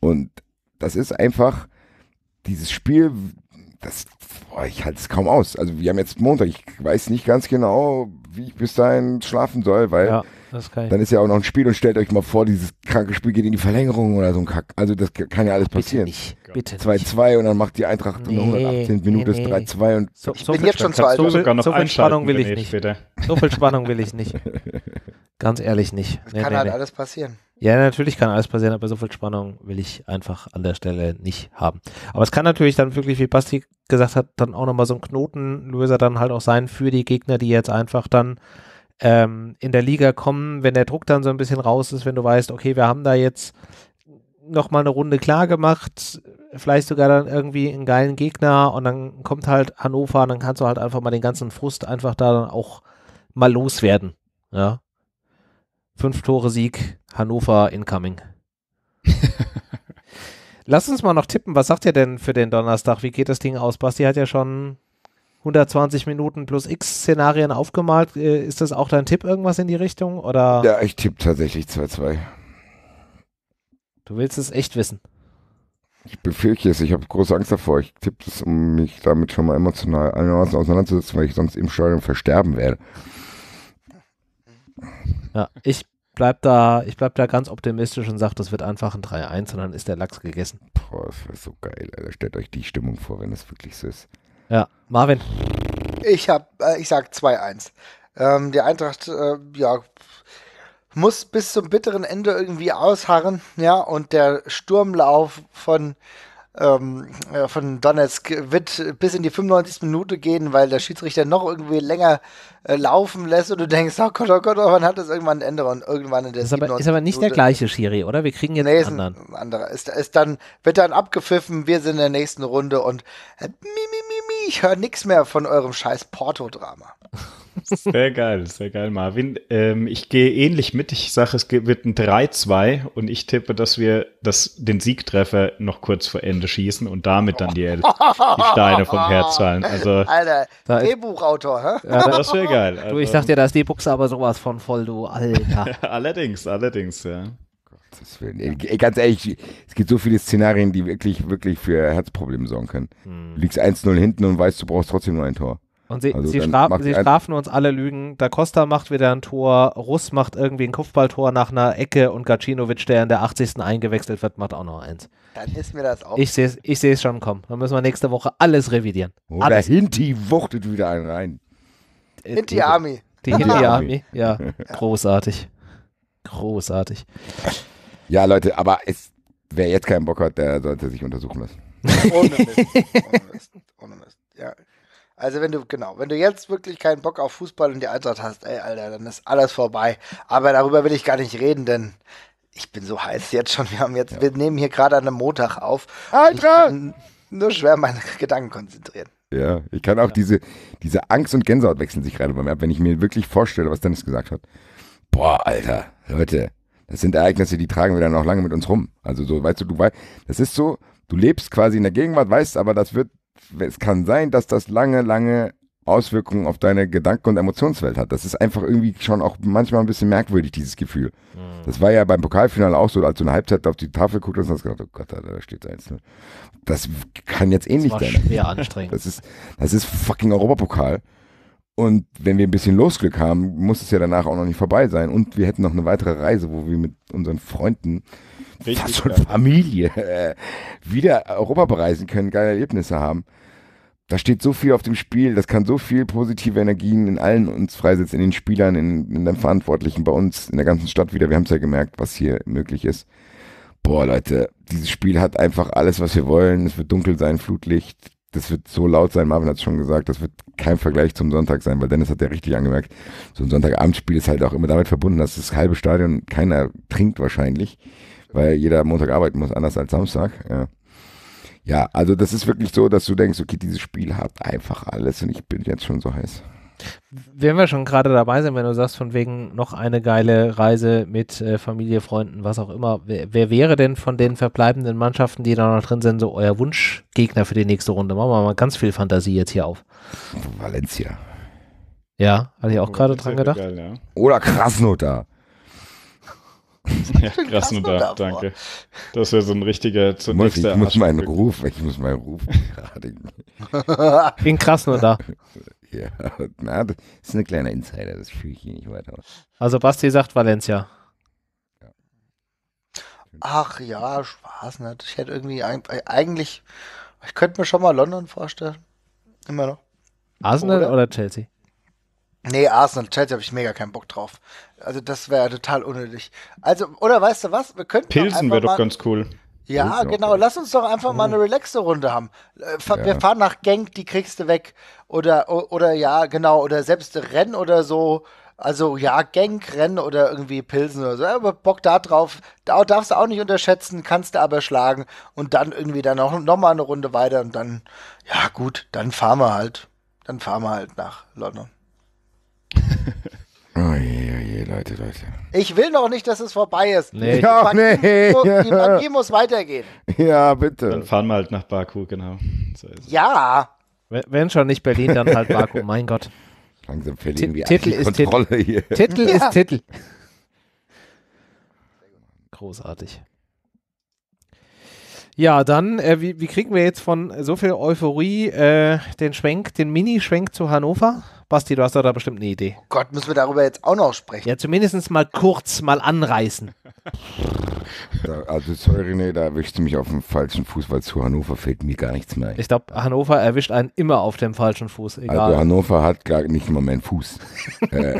Und das ist einfach dieses Spiel, das, boah, ich halte es kaum aus. Also wir haben jetzt Montag, ich weiß nicht ganz genau, wie ich bis dahin schlafen soll, weil ja. Das kann Dann ist ja auch noch ein Spiel und stellt euch mal vor, dieses kranke Spiel geht in die Verlängerung oder so ein Kack. Also das kann ja alles Ach, bitte passieren. Nicht. Bitte 2-2 und dann macht die Eintracht nee, in der 118. Minute nee, nee. 3-2 und so, so ich bin jetzt schon zu alt. So, sogar noch so viel Spannung will ich nicht. Bitte. So viel Spannung will ich nicht. Ganz ehrlich nicht. Nee, kann nee, halt alles passieren. Ja, natürlich kann alles passieren, aber so viel Spannung will ich einfach an der Stelle nicht haben. Aber es kann natürlich dann wirklich, wie Basti gesagt hat, dann auch nochmal so ein Knotenlöser dann halt auch sein für die Gegner, die jetzt einfach dann ähm, in der Liga kommen, wenn der Druck dann so ein bisschen raus ist, wenn du weißt, okay, wir haben da jetzt nochmal eine Runde klar gemacht, vielleicht sogar dann irgendwie einen geilen Gegner und dann kommt halt Hannover und dann kannst du halt einfach mal den ganzen Frust einfach da dann auch mal loswerden. Ja. Fünf Tore Sieg, Hannover incoming. Lass uns mal noch tippen, was sagt ihr denn für den Donnerstag? Wie geht das Ding aus? Basti hat ja schon 120 Minuten plus X-Szenarien aufgemalt. Äh, ist das auch dein Tipp irgendwas in die Richtung? Oder? Ja, ich tippe tatsächlich 2-2. Du willst es echt wissen. Ich befürchte es, ich habe große Angst davor. Ich tippe es, um mich damit schon mal emotional einigermaßen auseinanderzusetzen, weil ich sonst im Stadion versterben werde. Ja, ich bleib da, ich bleib da ganz optimistisch und sage, das wird einfach ein 3-1 und dann ist der Lachs gegessen. Boah, das wäre so geil, Alter. Stellt euch die Stimmung vor, wenn es wirklich so ist. Ja, Marvin. Ich habe, äh, ich sag 2-1. Ähm, die Eintracht, äh, ja, muss bis zum bitteren Ende irgendwie ausharren, ja, und der Sturmlauf von ähm, äh, von Donetsk wird bis in die 95. Minute gehen, weil der Schiedsrichter noch irgendwie länger äh, laufen lässt und du denkst, oh Gott, oh Gott, oh, man hat das irgendwann ein Ende und irgendwann in der ist aber, ist aber nicht der gleiche Schiri, oder? Wir kriegen jetzt nee, einen anderen. Ein anderer. Ist, ist dann, wird dann abgepfiffen, wir sind in der nächsten Runde und äh, mi, mi, mi, ich höre nichts mehr von eurem scheiß Porto-Drama. Sehr geil, sehr geil, Marvin. Ähm, ich gehe ähnlich mit. Ich sage, es wird ein 3-2 und ich tippe, dass wir das, den Siegtreffer noch kurz vor Ende schießen und damit dann die, die Steine vom Herz fallen. Also, Alter, Drehbuchautor, hä? Ja, das wäre geil. Also, du, ich also sag dir, da ist die Buchse aber sowas von voll, du, Alter. allerdings, allerdings, ja. Ganz ehrlich, es gibt so viele Szenarien, die wirklich, wirklich für Herzprobleme sorgen können. Hm. Du liegst 1-0 hinten und weißt, du brauchst trotzdem nur ein Tor. Und sie, also sie, strafen, sie strafen, uns alle Lügen. Da Costa macht wieder ein Tor, Russ macht irgendwie ein Kopfballtor nach einer Ecke und Gacinovic, der in der 80. eingewechselt wird, macht auch noch eins. Dann ist mir das auch. Ich sehe es schon kommen. Dann müssen wir nächste Woche alles revidieren. Oder alles. Hinti wuchtet wieder einen rein. Äh, Hinti Army. Die Hinti Army, ja. Großartig. Großartig. Ja, Leute, aber es, wer jetzt keinen Bock hat, der sollte sich untersuchen lassen. Ohne Mist. Ohne Mist. Ohne Mist. Ja. Also wenn du, genau, wenn du jetzt wirklich keinen Bock auf Fußball und die Eintracht hast, ey, Alter, dann ist alles vorbei. Aber darüber will ich gar nicht reden, denn ich bin so heiß jetzt schon. Wir haben jetzt, ja. wir nehmen hier gerade an einem Montag auf. Eintracht! Nur schwer meine Gedanken konzentrieren. Ja, ich kann auch ja. diese, diese Angst und Gänsehaut wechseln sich gerade bei mir ab, wenn ich mir wirklich vorstelle, was Dennis gesagt hat. Boah, Alter, Leute, das sind Ereignisse, die tragen wir dann auch lange mit uns rum. Also so, weißt du, du weißt, das ist so, du lebst quasi in der Gegenwart, weißt aber, das wird, es kann sein, dass das lange, lange Auswirkungen auf deine Gedanken- und Emotionswelt hat. Das ist einfach irgendwie schon auch manchmal ein bisschen merkwürdig, dieses Gefühl. Mhm. Das war ja beim Pokalfinale auch so, als du eine Halbzeit auf die Tafel guckst und hast gedacht, oh Gott, da steht eins. Das kann jetzt ähnlich eh das war sein. Schwer anstrengend. Das ist, das ist fucking Europapokal. Und wenn wir ein bisschen Losglück haben, muss es ja danach auch noch nicht vorbei sein. Und wir hätten noch eine weitere Reise, wo wir mit unseren Freunden, Richtig, fast schon Familie, äh, wieder Europa bereisen können, geile Erlebnisse haben. Da steht so viel auf dem Spiel, das kann so viel positive Energien in allen uns freisetzen, in den Spielern, in, in den Verantwortlichen, bei uns, in der ganzen Stadt wieder. Wir haben es ja gemerkt, was hier möglich ist. Boah, Leute, dieses Spiel hat einfach alles, was wir wollen. Es wird dunkel sein, Flutlicht, das wird so laut sein, Marvin hat es schon gesagt, das wird kein Vergleich zum Sonntag sein, weil Dennis hat ja richtig angemerkt, so ein Sonntagabendspiel ist halt auch immer damit verbunden, dass das halbe Stadion keiner trinkt wahrscheinlich, weil jeder Montag arbeiten muss, anders als Samstag. Ja. ja, also das ist wirklich so, dass du denkst, okay, dieses Spiel hat einfach alles und ich bin jetzt schon so heiß. Wenn wir schon gerade dabei sind, wenn du sagst, von wegen noch eine geile Reise mit äh, Familie, Freunden, was auch immer, wer, wer, wäre denn von den verbleibenden Mannschaften, die da noch drin sind, so euer Wunschgegner für die nächste Runde? Machen wir mal ganz viel Fantasie jetzt hier auf. Valencia. Ja, hatte ich auch oh, gerade dran gedacht. Geil, ja. Oder Krasnodar. ja, Krasnodar, danke. Das wäre so ein richtiger zunächst Ich muss meinen Ruf, ich muss meinen Ruf begradigen. In Krasnodar. Ja, Na, das ist eine kleine Insider, das fühle ich hier nicht weiter Also Basti sagt Valencia. Ja. Ach ja, Spaß, ne? Ich hätte irgendwie eigentlich, ich könnte mir schon mal London vorstellen. Immer noch. Arsenal oder, oder Chelsea? Nee, Arsenal, Chelsea habe ich mega keinen Bock drauf. Also das wäre total unnötig. Also, oder weißt du was? Wir könnten Pilsen wäre doch ganz cool. Ja, genau. Lass uns doch einfach mal eine mhm. relaxte Runde haben. Äh, wir fahren nach Genk, die kriegst du weg. Oder, oder ja, genau. Oder selbst Rennen oder so. Also ja, Genk, Rennen oder irgendwie Pilsen oder so. Aber Bock da drauf. Da darfst du auch nicht unterschätzen, kannst du aber schlagen. Und dann irgendwie dann auch nochmal eine Runde weiter. Und dann, ja gut, dann fahren wir halt. Dann fahren wir halt nach London. Oje, oje, Leute, Leute. Ich will noch nicht, dass es vorbei ist. Nee. Die, Magie, nee. die Magie muss weitergehen. Ja, bitte. Dann fahren wir halt nach Baku, genau. So ja. Wenn schon nicht Berlin, dann halt Baku, mein Gott. Langsam verlieren wir Titel ist Kontrolle Titel. hier. Titel ja. ist Titel. Großartig. Ja, dann, äh, wie, wie, kriegen wir jetzt von so viel Euphorie äh, den Schwenk, den Mini-Schwenk zu Hannover? Basti, du hast doch da bestimmt eine Idee. Oh Gott, müssen wir darüber jetzt auch noch sprechen? Ja, zumindest mal kurz mal anreißen. also, sorry, René, da erwischte mich auf dem falschen Fuß, weil zu Hannover fällt mir gar nichts mehr. Ein. Ich glaube, Hannover erwischt einen immer auf dem falschen Fuß, egal. Also, Hannover hat gar nicht mal meinen Fuß. Äh.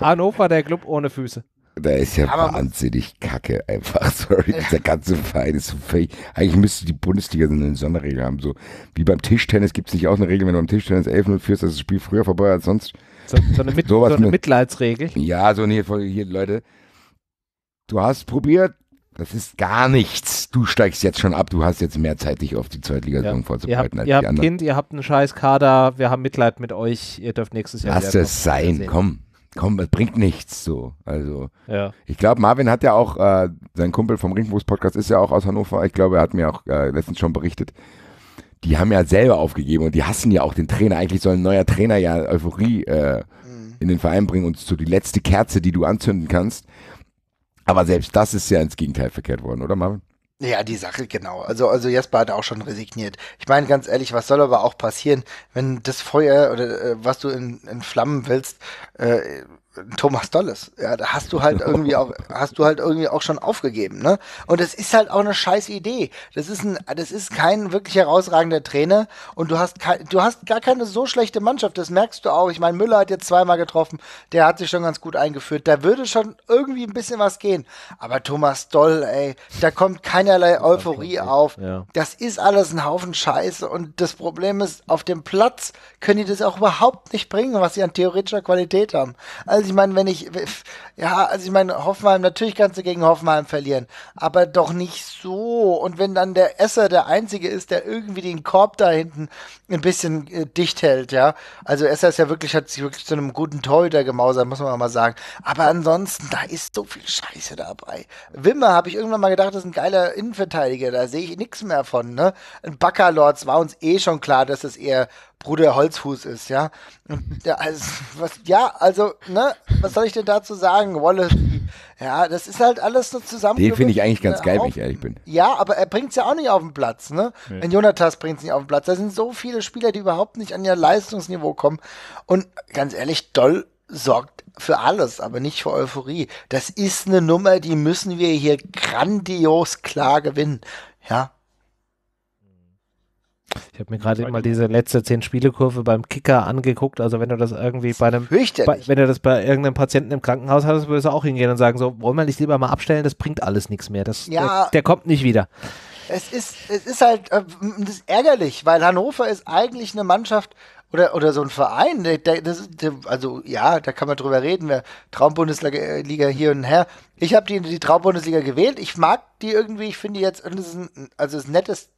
Hannover, der Club ohne Füße. Da ist ja aber wahnsinnig kacke einfach. Sorry, ja. dieser ganze Verein ist so fähig. Eigentlich müsste die Bundesliga so eine Sonderregel haben. So wie beim Tischtennis gibt es nicht auch eine Regel, wenn du am Tischtennis 11-0 führst, dass das Spiel früher vorbei als sonst. So, so eine, Mit so eine Mitleidsregel. Ja, so eine Folge hier, Leute. Du hast probiert, das ist gar nichts. Du steigst jetzt schon ab, du hast jetzt mehr Zeit, dich auf die Zweitliga-Saison ja. vorzubereiten ihr habt, als ihr habt anderen. Kind, ihr habt einen scheiß Kader, wir haben Mitleid mit euch, ihr dürft nächstes Jahr Lass wieder das sein, komm komm, das bringt nichts so. Also ja. ich glaube, Marvin hat ja auch, äh, sein Kumpel vom ringwurst podcast ist ja auch aus Hannover, ich glaube, er hat mir auch äh, letztens schon berichtet, die haben ja selber aufgegeben und die hassen ja auch den Trainer. Eigentlich soll ein neuer Trainer ja Euphorie äh, mhm. in den Verein bringen und so die letzte Kerze, die du anzünden kannst. Aber selbst das ist ja ins Gegenteil verkehrt worden, oder Marvin? Ja, die Sache, genau. Also, also Jesper hat auch schon resigniert. Ich meine, ganz ehrlich, was soll aber auch passieren, wenn das Feuer oder äh, was du in, in Flammen willst, äh, Thomas Dolles. Ja, da hast du halt irgendwie auch, hast du halt irgendwie auch schon aufgegeben, ne? Und das ist halt auch eine scheiß Idee. Das ist ein, das ist kein wirklich herausragender Trainer und du hast kein, du hast gar keine so schlechte Mannschaft. Das merkst du auch. Ich meine, Müller hat jetzt zweimal getroffen. Der hat sich schon ganz gut eingeführt. Da würde schon irgendwie ein bisschen was gehen. Aber Thomas Doll, ey, da kommt keinerlei Euphorie auf. Ja. Das ist alles ein Haufen Scheiße und das Problem ist, auf dem Platz können die das auch überhaupt nicht bringen, was sie an theoretischer Qualität haben. Also ich meine, wenn ich, ja, also ich meine, Hoffenheim, natürlich kannst du gegen Hoffenheim verlieren, aber doch nicht so. Und wenn dann der Esser der Einzige ist, der irgendwie den Korb da hinten ein bisschen äh, dicht hält, ja. Also Esser ist ja wirklich, hat sich wirklich zu einem guten Torhüter gemausert, muss man mal sagen. Aber ansonsten, da ist so viel Scheiße dabei. Wimmer habe ich irgendwann mal gedacht, das ist ein geiler Innenverteidiger, da sehe ich nichts mehr von, ne? Ein Backerlords war uns eh schon klar, dass das eher Bruder Holzfuß ist, ja. ja also, was, ja, also, ne, was soll ich denn dazu sagen? Wallace, ja, das ist halt alles so zusammen. Den finde ich eigentlich ganz äh, geil, auf, wenn ich ehrlich bin. Ja, aber er bringt es ja auch nicht auf den Platz, ne? Ja. Ein Jonatas bringt es nicht auf den Platz. Da sind so viele Spieler, die überhaupt nicht an ihr Leistungsniveau kommen. Und ganz ehrlich, Doll sorgt für alles, aber nicht für Euphorie. Das ist eine Nummer, die müssen wir hier grandios klar gewinnen. Ja, ich habe mir gerade mal diese letzte zehn Spiele Kurve beim Kicker angeguckt. Also wenn du das irgendwie bei einem, bei, wenn du das bei irgendeinem Patienten im Krankenhaus hattest, würdest du auch hingehen und sagen so, wollen wir nicht lieber mal abstellen? Das bringt alles nichts mehr. Das, ja. der, der kommt nicht wieder es ist, es ist halt äh, ist ärgerlich, weil Hannover ist eigentlich eine Mannschaft oder, oder so ein Verein, der, das, der, also ja, da kann man drüber reden, wer Traumbundesliga äh, hier und her. Ich habe die, die Traumbundesliga gewählt, ich mag die irgendwie, ich finde jetzt, also es ist nett, ist,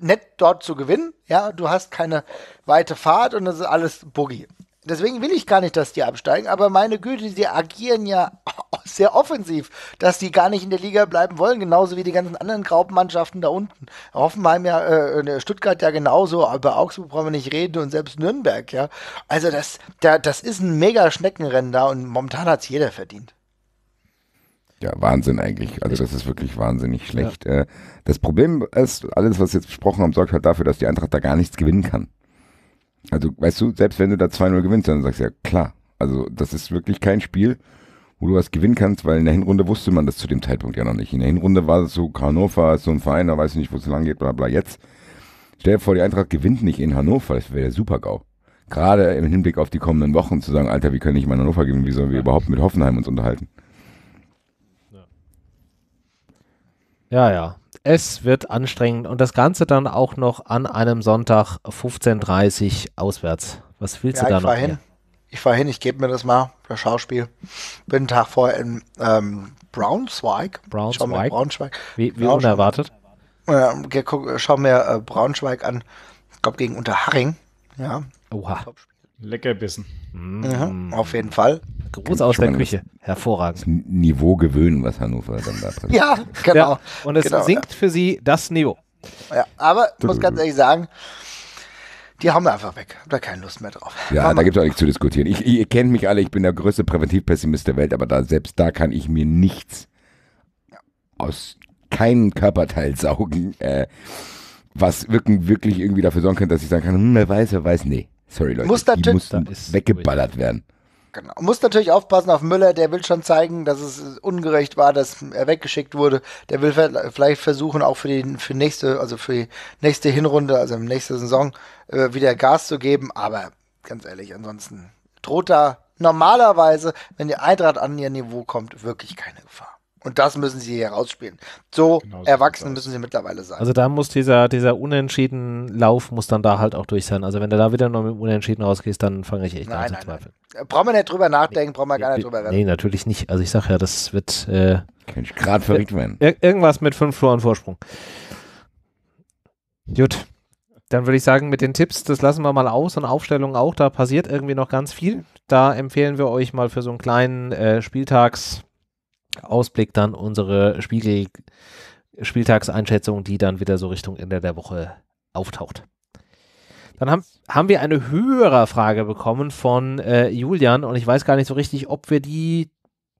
nett dort zu gewinnen, ja, du hast keine weite Fahrt und das ist alles Boogie deswegen will ich gar nicht, dass die absteigen, aber meine Güte, sie agieren ja sehr offensiv, dass die gar nicht in der Liga bleiben wollen, genauso wie die ganzen anderen Graupenmannschaften da unten. Hoffenheim ja, äh, äh Stuttgart ja genauso, aber Augsburg brauchen wir nicht reden und selbst Nürnberg, ja. Also das, da, das ist ein mega Schneckenrennen da und momentan hat es jeder verdient. Ja, Wahnsinn eigentlich. Also das ist wirklich wahnsinnig schlecht. Ja. Äh, das Problem ist, alles, was wir jetzt besprochen haben, sorgt halt dafür, dass die Eintracht da gar nichts gewinnen kann. Also, weißt du, selbst wenn du da 2-0 gewinnst, dann sagst du ja, klar. Also, das ist wirklich kein Spiel, wo du was gewinnen kannst, weil in der Hinrunde wusste man das zu dem Zeitpunkt ja noch nicht. In der Hinrunde war es so, Hannover ist so ein Verein, da weiß ich nicht, wo es lang geht, bla bla. Jetzt, stell dir vor, die Eintracht gewinnt nicht in Hannover, das wäre der Super-GAU. Gerade im Hinblick auf die kommenden Wochen zu sagen, Alter, wie können ich mal in Hannover gewinnen, wie sollen wir überhaupt mit Hoffenheim uns unterhalten? Ja, ja, es wird anstrengend und das Ganze dann auch noch an einem Sonntag 15.30 Uhr auswärts. Was willst ja, du da ich noch? Fahr hin. Ich fahre hin, ich gebe mir das mal für Schauspiel. Bin einen Tag vorher in ähm, Braunschweig. Braunschweig. Braunschweig. Wie, wie Braunschweig. unerwartet. Äh, schau mir äh, Braunschweig an. Ich glaube, gegen Unterhaching. Ja. Oha. Top-Spiel. Leckerbissen. Mhm. auf jeden Fall. Gruß aus der Küche. Hervorragend. Das Niveau gewöhnen, was Hannover dann da drin Ja, genau. Ja, und es genau, sinkt ja. für sie das Niveau. Ja, aber ich muss ganz ehrlich sagen, die haben wir einfach weg. Hab da keine Lust mehr drauf. Ja, Mama. da gibt es auch nichts zu diskutieren. Ich, ihr kennt mich alle, ich bin der größte Präventivpessimist der Welt, aber da, selbst da kann ich mir nichts aus keinem Körperteil saugen, äh, was wirklich, wirklich irgendwie dafür sorgen könnte, dass ich sagen kann, hm, wer weiß, wer weiß, nee. Sorry, Leute, muss die mussten weggeballert werden. Genau. Muss natürlich aufpassen auf Müller, der will schon zeigen, dass es ungerecht war, dass er weggeschickt wurde. Der will vielleicht versuchen, auch für die für nächste, also für die nächste Hinrunde, also nächste Saison, äh, wieder Gas zu geben. Aber ganz ehrlich, ansonsten droht da normalerweise, wenn die Eintracht an ihr Niveau kommt, wirklich keine Gefahr. Und das müssen sie hier rausspielen. So genau erwachsen müssen sie mittlerweile sein. Also da muss dieser, dieser unentschieden Lauf muss dann da halt auch durch sein. Also wenn du da wieder noch mit unentschieden rausgehst, dann fange ich echt nein, an nein, zu zweifeln. Nein. Äh, brauchen wir nicht drüber nachdenken, nee, brauchen wir gar nicht drüber reden. Nee, natürlich nicht. Also ich sage ja, das wird äh, ich gerade verrückt werden. irgendwas mit fünf Toren Vorsprung. Gut. Dann würde ich sagen, mit den Tipps, das lassen wir mal aus und Aufstellung auch. Da passiert irgendwie noch ganz viel. Da empfehlen wir euch mal für so einen kleinen äh, Spieltags- Ausblick dann unsere Spiegel Spieltagseinschätzung, die dann wieder so Richtung Ende der Woche auftaucht. Dann haben, haben wir eine höhere Frage bekommen von äh, Julian und ich weiß gar nicht so richtig, ob wir die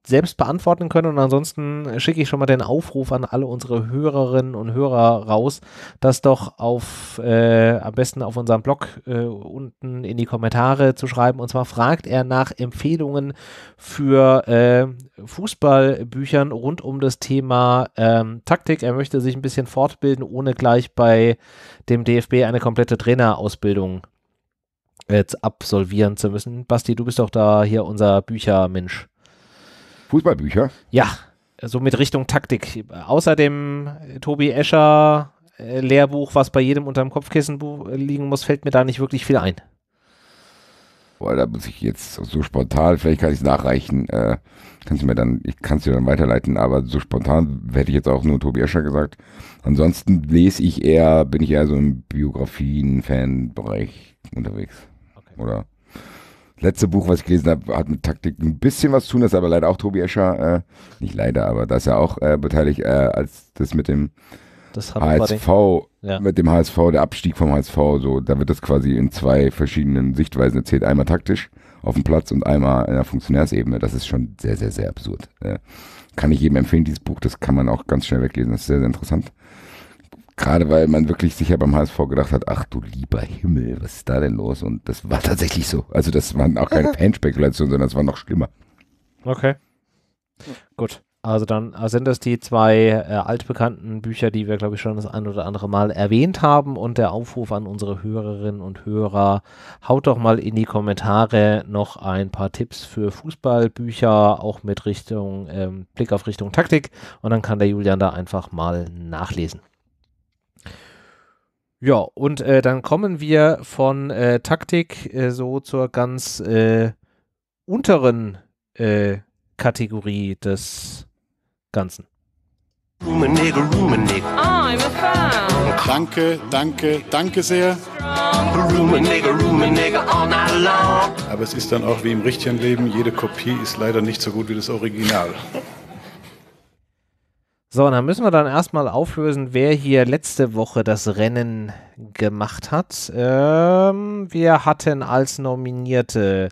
selbst beantworten können. Und ansonsten schicke ich schon mal den Aufruf an alle unsere Hörerinnen und Hörer raus, das doch auf äh, am besten auf unserem Blog äh, unten in die Kommentare zu schreiben. Und zwar fragt er nach Empfehlungen für äh, Fußballbüchern rund um das Thema ähm, Taktik. Er möchte sich ein bisschen fortbilden, ohne gleich bei dem DFB eine komplette Trainerausbildung jetzt äh, absolvieren zu müssen. Basti, du bist doch da hier unser Büchermensch. Fußballbücher? Ja, so mit Richtung Taktik. Außer dem äh, Tobi Escher äh, Lehrbuch, was bei jedem unter dem Kopfkissen liegen muss, fällt mir da nicht wirklich viel ein. Boah, da muss ich jetzt so spontan, vielleicht kann ich es nachreichen, äh, kannst du mir dann, ich kann es dir dann weiterleiten, aber so spontan hätte ich jetzt auch nur Tobi Escher gesagt. Ansonsten lese ich eher, bin ich eher so im Biografien-Fan-Bereich unterwegs. Okay. Oder letzte Buch, was ich gelesen habe, hat mit Taktik ein bisschen was zu tun, das ist aber leider auch Tobi Escher, äh, nicht leider, aber da ist er auch äh, beteiligt, äh, als das mit dem das HSV, ja. mit dem HSV, der Abstieg vom HSV, so, da wird das quasi in zwei verschiedenen Sichtweisen erzählt. Einmal taktisch auf dem Platz und einmal in der Funktionärsebene. Das ist schon sehr, sehr, sehr absurd. Äh, kann ich jedem empfehlen, dieses Buch, das kann man auch ganz schnell weglesen, das ist sehr, sehr interessant. Gerade weil man wirklich sicher beim HSV gedacht hat, ach du lieber Himmel, was ist da denn los? Und das war tatsächlich so. Also das waren auch keine Fanspekulationen, sondern das war noch schlimmer. Okay. Gut. Also dann äh, sind das die zwei äh, altbekannten Bücher, die wir, glaube ich, schon das ein oder andere Mal erwähnt haben. Und der Aufruf an unsere Hörerinnen und Hörer, haut doch mal in die Kommentare noch ein paar Tipps für Fußballbücher, auch mit Richtung ähm, Blick auf Richtung Taktik. Und dann kann der Julian da einfach mal nachlesen. Ja, und äh, dann kommen wir von äh, Taktik äh, so zur ganz äh, unteren äh, Kategorie des Ganzen. Rumenegel, Rumenegel. Ah, I'm a fan. Danke, danke, danke sehr. Rumenegel, Rumenegel all night long. Aber es ist dann auch wie im richtigen Leben, jede Kopie ist leider nicht so gut wie das Original. So, dann müssen wir dann erstmal auflösen, wer hier letzte Woche das Rennen gemacht hat. Ähm, wir hatten als Nominierte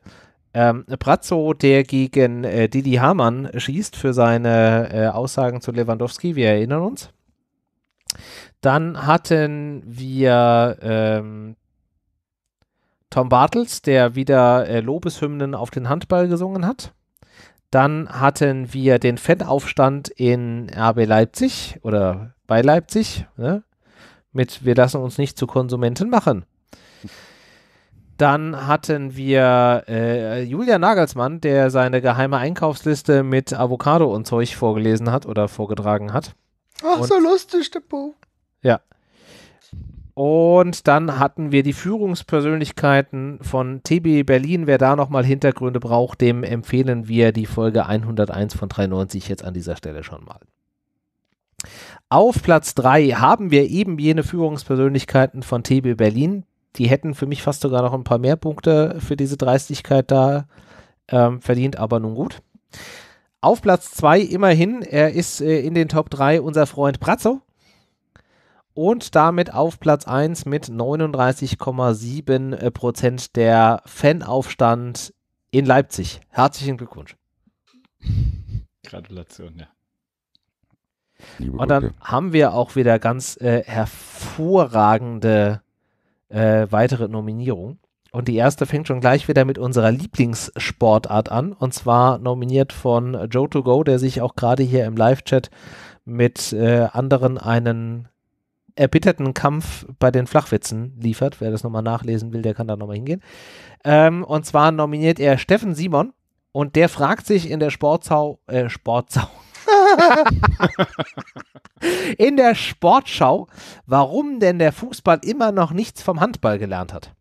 ähm, Brazzo, der gegen äh, Didi Hamann schießt für seine äh, Aussagen zu Lewandowski. Wir erinnern uns. Dann hatten wir ähm, Tom Bartels, der wieder äh, Lobeshymnen auf den Handball gesungen hat. Dann hatten wir den Fanaufstand in RB Leipzig oder bei Leipzig ne? mit Wir lassen uns nicht zu Konsumenten machen. Dann hatten wir äh, Julia Nagelsmann, der seine geheime Einkaufsliste mit Avocado und Zeug vorgelesen hat oder vorgetragen hat. Ach, und, so lustig, der Po. Ja. Und dann hatten wir die Führungspersönlichkeiten von TB Berlin. Wer da nochmal Hintergründe braucht, dem empfehlen wir die Folge 101 von 93 jetzt an dieser Stelle schon mal. Auf Platz 3 haben wir eben jene Führungspersönlichkeiten von TB Berlin. Die hätten für mich fast sogar noch ein paar mehr Punkte für diese Dreistigkeit da ähm, verdient, aber nun gut. Auf Platz 2 immerhin, er ist äh, in den Top 3 unser Freund Brazzo und damit auf Platz 1 mit 39,7 äh, Prozent der Fanaufstand in Leipzig. Herzlichen Glückwunsch. Gratulation, ja. Liebe und dann Gute. haben wir auch wieder ganz äh, hervorragende äh, weitere Nominierungen. Und die erste fängt schon gleich wieder mit unserer Lieblingssportart an. Und zwar nominiert von Joe2Go, der sich auch gerade hier im Live-Chat mit äh, anderen einen erbitterten Kampf bei den Flachwitzen liefert. Wer das nochmal nachlesen will, der kann da nochmal hingehen. Ähm, und zwar nominiert er Steffen Simon und der fragt sich in der Sportschau, äh, Sportschau. in der Sportschau, warum denn der Fußball immer noch nichts vom Handball gelernt hat.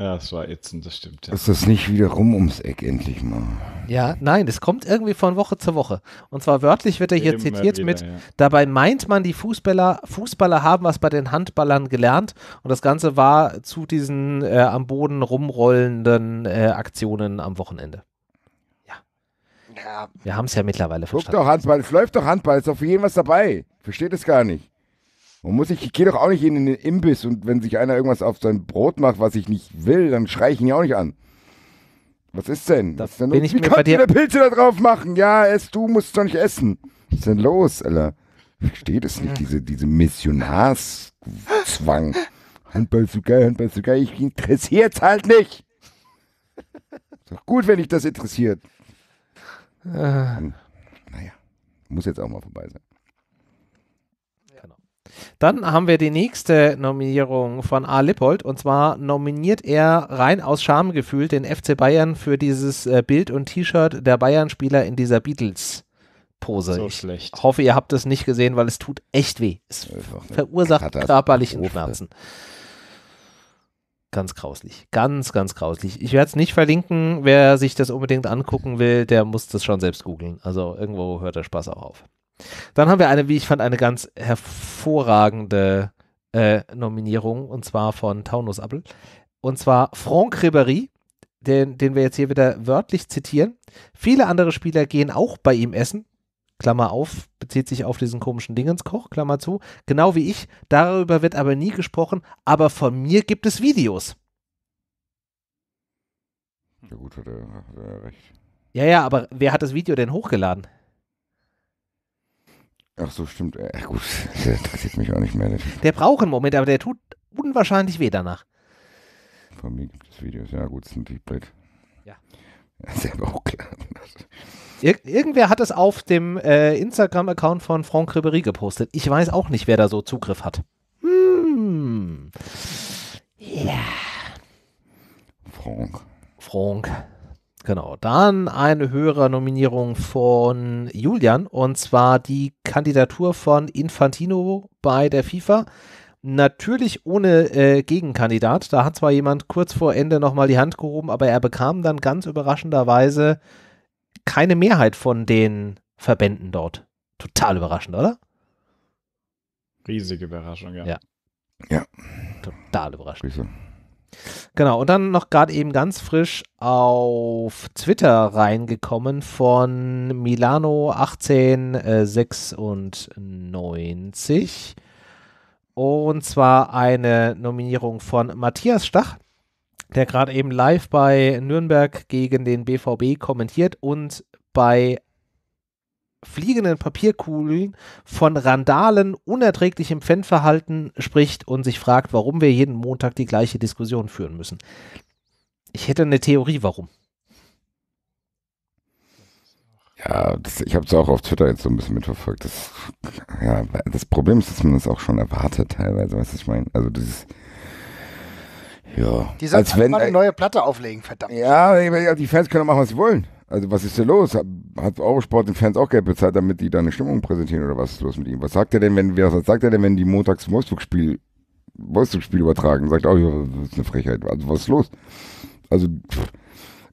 Ja, es war ätzend, das stimmt. Ja. Ist das nicht wieder rum ums Eck endlich mal? Ja, nein, das kommt irgendwie von Woche zu Woche. Und zwar wörtlich wird er hier Immer zitiert wieder, mit, ja. dabei meint man, die Fußballer, Fußballer haben was bei den Handballern gelernt und das Ganze war zu diesen äh, am Boden rumrollenden äh, Aktionen am Wochenende. Ja. ja. Wir haben es ja mittlerweile verstanden. Guck doch Handball, es läuft doch Handball, ist doch für jeden was dabei. Versteht es gar nicht. Man muss ich, ich gehe doch auch nicht in den Imbiss und wenn sich einer irgendwas auf sein Brot macht, was ich nicht will, dann schreie ich ihn ja auch nicht an. Was ist denn? Da was ist denn bin ich Wie mir kannst du dir Pilze da drauf machen? Ja, ess, du musst doch nicht essen. Was ist denn los, Alter? Versteht es nicht, diese, diese Missionarszwang. Handball ist so geil, Handball ist so geil. Ich interessiert's halt nicht. Ist doch gut, wenn dich das interessiert. Äh. Naja, muss jetzt auch mal vorbei sein. Dann haben wir die nächste Nominierung von A. Lippold und zwar nominiert er rein aus Schamgefühl den FC Bayern für dieses äh, Bild und T-Shirt der Bayern-Spieler in dieser Beatles. Pose. So ich schlecht. hoffe, ihr habt es nicht gesehen, weil es tut echt weh. Es äh, verursacht körperlichen Schmerzen. Ganz grauslich. Ganz, ganz grauslich. Ich werde es nicht verlinken. Wer sich das unbedingt angucken will, der muss das schon selbst googeln. Also irgendwo hört der Spaß auch auf. Dann haben wir eine, wie ich fand, eine ganz hervorragende äh, Nominierung und zwar von Taunus Appel. Und zwar Franck Ribéry, den, den wir jetzt hier wieder wörtlich zitieren. Viele andere Spieler gehen auch bei ihm essen. Klammer auf, bezieht sich auf diesen komischen Dingenskoch, Klammer zu, genau wie ich. Darüber wird aber nie gesprochen, aber von mir gibt es Videos. Ja gut, hat er, hat er recht. Ja, ja, aber wer hat das Video denn hochgeladen? Ach so, stimmt. Ach äh, gut, der interessiert mich auch nicht mehr. Der braucht einen Moment, aber der tut unwahrscheinlich weh danach. Von mir gibt es Videos. Ja gut, ist ein Deeplet. Ja. Das ja auch klar. Ir irgendwer hat es auf dem äh, Instagram-Account von Franck Ribery gepostet. Ich weiß auch nicht, wer da so Zugriff hat. Hm. Ja. Franck. Franck. Genau, dann eine höhere Nominierung von Julian und zwar die Kandidatur von Infantino bei der FIFA. Natürlich ohne äh, Gegenkandidat. Da hat zwar jemand kurz vor Ende nochmal die Hand gehoben, aber er bekam dann ganz überraschenderweise keine Mehrheit von den Verbänden dort. Total überraschend, oder? Riesige Überraschung, ja. Ja. ja. Total überraschend. Riesig. Genau, und dann noch gerade eben ganz frisch auf Twitter reingekommen von Milano 1896. Äh, und zwar eine Nominierung von Matthias Stach, der gerade eben live bei Nürnberg gegen den BVB kommentiert und bei fliegenden Papierkugeln von Randalen, unerträglichem Fanverhalten spricht und sich fragt, warum wir jeden Montag die gleiche Diskussion führen müssen. Ich hätte eine Theorie, warum. Ja, das, ich habe es auch auf Twitter jetzt so ein bisschen mitverfolgt. Das, ja, das Problem ist, dass man das auch schon erwartet teilweise, weißt du, ich meine? Also dieses, ja. Die sollen als wenn, mal eine neue Platte auflegen, verdammt. Ja, die Fans können machen, was sie wollen. Also was ist denn los? Hat Eurosport den Fans auch Geld bezahlt, damit die da eine Stimmung präsentieren oder was ist los mit ihm? Was sagt er denn, wenn was sagt er denn, wenn die montags Wolfsburg-Spiel Wolfsburg-Spiel übertragen? Sagt auch, oh, das ist eine Frechheit. Also was ist los? Also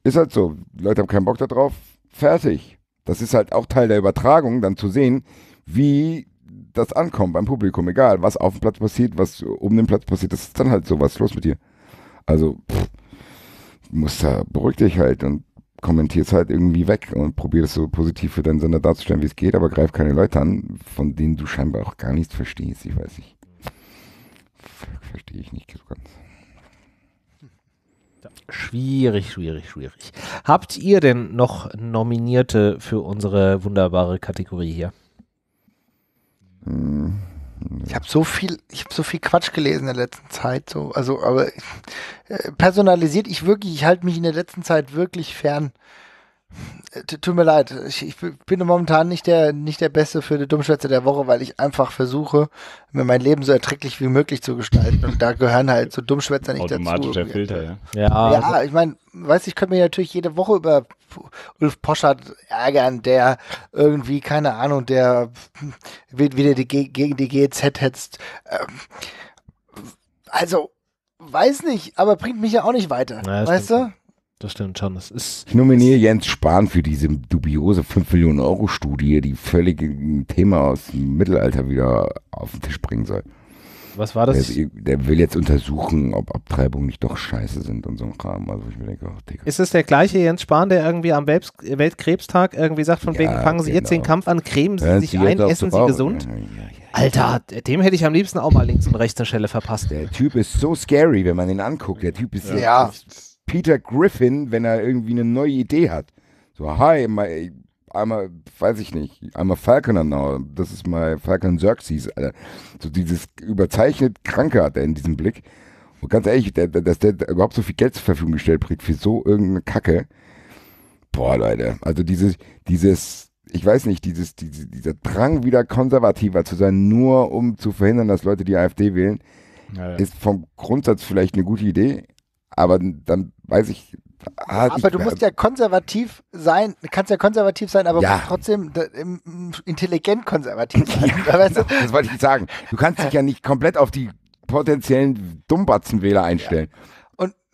ist halt so. Die Leute haben keinen Bock darauf. Fertig. Das ist halt auch Teil der Übertragung, dann zu sehen, wie das ankommt beim Publikum. Egal, was auf dem Platz passiert, was um den Platz passiert, das ist dann halt so. Was ist los mit dir? Also pff, muss da beruhig dich halt und kommentierst halt irgendwie weg und probierst so positiv für deinen Sender darzustellen, wie es geht, aber greif keine Leute an, von denen du scheinbar auch gar nichts verstehst. Ich weiß nicht. Verstehe ich nicht so ganz. Hm. Schwierig, schwierig, schwierig. Habt ihr denn noch Nominierte für unsere wunderbare Kategorie hier? Hm. Ich habe so viel, ich habe so viel Quatsch gelesen in der letzten Zeit. So, also, aber äh, personalisiert, ich wirklich, ich halte mich in der letzten Zeit wirklich fern. Äh, tut mir leid, ich, ich, bin momentan nicht der, nicht der Beste für die Dummschwätze der Woche, weil ich einfach versuche, mir mein Leben so erträglich wie möglich zu gestalten. Und da gehören halt so Dummschwätzer nicht Automatischer dazu. Filter, ja. Ja, ja also ich meine, weiß ich könnte mir natürlich jede Woche über Ulf Poschert ärgern, der irgendwie, keine Ahnung, der wieder die, gegen die GEZ hetzt. Ähm, also, weiß nicht, aber bringt mich ja auch nicht weiter. Ja, weißt stimmt. du? Das stimmt schon. Das ist, ich nominiere Jens Spahn für diese dubiose 5 Millionen Euro Studie, die völlig ein Thema aus dem Mittelalter wieder auf den Tisch bringen soll. Was war das? Der, der, will jetzt untersuchen, ob Abtreibungen nicht doch scheiße sind und so ein Kram. Also ich mir denke, oh, Digga. Ist es der gleiche Jens Spahn, der irgendwie am Weltkrebs Weltkrebstag irgendwie sagt, von ja, wegen, fangen Sie genau. jetzt den genau. Kampf an, cremen Sie Hören sich Sie ein, essen Sie gesund? Ja, ja, Alter, dem hätte ich am liebsten auch mal links und rechts eine Stelle verpasst. Der Typ ist so scary, wenn man ihn anguckt. Der Typ ist ja. Echt, Peter Griffin, wenn er irgendwie eine neue Idee hat. So, hi, my, einmal, weiß ich nicht, einmal Falconer now, das ist mein Falcon Xerxes, Alter. So dieses überzeichnet Kranke hat er in diesem Blick. Und ganz ehrlich, dass der überhaupt so viel Geld zur Verfügung gestellt kriegt für so irgendeine Kacke. Boah, Leute, also dieses, dieses, ich weiß nicht, dieses, diese, dieser Drang wieder konservativer zu sein, nur um zu verhindern, dass Leute die AfD wählen, ja, ja. ist vom Grundsatz vielleicht eine gute Idee, aber dann weiß ich. Ah, aber du musst ja konservativ sein, kannst ja konservativ sein, aber ja. trotzdem intelligent konservativ sein. Ja, weißt du? Genau, das wollte ich sagen. Du kannst dich ja nicht komplett auf die potenziellen Dummbatzenwähler einstellen. Ja.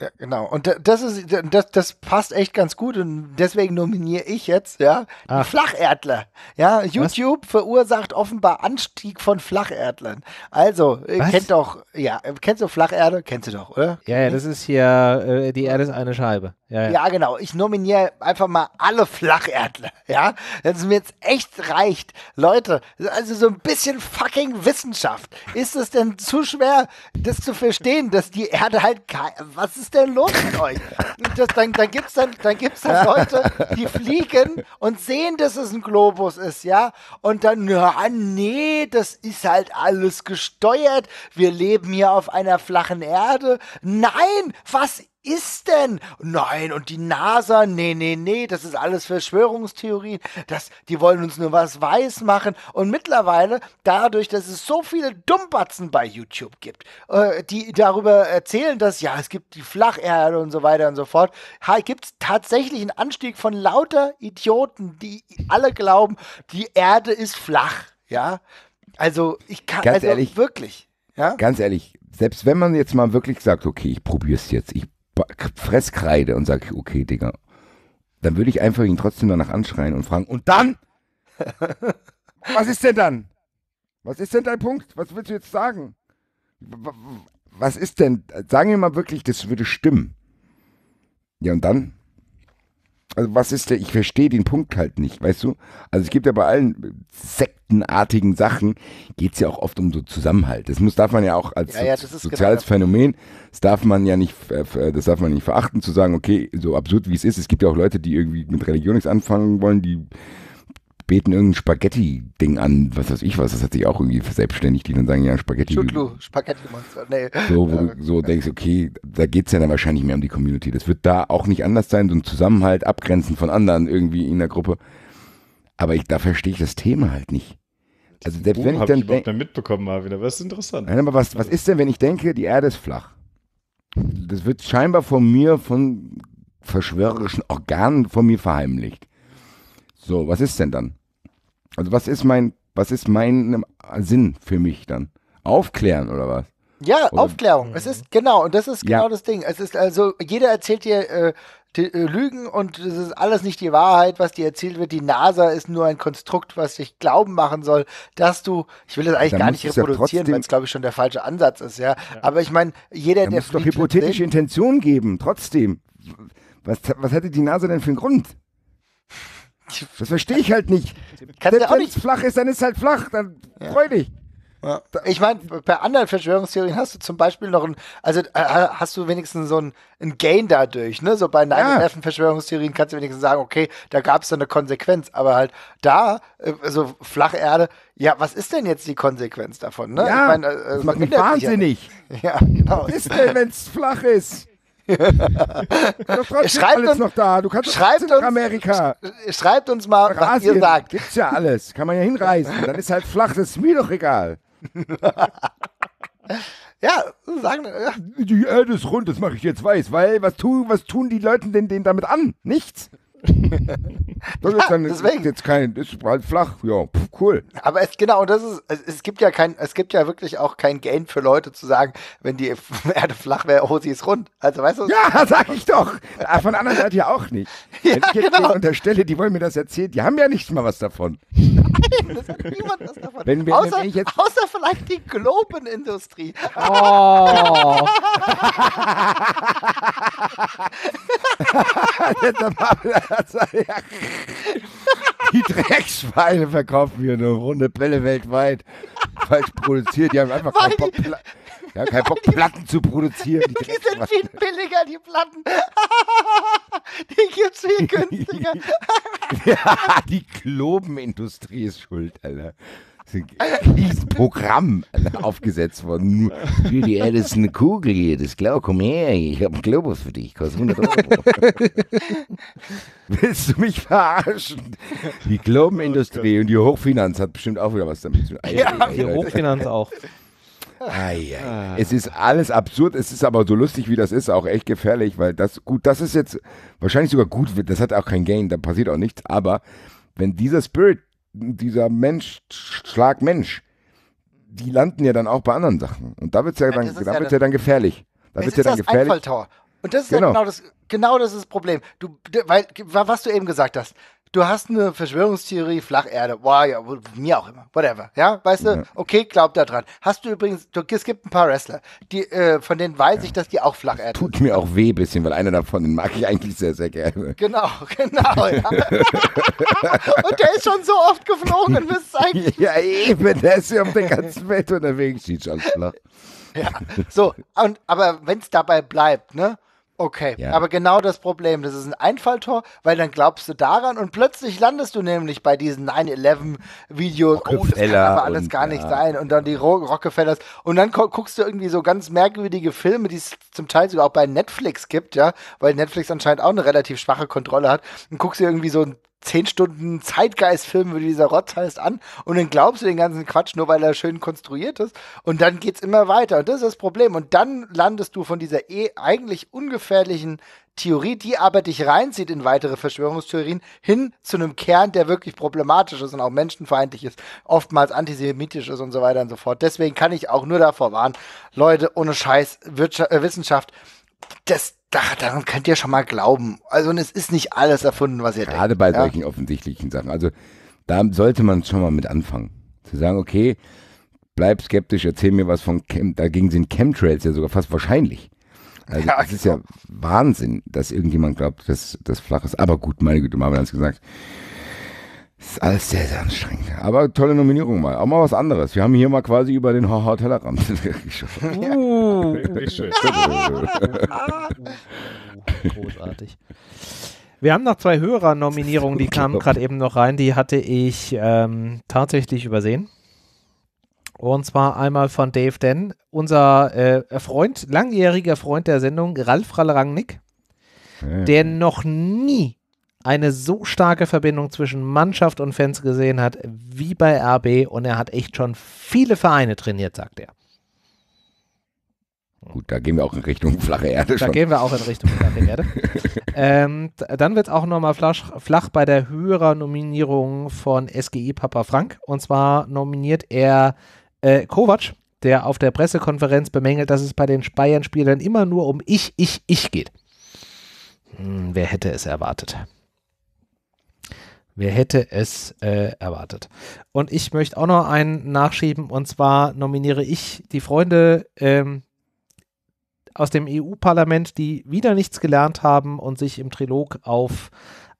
Ja, genau. Und das ist, das, das passt echt ganz gut und deswegen nominiere ich jetzt, ja, ah. Flacherdler. Ja, YouTube Was? verursacht offenbar Anstieg von Flacherdlern. Also, äh, Was? kennt doch, ja, kennst du Flacherde? Kennst du doch, oder? Ja, ja, das ist hier, äh, die Erde ist eine Scheibe. Ja, ja. ja genau. Ich nominiere einfach mal alle Flacherdler, ja, dass es mir jetzt echt reicht. Leute, also so ein bisschen fucking Wissenschaft. Ist es denn zu schwer, das zu verstehen, dass die Erde halt, was ist denn los mit euch? Das, dann dann gibt es dann, dann, gibt's dann Leute, die fliegen und sehen, dass es ein Globus ist, ja? Und dann, na, nee, das ist halt alles gesteuert. Wir leben hier auf einer flachen Erde. Nein, was ist denn? Nein, und die NASA, nee, nee, nee, das ist alles Verschwörungstheorien, das, die wollen uns nur was weiß machen. Und mittlerweile, dadurch, dass es so viele Dummbatzen bei YouTube gibt, äh, die darüber erzählen, dass ja, es gibt die Flacherde und so weiter und so fort, gibt es tatsächlich einen Anstieg von lauter Idioten, die alle glauben, die Erde ist flach, ja. Also, ich kann, Ganz also ehrlich, wirklich. Ja? Ganz ehrlich, selbst wenn man jetzt mal wirklich sagt, okay, ich probiere es jetzt, ich Fresskreide und sage ich, okay, Digga. Dann würde ich einfach ihn trotzdem danach anschreien und fragen, und dann? Was ist denn dann? Was ist denn dein Punkt? Was willst du jetzt sagen? Was ist denn? Sagen wir mal wirklich, das würde stimmen. Ja, und dann? also was ist der, ich verstehe den Punkt halt nicht, weißt du? Also es gibt ja bei allen sektenartigen Sachen, geht es ja auch oft um so Zusammenhalt. Das muss, darf man ja auch als ja, ja, so, genau soziales genau. Phänomen, das darf man ja nicht, äh, äh, das darf man nicht verachten, zu sagen, okay, so absurd wie es ist, es gibt ja auch Leute, die irgendwie mit Religion nichts anfangen wollen, die beten irgendein Spaghetti-Ding an, was weiß ich was, das hat sich auch irgendwie verselbstständigt, die dann sagen, ja, Spaghetti. Chutlu, Spaghetti-Monster, nee. So, wo du so denkst, okay, da geht es ja dann wahrscheinlich mehr um die Community. Das wird da auch nicht anders sein, so ein Zusammenhalt, Abgrenzen von anderen irgendwie in der Gruppe. Aber ich, da verstehe ich das Thema halt nicht. Also selbst Boom, wenn ich dann ich überhaupt mitbekommen habe, wieder, was ist interessant. Nein, aber was, was ist denn, wenn ich denke, die Erde ist flach? Das wird scheinbar von mir, von verschwörerischen Organen von mir verheimlicht. So, was ist denn dann? Also was ist mein, was ist mein Sinn für mich dann? Aufklären oder was? Ja, oder? Aufklärung. Es ist genau und das ist genau ja. das Ding. Es ist also jeder erzählt dir äh, die, äh, Lügen und es ist alles nicht die Wahrheit, was dir erzählt wird. Die NASA ist nur ein Konstrukt, was dich glauben machen soll, dass du, ich will das eigentlich dann gar nicht reproduzieren, ja weil es glaube ich schon der falsche Ansatz ist, ja. ja. Aber ich meine, jeder, dann der muss doch hypothetische Intention geben, trotzdem. Was, was hatte die NASA denn für einen Grund? Das verstehe ich halt nicht. Kannst ja auch flach ist, dann ist es halt flach, dann ja. freu dich. Ja. Ich meine, bei anderen Verschwörungstheorien hast du zum Beispiel noch ein, also äh, hast du wenigstens so ein, ein Gain dadurch, ne? So bei 9-11-Verschwörungstheorien ja. kannst du wenigstens sagen, okay, da gab es dann eine Konsequenz, aber halt da, äh, so Flacherde, ja, was ist denn jetzt die Konsequenz davon, ne? Ja, ich mein, äh, das äh, macht mich wahnsinnig. Ja, genau. Was ist denn, wenn es flach ist? schreibt uns, noch da. Du kannst schreibt uns, Amerika. Schreibt uns mal, Rasien, was ihr sagt. Gibt's ja alles. Kann man ja hinreisen. Dann ist halt flach. Das ist mir doch egal. ja, sagen ja. die Erde ist rund. Das mache ich jetzt weiß, weil was tun, was tun die Leute denn denen damit an? Nichts. das ja, ist dann deswegen. jetzt kein, das ist halt flach, ja, pff, cool. Aber es genau, das ist, es, es, gibt ja kein, es gibt ja wirklich auch kein Gain für Leute zu sagen, wenn die Erde flach wäre, oh, sie ist rund. Also weißt du? Ja, sag ich doch. Ah, von der anderen Seite ja auch nicht. ja, wenn ich jetzt genau. unterstelle, die wollen mir das erzählen, die haben ja nichts mal was davon. Nein, das hat niemand was davon. Wenn wir, außer, wenn jetzt... außer vielleicht die Globenindustrie. Oh. Die Dreckschweine verkaufen hier eine runde Bälle weltweit. Falsch produziert. Die haben einfach keinen Bock, Pla haben keinen Bock Platten zu produzieren. Die, die sind viel billiger, die Platten. die gibt's viel günstiger. ja, die Globenindustrie ist schuld, Alter dieses äh, Programm aufgesetzt worden. Judy, ja, das ist eine Kugel hier, das ist klar, komm her, ich habe einen Globus für dich, kostet 100 Euro. Willst du mich verarschen? Die Globenindustrie oh und die Hochfinanz hat bestimmt auch wieder was damit zu tun. Ja, die Hochfinanz auch. Ai, ai. Es ist alles absurd, es ist aber so lustig, wie das ist, auch echt gefährlich, weil das, gut, das ist jetzt wahrscheinlich sogar gut, das hat auch kein Gain, da passiert auch nichts, aber wenn dieser Spirit dieser Mensch, Schlag Mensch, die landen ja dann auch bei anderen Sachen. Und da wird es ja, ja, dann, da ja, ja dann gefährlich. Da wird es ja dann gefährlich. Einfalltor. Und das ist genau. ja genau das, genau das ist das Problem. Du, weil, was du eben gesagt hast, du hast eine Verschwörungstheorie, Flacherde, boah, ja, mir auch immer, whatever, ja, weißt ja. du, okay, glaub da dran. Hast du übrigens, du, es gibt ein paar Wrestler, die, äh, von denen weiß ja. ich, dass die auch Flacherde Tut mir auch weh bisschen, weil einer davon, den mag ich eigentlich sehr, sehr gerne. Genau, genau, ja. und der ist schon so oft geflogen, und wisst eigentlich. Ja, eben, der ist ja auf der ganzen Welt unterwegs, sieht schon flach. Ja, so, und, aber wenn es dabei bleibt, ne, Okay, ja. aber genau das Problem, das ist ein Einfalltor, weil dann glaubst du daran und plötzlich landest du nämlich bei diesen 9-11-Videos. Oh, das kann aber alles und, gar nicht ja. sein. Und dann die Rockefellers. Und dann guckst du irgendwie so ganz merkwürdige Filme, die es zum Teil sogar auch bei Netflix gibt, ja, weil Netflix anscheinend auch eine relativ schwache Kontrolle hat. Und guckst dir irgendwie so ein 10 Stunden Zeitgeistfilm, wie dieser Rotz heißt, an und dann glaubst du den ganzen Quatsch nur, weil er schön konstruiert ist und dann geht's immer weiter und das ist das Problem und dann landest du von dieser eh eigentlich ungefährlichen Theorie, die aber dich reinzieht in weitere Verschwörungstheorien, hin zu einem Kern, der wirklich problematisch ist und auch menschenfeindlich ist, oftmals antisemitisch ist und so weiter und so fort. Deswegen kann ich auch nur davor warnen, Leute, ohne Scheiß, Wirtschaft, äh, Wissenschaft, das daran könnt ihr schon mal glauben. Also und es ist nicht alles erfunden, was ihr Gerade denkt. Gerade bei ja. solchen offensichtlichen Sachen. Also da sollte man schon mal mit anfangen. Zu sagen, okay, bleib skeptisch, erzähl mir was von Chem dagegen sind Chemtrails ja sogar fast wahrscheinlich. Also ja, das ist genau. ja Wahnsinn, dass irgendjemand glaubt, dass das flach ist. Aber gut, meine Güte, Marvin hat es gesagt. Ist alles sehr, sehr anstrengend. Aber tolle Nominierung mal. Auch mal was anderes. Wir haben hier mal quasi über den HH Tellerrand geschossen. Uh, schön. Großartig. Wir haben noch zwei Hörer-Nominierungen, die kamen gerade eben noch rein. Die hatte ich ähm, tatsächlich übersehen. Und zwar einmal von Dave Denn, unser äh, Freund, langjähriger Freund der Sendung, Ralf Rallerangnick, ja, ja. der noch nie eine so starke Verbindung zwischen Mannschaft und Fans gesehen hat wie bei RB und er hat echt schon viele Vereine trainiert, sagt er. Gut, da gehen wir auch in Richtung flache Erde. Schon. Da gehen wir auch in Richtung flache Erde. ähm, dann wird es auch nochmal flach, flach bei der höheren Nominierung von SGI e Papa Frank. Und zwar nominiert er äh, Kovac, der auf der Pressekonferenz bemängelt, dass es bei den Bayern-Spielern immer nur um ich, ich, ich geht. Hm, wer hätte es erwartet? Wer hätte es äh, erwartet? Und ich möchte auch noch einen nachschieben, und zwar nominiere ich die Freunde ähm, aus dem EU-Parlament, die wieder nichts gelernt haben und sich im Trilog auf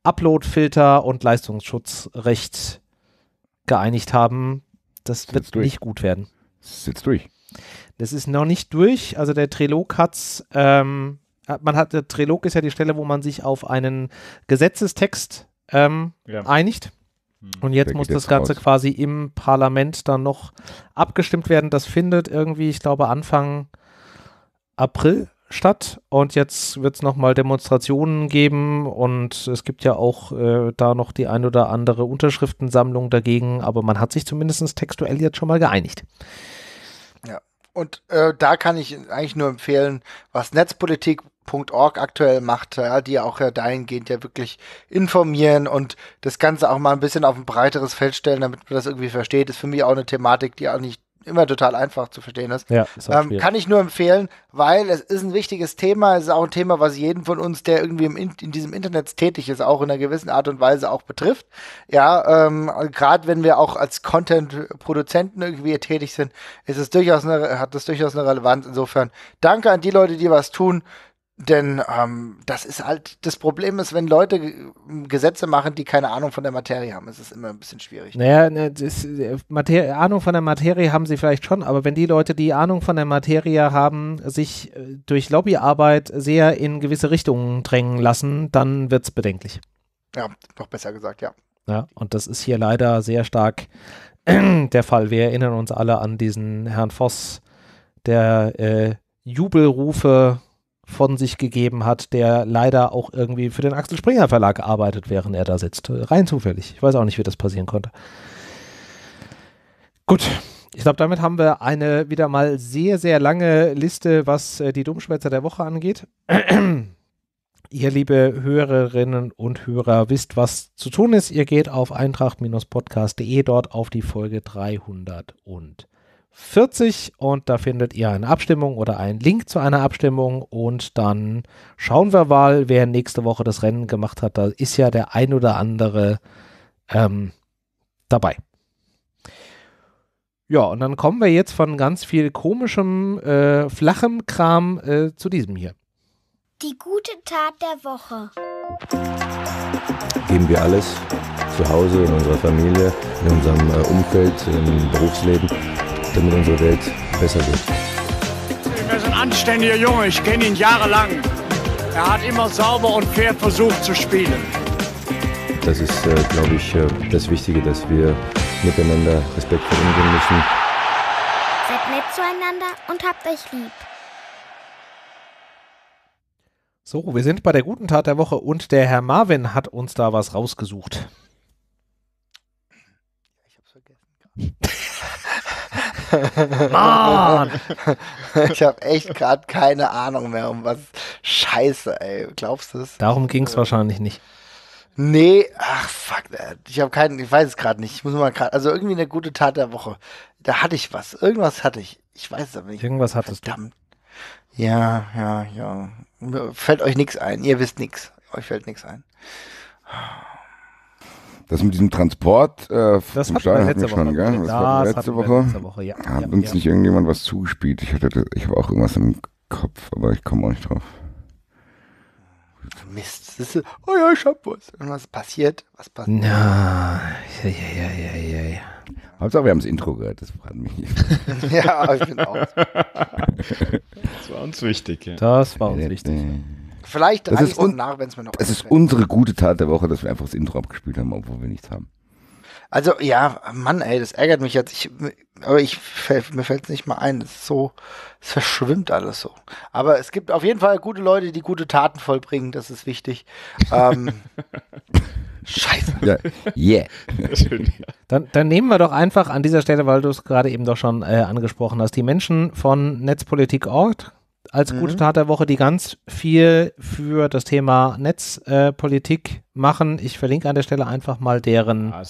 Uploadfilter und Leistungsschutzrecht geeinigt haben. Das Sitz wird durch. nicht gut werden. Sitzt durch. Das ist noch nicht durch. Also der Trilog hat's, ähm, äh, man hat, der Trilog ist ja die Stelle, wo man sich auf einen Gesetzestext ähm, ja. einigt. Hm. Und jetzt Der muss das Ganze raus. quasi im Parlament dann noch abgestimmt werden. Das findet irgendwie, ich glaube, Anfang April statt. Und jetzt wird es nochmal Demonstrationen geben. Und es gibt ja auch äh, da noch die ein oder andere Unterschriftensammlung dagegen. Aber man hat sich zumindest textuell jetzt schon mal geeinigt. Ja. Und äh, da kann ich eigentlich nur empfehlen, was Netzpolitik Org aktuell macht, ja, die auch ja dahingehend ja wirklich informieren und das Ganze auch mal ein bisschen auf ein breiteres Feld stellen, damit man das irgendwie versteht, ist für mich auch eine Thematik, die auch nicht immer total einfach zu verstehen ist. Ja, ist ähm, kann ich nur empfehlen, weil es ist ein wichtiges Thema, es ist auch ein Thema, was jeden von uns, der irgendwie im, in diesem Internet tätig ist, auch in einer gewissen Art und Weise auch betrifft. Ja, ähm, gerade wenn wir auch als Content-Produzenten irgendwie tätig sind, ist es durchaus eine, hat das durchaus eine Relevanz. Insofern danke an die Leute, die was tun. Denn ähm, das ist halt, das Problem ist, wenn Leute Gesetze machen, die keine Ahnung von der Materie haben, ist es immer ein bisschen schwierig. Naja, ne, das, äh, Mater Ahnung von der Materie haben sie vielleicht schon, aber wenn die Leute, die Ahnung von der Materie haben, sich äh, durch Lobbyarbeit sehr in gewisse Richtungen drängen lassen, dann wird es bedenklich. Ja, noch besser gesagt, ja. Ja, und das ist hier leider sehr stark der Fall. Wir erinnern uns alle an diesen Herrn Voss, der äh, Jubelrufe von sich gegeben hat, der leider auch irgendwie für den Axel Springer Verlag arbeitet, während er da sitzt. Rein zufällig. Ich weiß auch nicht, wie das passieren konnte. Gut. Ich glaube, damit haben wir eine wieder mal sehr, sehr lange Liste, was äh, die Dummschwätzer der Woche angeht. ihr liebe Hörerinnen und Hörer wisst, was zu tun ist. Ihr geht auf eintracht-podcast.de dort auf die Folge 300 und 40 und da findet ihr eine Abstimmung oder einen Link zu einer Abstimmung und dann schauen wir mal, wer nächste Woche das Rennen gemacht hat. Da ist ja der ein oder andere ähm, dabei. Ja, und dann kommen wir jetzt von ganz viel komischem, äh, flachem Kram äh, zu diesem hier. Die gute Tat der Woche. Geben wir alles zu Hause, in unserer Familie, in unserem äh, Umfeld, im Berufsleben damit unsere Welt besser wird. Er ist ein anständiger Junge, ich kenne ihn jahrelang. Er hat immer sauber und fair versucht zu spielen. Das ist, äh, glaube ich, äh, das Wichtige, dass wir miteinander respektvoll umgehen müssen. Seid nett zueinander und habt euch lieb. So, wir sind bei der guten Tat der Woche und der Herr Marvin hat uns da was rausgesucht. Ich hab's vergessen. Mann! ich habe echt gerade keine Ahnung mehr, um was. Scheiße, ey. Glaubst du es? Darum ging es äh. wahrscheinlich nicht. Nee, ach fuck, äh, ich habe keinen, ich weiß es gerade nicht. Ich muss mal gerade, also irgendwie eine gute Tat der Woche. Da hatte ich was, irgendwas hatte ich. Ich weiß es aber nicht. Irgendwas hattest Verdammt. du. Ja, ja, ja. Fällt euch nichts ein. Ihr wisst nichts. Euch fällt nichts ein. Das mit diesem Transport äh, das vom Stadion hatten wir schon, gell? Das, das war letzte Woche. letzte Woche. Ja, Hat ja, uns ja. nicht irgendjemand was zugespielt? Ich hatte, ich habe auch irgendwas im Kopf, aber ich komme auch nicht drauf. Mist, das ist, oh ja, ich hab was. Und was passiert? Was passiert? Na, ja, ja, ja, ja, ja. Hauptsache, wir haben das Intro gehört, das freut mich. ja, ich bin auch. das war uns wichtig, ja. Das war uns wichtig. Ja. Vielleicht das ist un nach, wenn es mir noch. Es ist unsere gute Tat der Woche, dass wir einfach das Intro abgespielt haben, obwohl wir nichts haben. Also ja, Mann, ey, das ärgert mich jetzt. Ich, aber ich mir fällt es nicht mal ein. Es so, es verschwimmt alles so. Aber es gibt auf jeden Fall gute Leute, die gute Taten vollbringen. Das ist wichtig. ähm, Scheiße. Ja. Yeah. Dann, dann, nehmen wir doch einfach an dieser Stelle, weil du es gerade eben doch schon äh, angesprochen hast, die Menschen von Netzpolitik.org als mhm. gute Tat der Woche, die ganz viel für das Thema Netzpolitik äh, machen. Ich verlinke an der Stelle einfach mal deren, ah,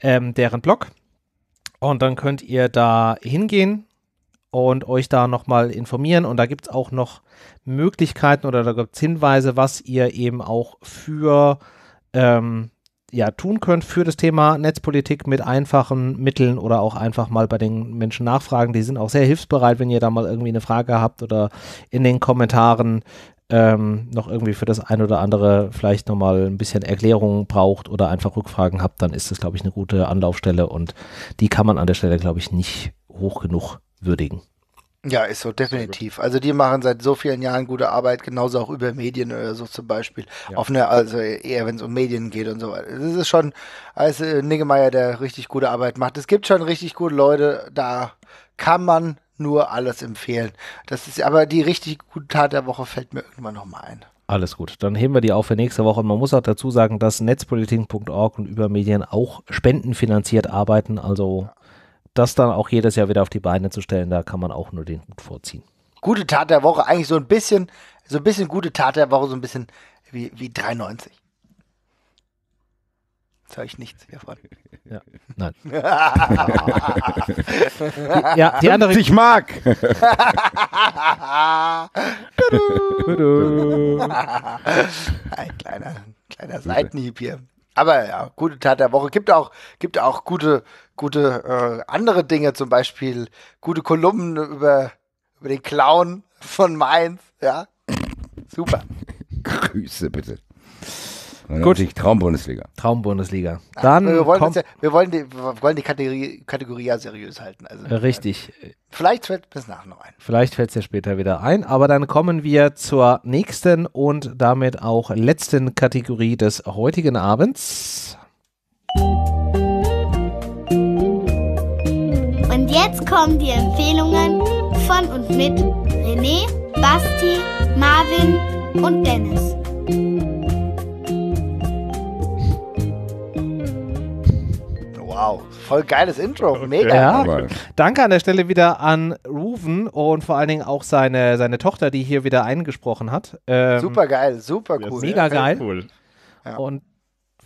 ähm, deren Blog. Und dann könnt ihr da hingehen und euch da nochmal informieren. Und da gibt es auch noch Möglichkeiten oder da gibt es Hinweise, was ihr eben auch für ähm, ja tun könnt für das Thema Netzpolitik mit einfachen Mitteln oder auch einfach mal bei den Menschen nachfragen. Die sind auch sehr hilfsbereit, wenn ihr da mal irgendwie eine Frage habt oder in den Kommentaren ähm, noch irgendwie für das ein oder andere vielleicht nochmal ein bisschen Erklärungen braucht oder einfach Rückfragen habt, dann ist das, glaube ich, eine gute Anlaufstelle und die kann man an der Stelle, glaube ich, nicht hoch genug würdigen. Ja, ist so, definitiv. Also die machen seit so vielen Jahren gute Arbeit, genauso auch über Medien oder so zum Beispiel. Ja. Offene, also eher wenn es um Medien geht und so weiter. Also es ist schon, als äh, Niggemeier, der richtig gute Arbeit macht. Es gibt schon richtig gute Leute, da kann man nur alles empfehlen. Das ist aber die richtig gute Tat der Woche fällt mir irgendwann nochmal ein. Alles gut. Dann heben wir die auf für nächste Woche. Und man muss auch dazu sagen, dass netzpolitik.org und Übermedien auch spendenfinanziert arbeiten. Also das dann auch jedes Jahr wieder auf die Beine zu stellen, da kann man auch nur den Hut vorziehen. Gute Tat der Woche, eigentlich so ein bisschen, so ein bisschen gute Tat der Woche, so ein bisschen wie, wie 93. Jetzt höre ich nichts, hiervon. Ja, nein. ja, die andere. Ich mag! ein kleiner, kleiner Seitenhieb hier. Aber ja, gute Tat der Woche. Gibt auch, gibt auch gute, gute äh, andere Dinge, zum Beispiel gute Kolumnen über, über den Clown von Mainz. Ja, super. Grüße bitte. Gut. Ich Traumbundesliga. Traumbundesliga. Dann wir wollen, ja, wir wollen, die, wir wollen die Kategorie, Kategorie ja seriös halten. Also, äh, Richtig. Vielleicht fällt bis nachher noch ein. Vielleicht fällt es ja später wieder ein. Aber dann kommen wir zur nächsten und damit auch letzten Kategorie des heutigen Abends. jetzt kommen die Empfehlungen von und mit René, Basti, Marvin und Dennis. Wow, voll geiles Intro, mega. Ja, danke an der Stelle wieder an Ruven und vor allen Dingen auch seine, seine Tochter, die hier wieder eingesprochen hat. Ähm, super geil, super cool. Mega geil. Cool. Und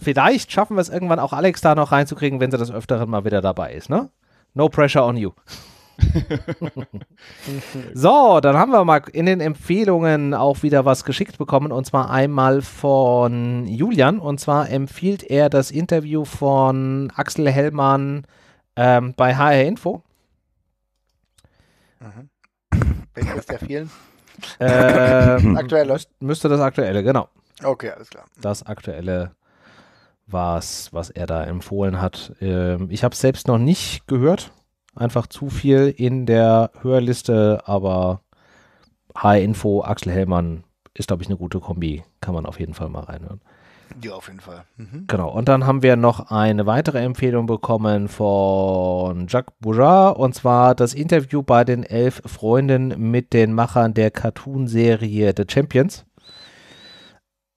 vielleicht schaffen wir es irgendwann auch Alex da noch reinzukriegen, wenn sie das öfteren mal wieder dabei ist, ne? No pressure on you. so, dann haben wir mal in den Empfehlungen auch wieder was geschickt bekommen und zwar einmal von Julian und zwar empfiehlt er das Interview von Axel Hellmann ähm, bei HR Info. Mhm. Welches der vielen? Ähm, aktuelle. Müsste das aktuelle, genau. Okay, alles klar. Das aktuelle was, was er da empfohlen hat. Ähm, ich habe es selbst noch nicht gehört, einfach zu viel in der Hörliste, aber High info Axel Hellmann ist, glaube ich, eine gute Kombi. Kann man auf jeden Fall mal reinhören. Ja, auf jeden Fall. Mhm. Genau. Und dann haben wir noch eine weitere Empfehlung bekommen von Jacques Bourgeois und zwar das Interview bei den elf Freunden mit den Machern der Cartoonserie The Champions.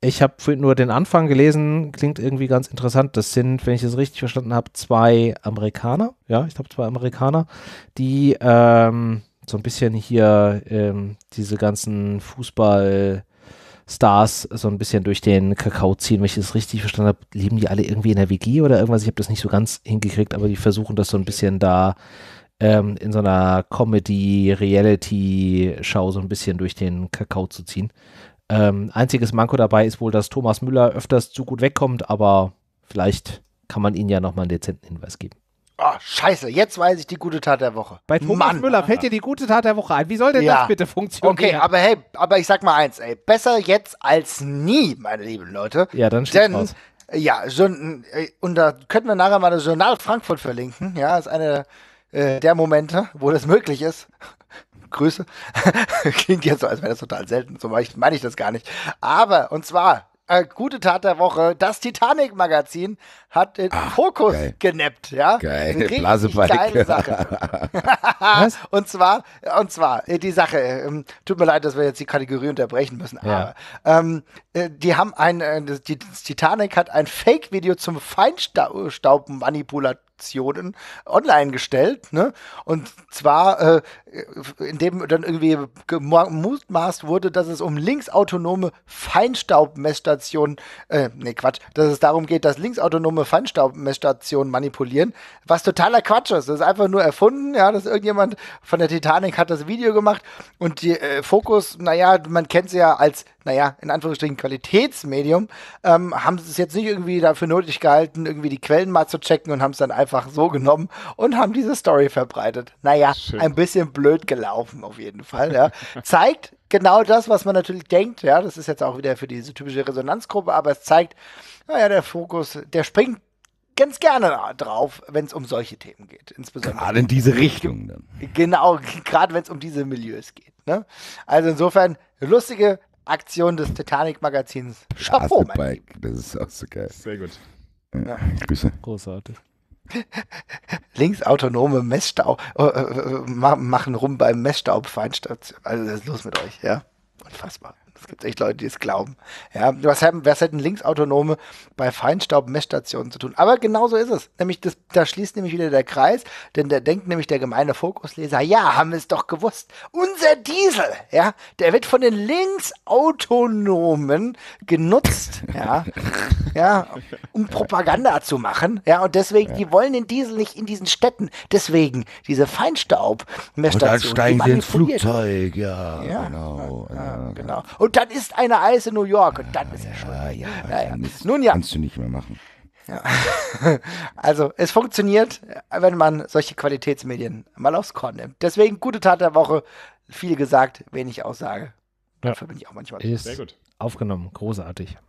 Ich habe nur den Anfang gelesen, klingt irgendwie ganz interessant. Das sind, wenn ich es richtig verstanden habe, zwei Amerikaner. Ja, ich glaube zwei Amerikaner, die ähm, so ein bisschen hier ähm, diese ganzen Fußball- Stars so ein bisschen durch den Kakao ziehen. Wenn ich das richtig verstanden habe, leben die alle irgendwie in der WG oder irgendwas? Ich habe das nicht so ganz hingekriegt, aber die versuchen das so ein bisschen da ähm, in so einer Comedy-Reality-Show so ein bisschen durch den Kakao zu ziehen. Ähm, einziges Manko dabei ist wohl, dass Thomas Müller öfters zu gut wegkommt, aber vielleicht kann man ihnen ja nochmal einen dezenten Hinweis geben. Oh, scheiße, jetzt weiß ich die gute Tat der Woche. Bei Thomas Mann. Müller fällt dir die gute Tat der Woche ein. Wie soll denn ja. das bitte funktionieren? Okay, aber hey, aber ich sag mal eins, ey, besser jetzt als nie, meine lieben Leute. Ja, dann Denn, raus. ja, so, äh, und da könnten wir nachher mal das Journal Frankfurt verlinken. Ja, ist einer äh, der Momente, wo das möglich ist. Grüße. Klingt jetzt so, als wäre das total selten. So meine ich, mein ich das gar nicht. Aber, und zwar, äh, gute Tat der Woche, das Titanic-Magazin hat den Ach, Fokus geil. genappt. Ja? Geil, Blase geile Sache. Was? und zwar, und zwar, äh, die Sache, ähm, tut mir leid, dass wir jetzt die Kategorie unterbrechen müssen, ja. aber ähm, äh, die haben ein, äh, die, Titanic hat ein Fake-Video zum Feinstaubenmanipulator Aktionen online gestellt. Ne? Und zwar, äh, indem dann irgendwie gemutmaßt wurde, dass es um linksautonome Feinstaubmessstationen, äh, nee, Quatsch, dass es darum geht, dass linksautonome Feinstaubmessstationen manipulieren, was totaler Quatsch ist. Das ist einfach nur erfunden, ja, dass irgendjemand von der Titanic hat das Video gemacht und die äh, Fokus, naja, man kennt sie ja als naja, in Anführungsstrichen Qualitätsmedium, ähm, haben es jetzt nicht irgendwie dafür nötig gehalten, irgendwie die Quellen mal zu checken und haben es dann einfach so genommen und haben diese Story verbreitet. Naja, Schön. ein bisschen blöd gelaufen auf jeden Fall. Ja. zeigt genau das, was man natürlich denkt. Ja, das ist jetzt auch wieder für diese typische Resonanzgruppe, aber es zeigt, naja, der Fokus, der springt ganz gerne drauf, wenn es um solche Themen geht. Insbesondere gerade in diese Richtung dann. Genau, gerade wenn es um diese Milieus geht. Ne? Also insofern lustige Aktion des Titanic-Magazins. Chapeau, mein Das ist auch so geil. Sehr gut. Ja. Grüße. Großartig. Linksautonome Messstau äh, äh, machen rum beim Messstaubfeinstation. Also, was ist los mit euch? Ja, unfassbar. Es gibt echt Leute, die es glauben. Ja, was hätten, was hätten Linksautonome bei Feinstaub-Messstationen zu tun? Aber genau so ist es. Nämlich das, da schließt nämlich wieder der Kreis, denn da denkt nämlich der gemeine Fokusleser, ja, haben wir es doch gewusst. Unser Diesel, ja, der wird von den Linksautonomen genutzt, ja, ja, um Propaganda zu machen. Ja, und deswegen, ja. die wollen den Diesel nicht in diesen Städten. Deswegen, diese Feinstaub-Messstationen. Und dann steigen sie ins Flugzeug, ja, ja, genau. Ja, genau. genau. Und und dann ist eine Eis in New York. Und dann ist er schon. Ja, naja. Also Nun ja. Kannst du nicht mehr machen. Ja. Also, es funktioniert, wenn man solche Qualitätsmedien mal aufs Korn nimmt. Deswegen gute Tat der Woche. Viel gesagt, wenig Aussage. Ja. Dafür bin ich auch manchmal. Ist Sehr gut. Aufgenommen. Großartig.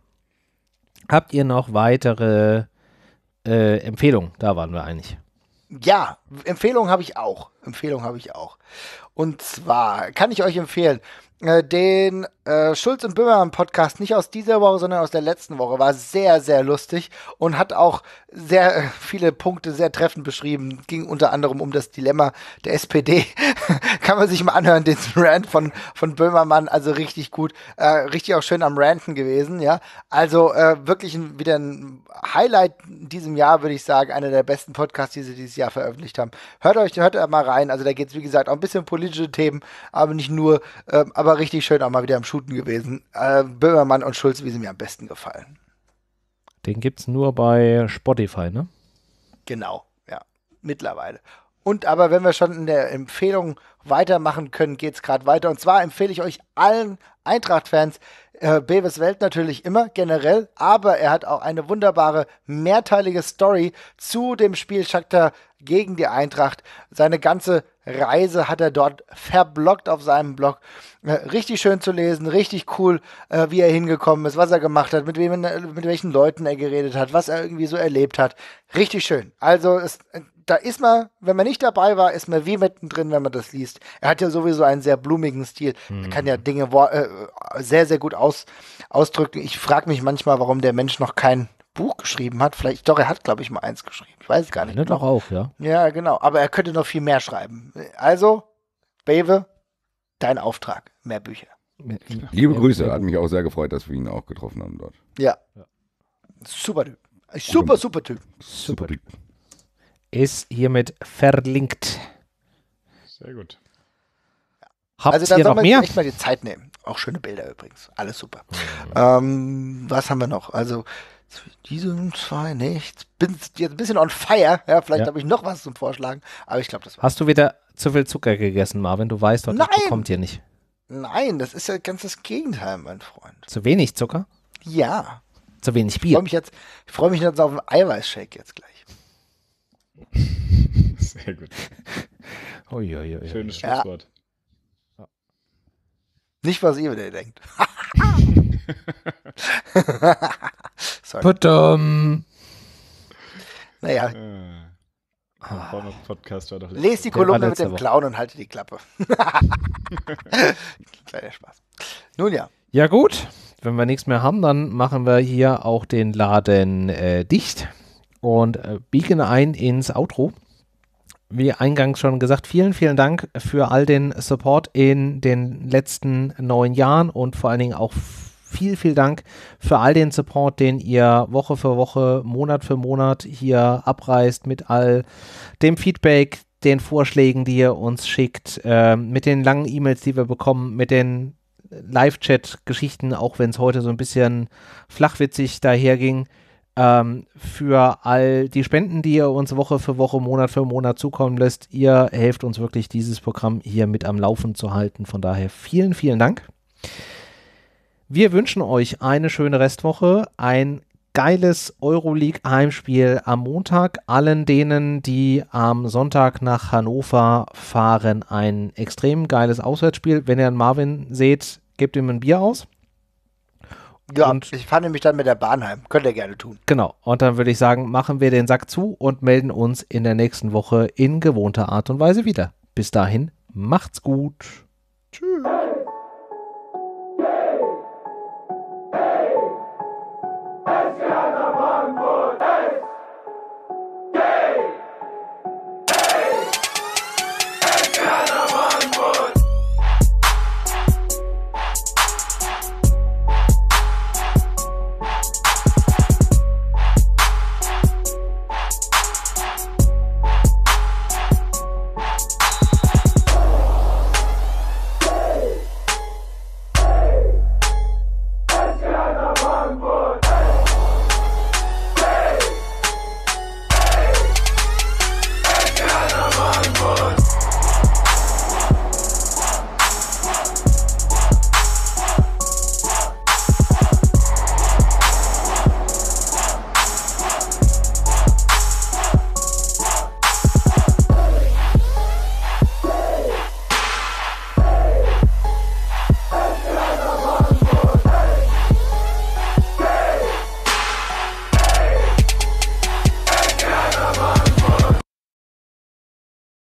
Habt ihr noch weitere äh, Empfehlungen? Da waren wir einig. Ja, Empfehlungen habe ich auch. Empfehlung habe ich auch. Und zwar kann ich euch empfehlen, äh, den äh, Schulz und Böhmermann Podcast nicht aus dieser Woche, sondern aus der letzten Woche. War sehr, sehr lustig und hat auch sehr äh, viele Punkte sehr treffend beschrieben. Ging unter anderem um das Dilemma der SPD. kann man sich mal anhören, den Rant von, von Böhmermann. Also richtig gut. Äh, richtig auch schön am Ranten gewesen, ja. Also wirklich ein, wieder ein Highlight in diesem Jahr, würde ich sagen. Einer der besten Podcasts, die sie dieses Jahr veröffentlicht haben. Hört euch, hört mal rein rein. Also da geht es, wie gesagt, auch ein bisschen politische Themen, aber nicht nur, äh, aber richtig schön auch mal wieder im Shooten gewesen. Äh, Böhmermann und Schulz, wie sie mir am besten gefallen. Den gibt es nur bei Spotify, ne? Genau, ja, mittlerweile. Und aber wenn wir schon in der Empfehlung weitermachen können, geht es gerade weiter. Und zwar empfehle ich euch allen Eintracht-Fans äh, Beves Welt natürlich immer generell, aber er hat auch eine wunderbare mehrteilige Story zu dem Spiel Shakhtar gegen die Eintracht. Seine ganze Reise hat er dort verblockt auf seinem Blog. Äh, richtig schön zu lesen, richtig cool, äh, wie er hingekommen ist, was er gemacht hat, mit, wem, äh, mit welchen Leuten er geredet hat, was er irgendwie so erlebt hat. Richtig schön. Also es äh, da ist man, wenn man nicht dabei war, ist man wie mittendrin, wenn man das liest. Er hat ja sowieso einen sehr blumigen Stil. Hm. Er kann ja mhm. Dinge äh, sehr, sehr gut aus, ausdrücken. Ich frage mich manchmal, warum der Mensch noch kein Buch geschrieben hat. Vielleicht, doch, er hat, glaube ich, mal eins geschrieben. Ich weiß es gar nicht. Er genau. doch auf, ja. Ja, genau. Aber er könnte noch viel mehr schreiben. Also, Bewe, dein Auftrag. Mehr Bücher. Liebe Grüße. Hat mich auch sehr gefreut, dass wir ihn auch getroffen haben dort. ja. Super Typ. Super, super Typ. Super Typ ist hiermit verlinkt. Sehr gut. Habt also dann soll man echt mal die Zeit nehmen. Auch schöne Bilder übrigens. Alles super. Ja. Ähm, was haben wir noch? Also diese zwei nicht. Bin jetzt ein bisschen on fire. Ja, vielleicht ja. habe ich noch was zum Vorschlagen. Aber ich glaube, das war's. Hast du wieder zu viel Zucker gegessen, Marvin? Du weißt, doch, das kommt hier nicht. Nein, das ist ja ganz das Gegenteil, mein Freund. Zu wenig Zucker? Ja. Zu wenig Bier? Ich freue mich, jetzt, freu mich jetzt auf einen Eiweißshake jetzt gleich. Sehr gut. Ui, ui, ui, Schönes Schlusswort. Ja. Nicht, was ihr wieder denkt. Putum. Ähm, naja. Äh, ah. ah. Podcast war doch Lest die Kolumne mit dem Clown und halte die Klappe. Kleiner Spaß. Nun ja. Ja gut, wenn wir nichts mehr haben, dann machen wir hier auch den Laden äh, dicht und äh, biegen ein ins Outro. Wie eingangs schon gesagt, vielen, vielen Dank für all den Support in den letzten neun Jahren und vor allen Dingen auch viel, viel Dank für all den Support, den ihr Woche für Woche, Monat für Monat hier abreißt mit all dem Feedback, den Vorschlägen, die ihr uns schickt, äh, mit den langen E-Mails, die wir bekommen, mit den Live-Chat-Geschichten, auch wenn es heute so ein bisschen flachwitzig daherging ähm, für all die Spenden, die ihr uns Woche für Woche, Monat für Monat zukommen lässt. Ihr helft uns wirklich, dieses Programm hier mit am Laufen zu halten. Von daher vielen, vielen Dank. Wir wünschen euch eine schöne Restwoche, ein geiles Euroleague-Heimspiel am Montag. Allen denen, die am Sonntag nach Hannover fahren, ein extrem geiles Auswärtsspiel. Wenn ihr einen Marvin seht, gebt ihm ein Bier aus. Ja, und ich fahre nämlich dann mit der Bahn heim. Könnt ihr gerne tun. Genau. Und dann würde ich sagen, machen wir den Sack zu und melden uns in der nächsten Woche in gewohnter Art und Weise wieder. Bis dahin, macht's gut. Tschüss.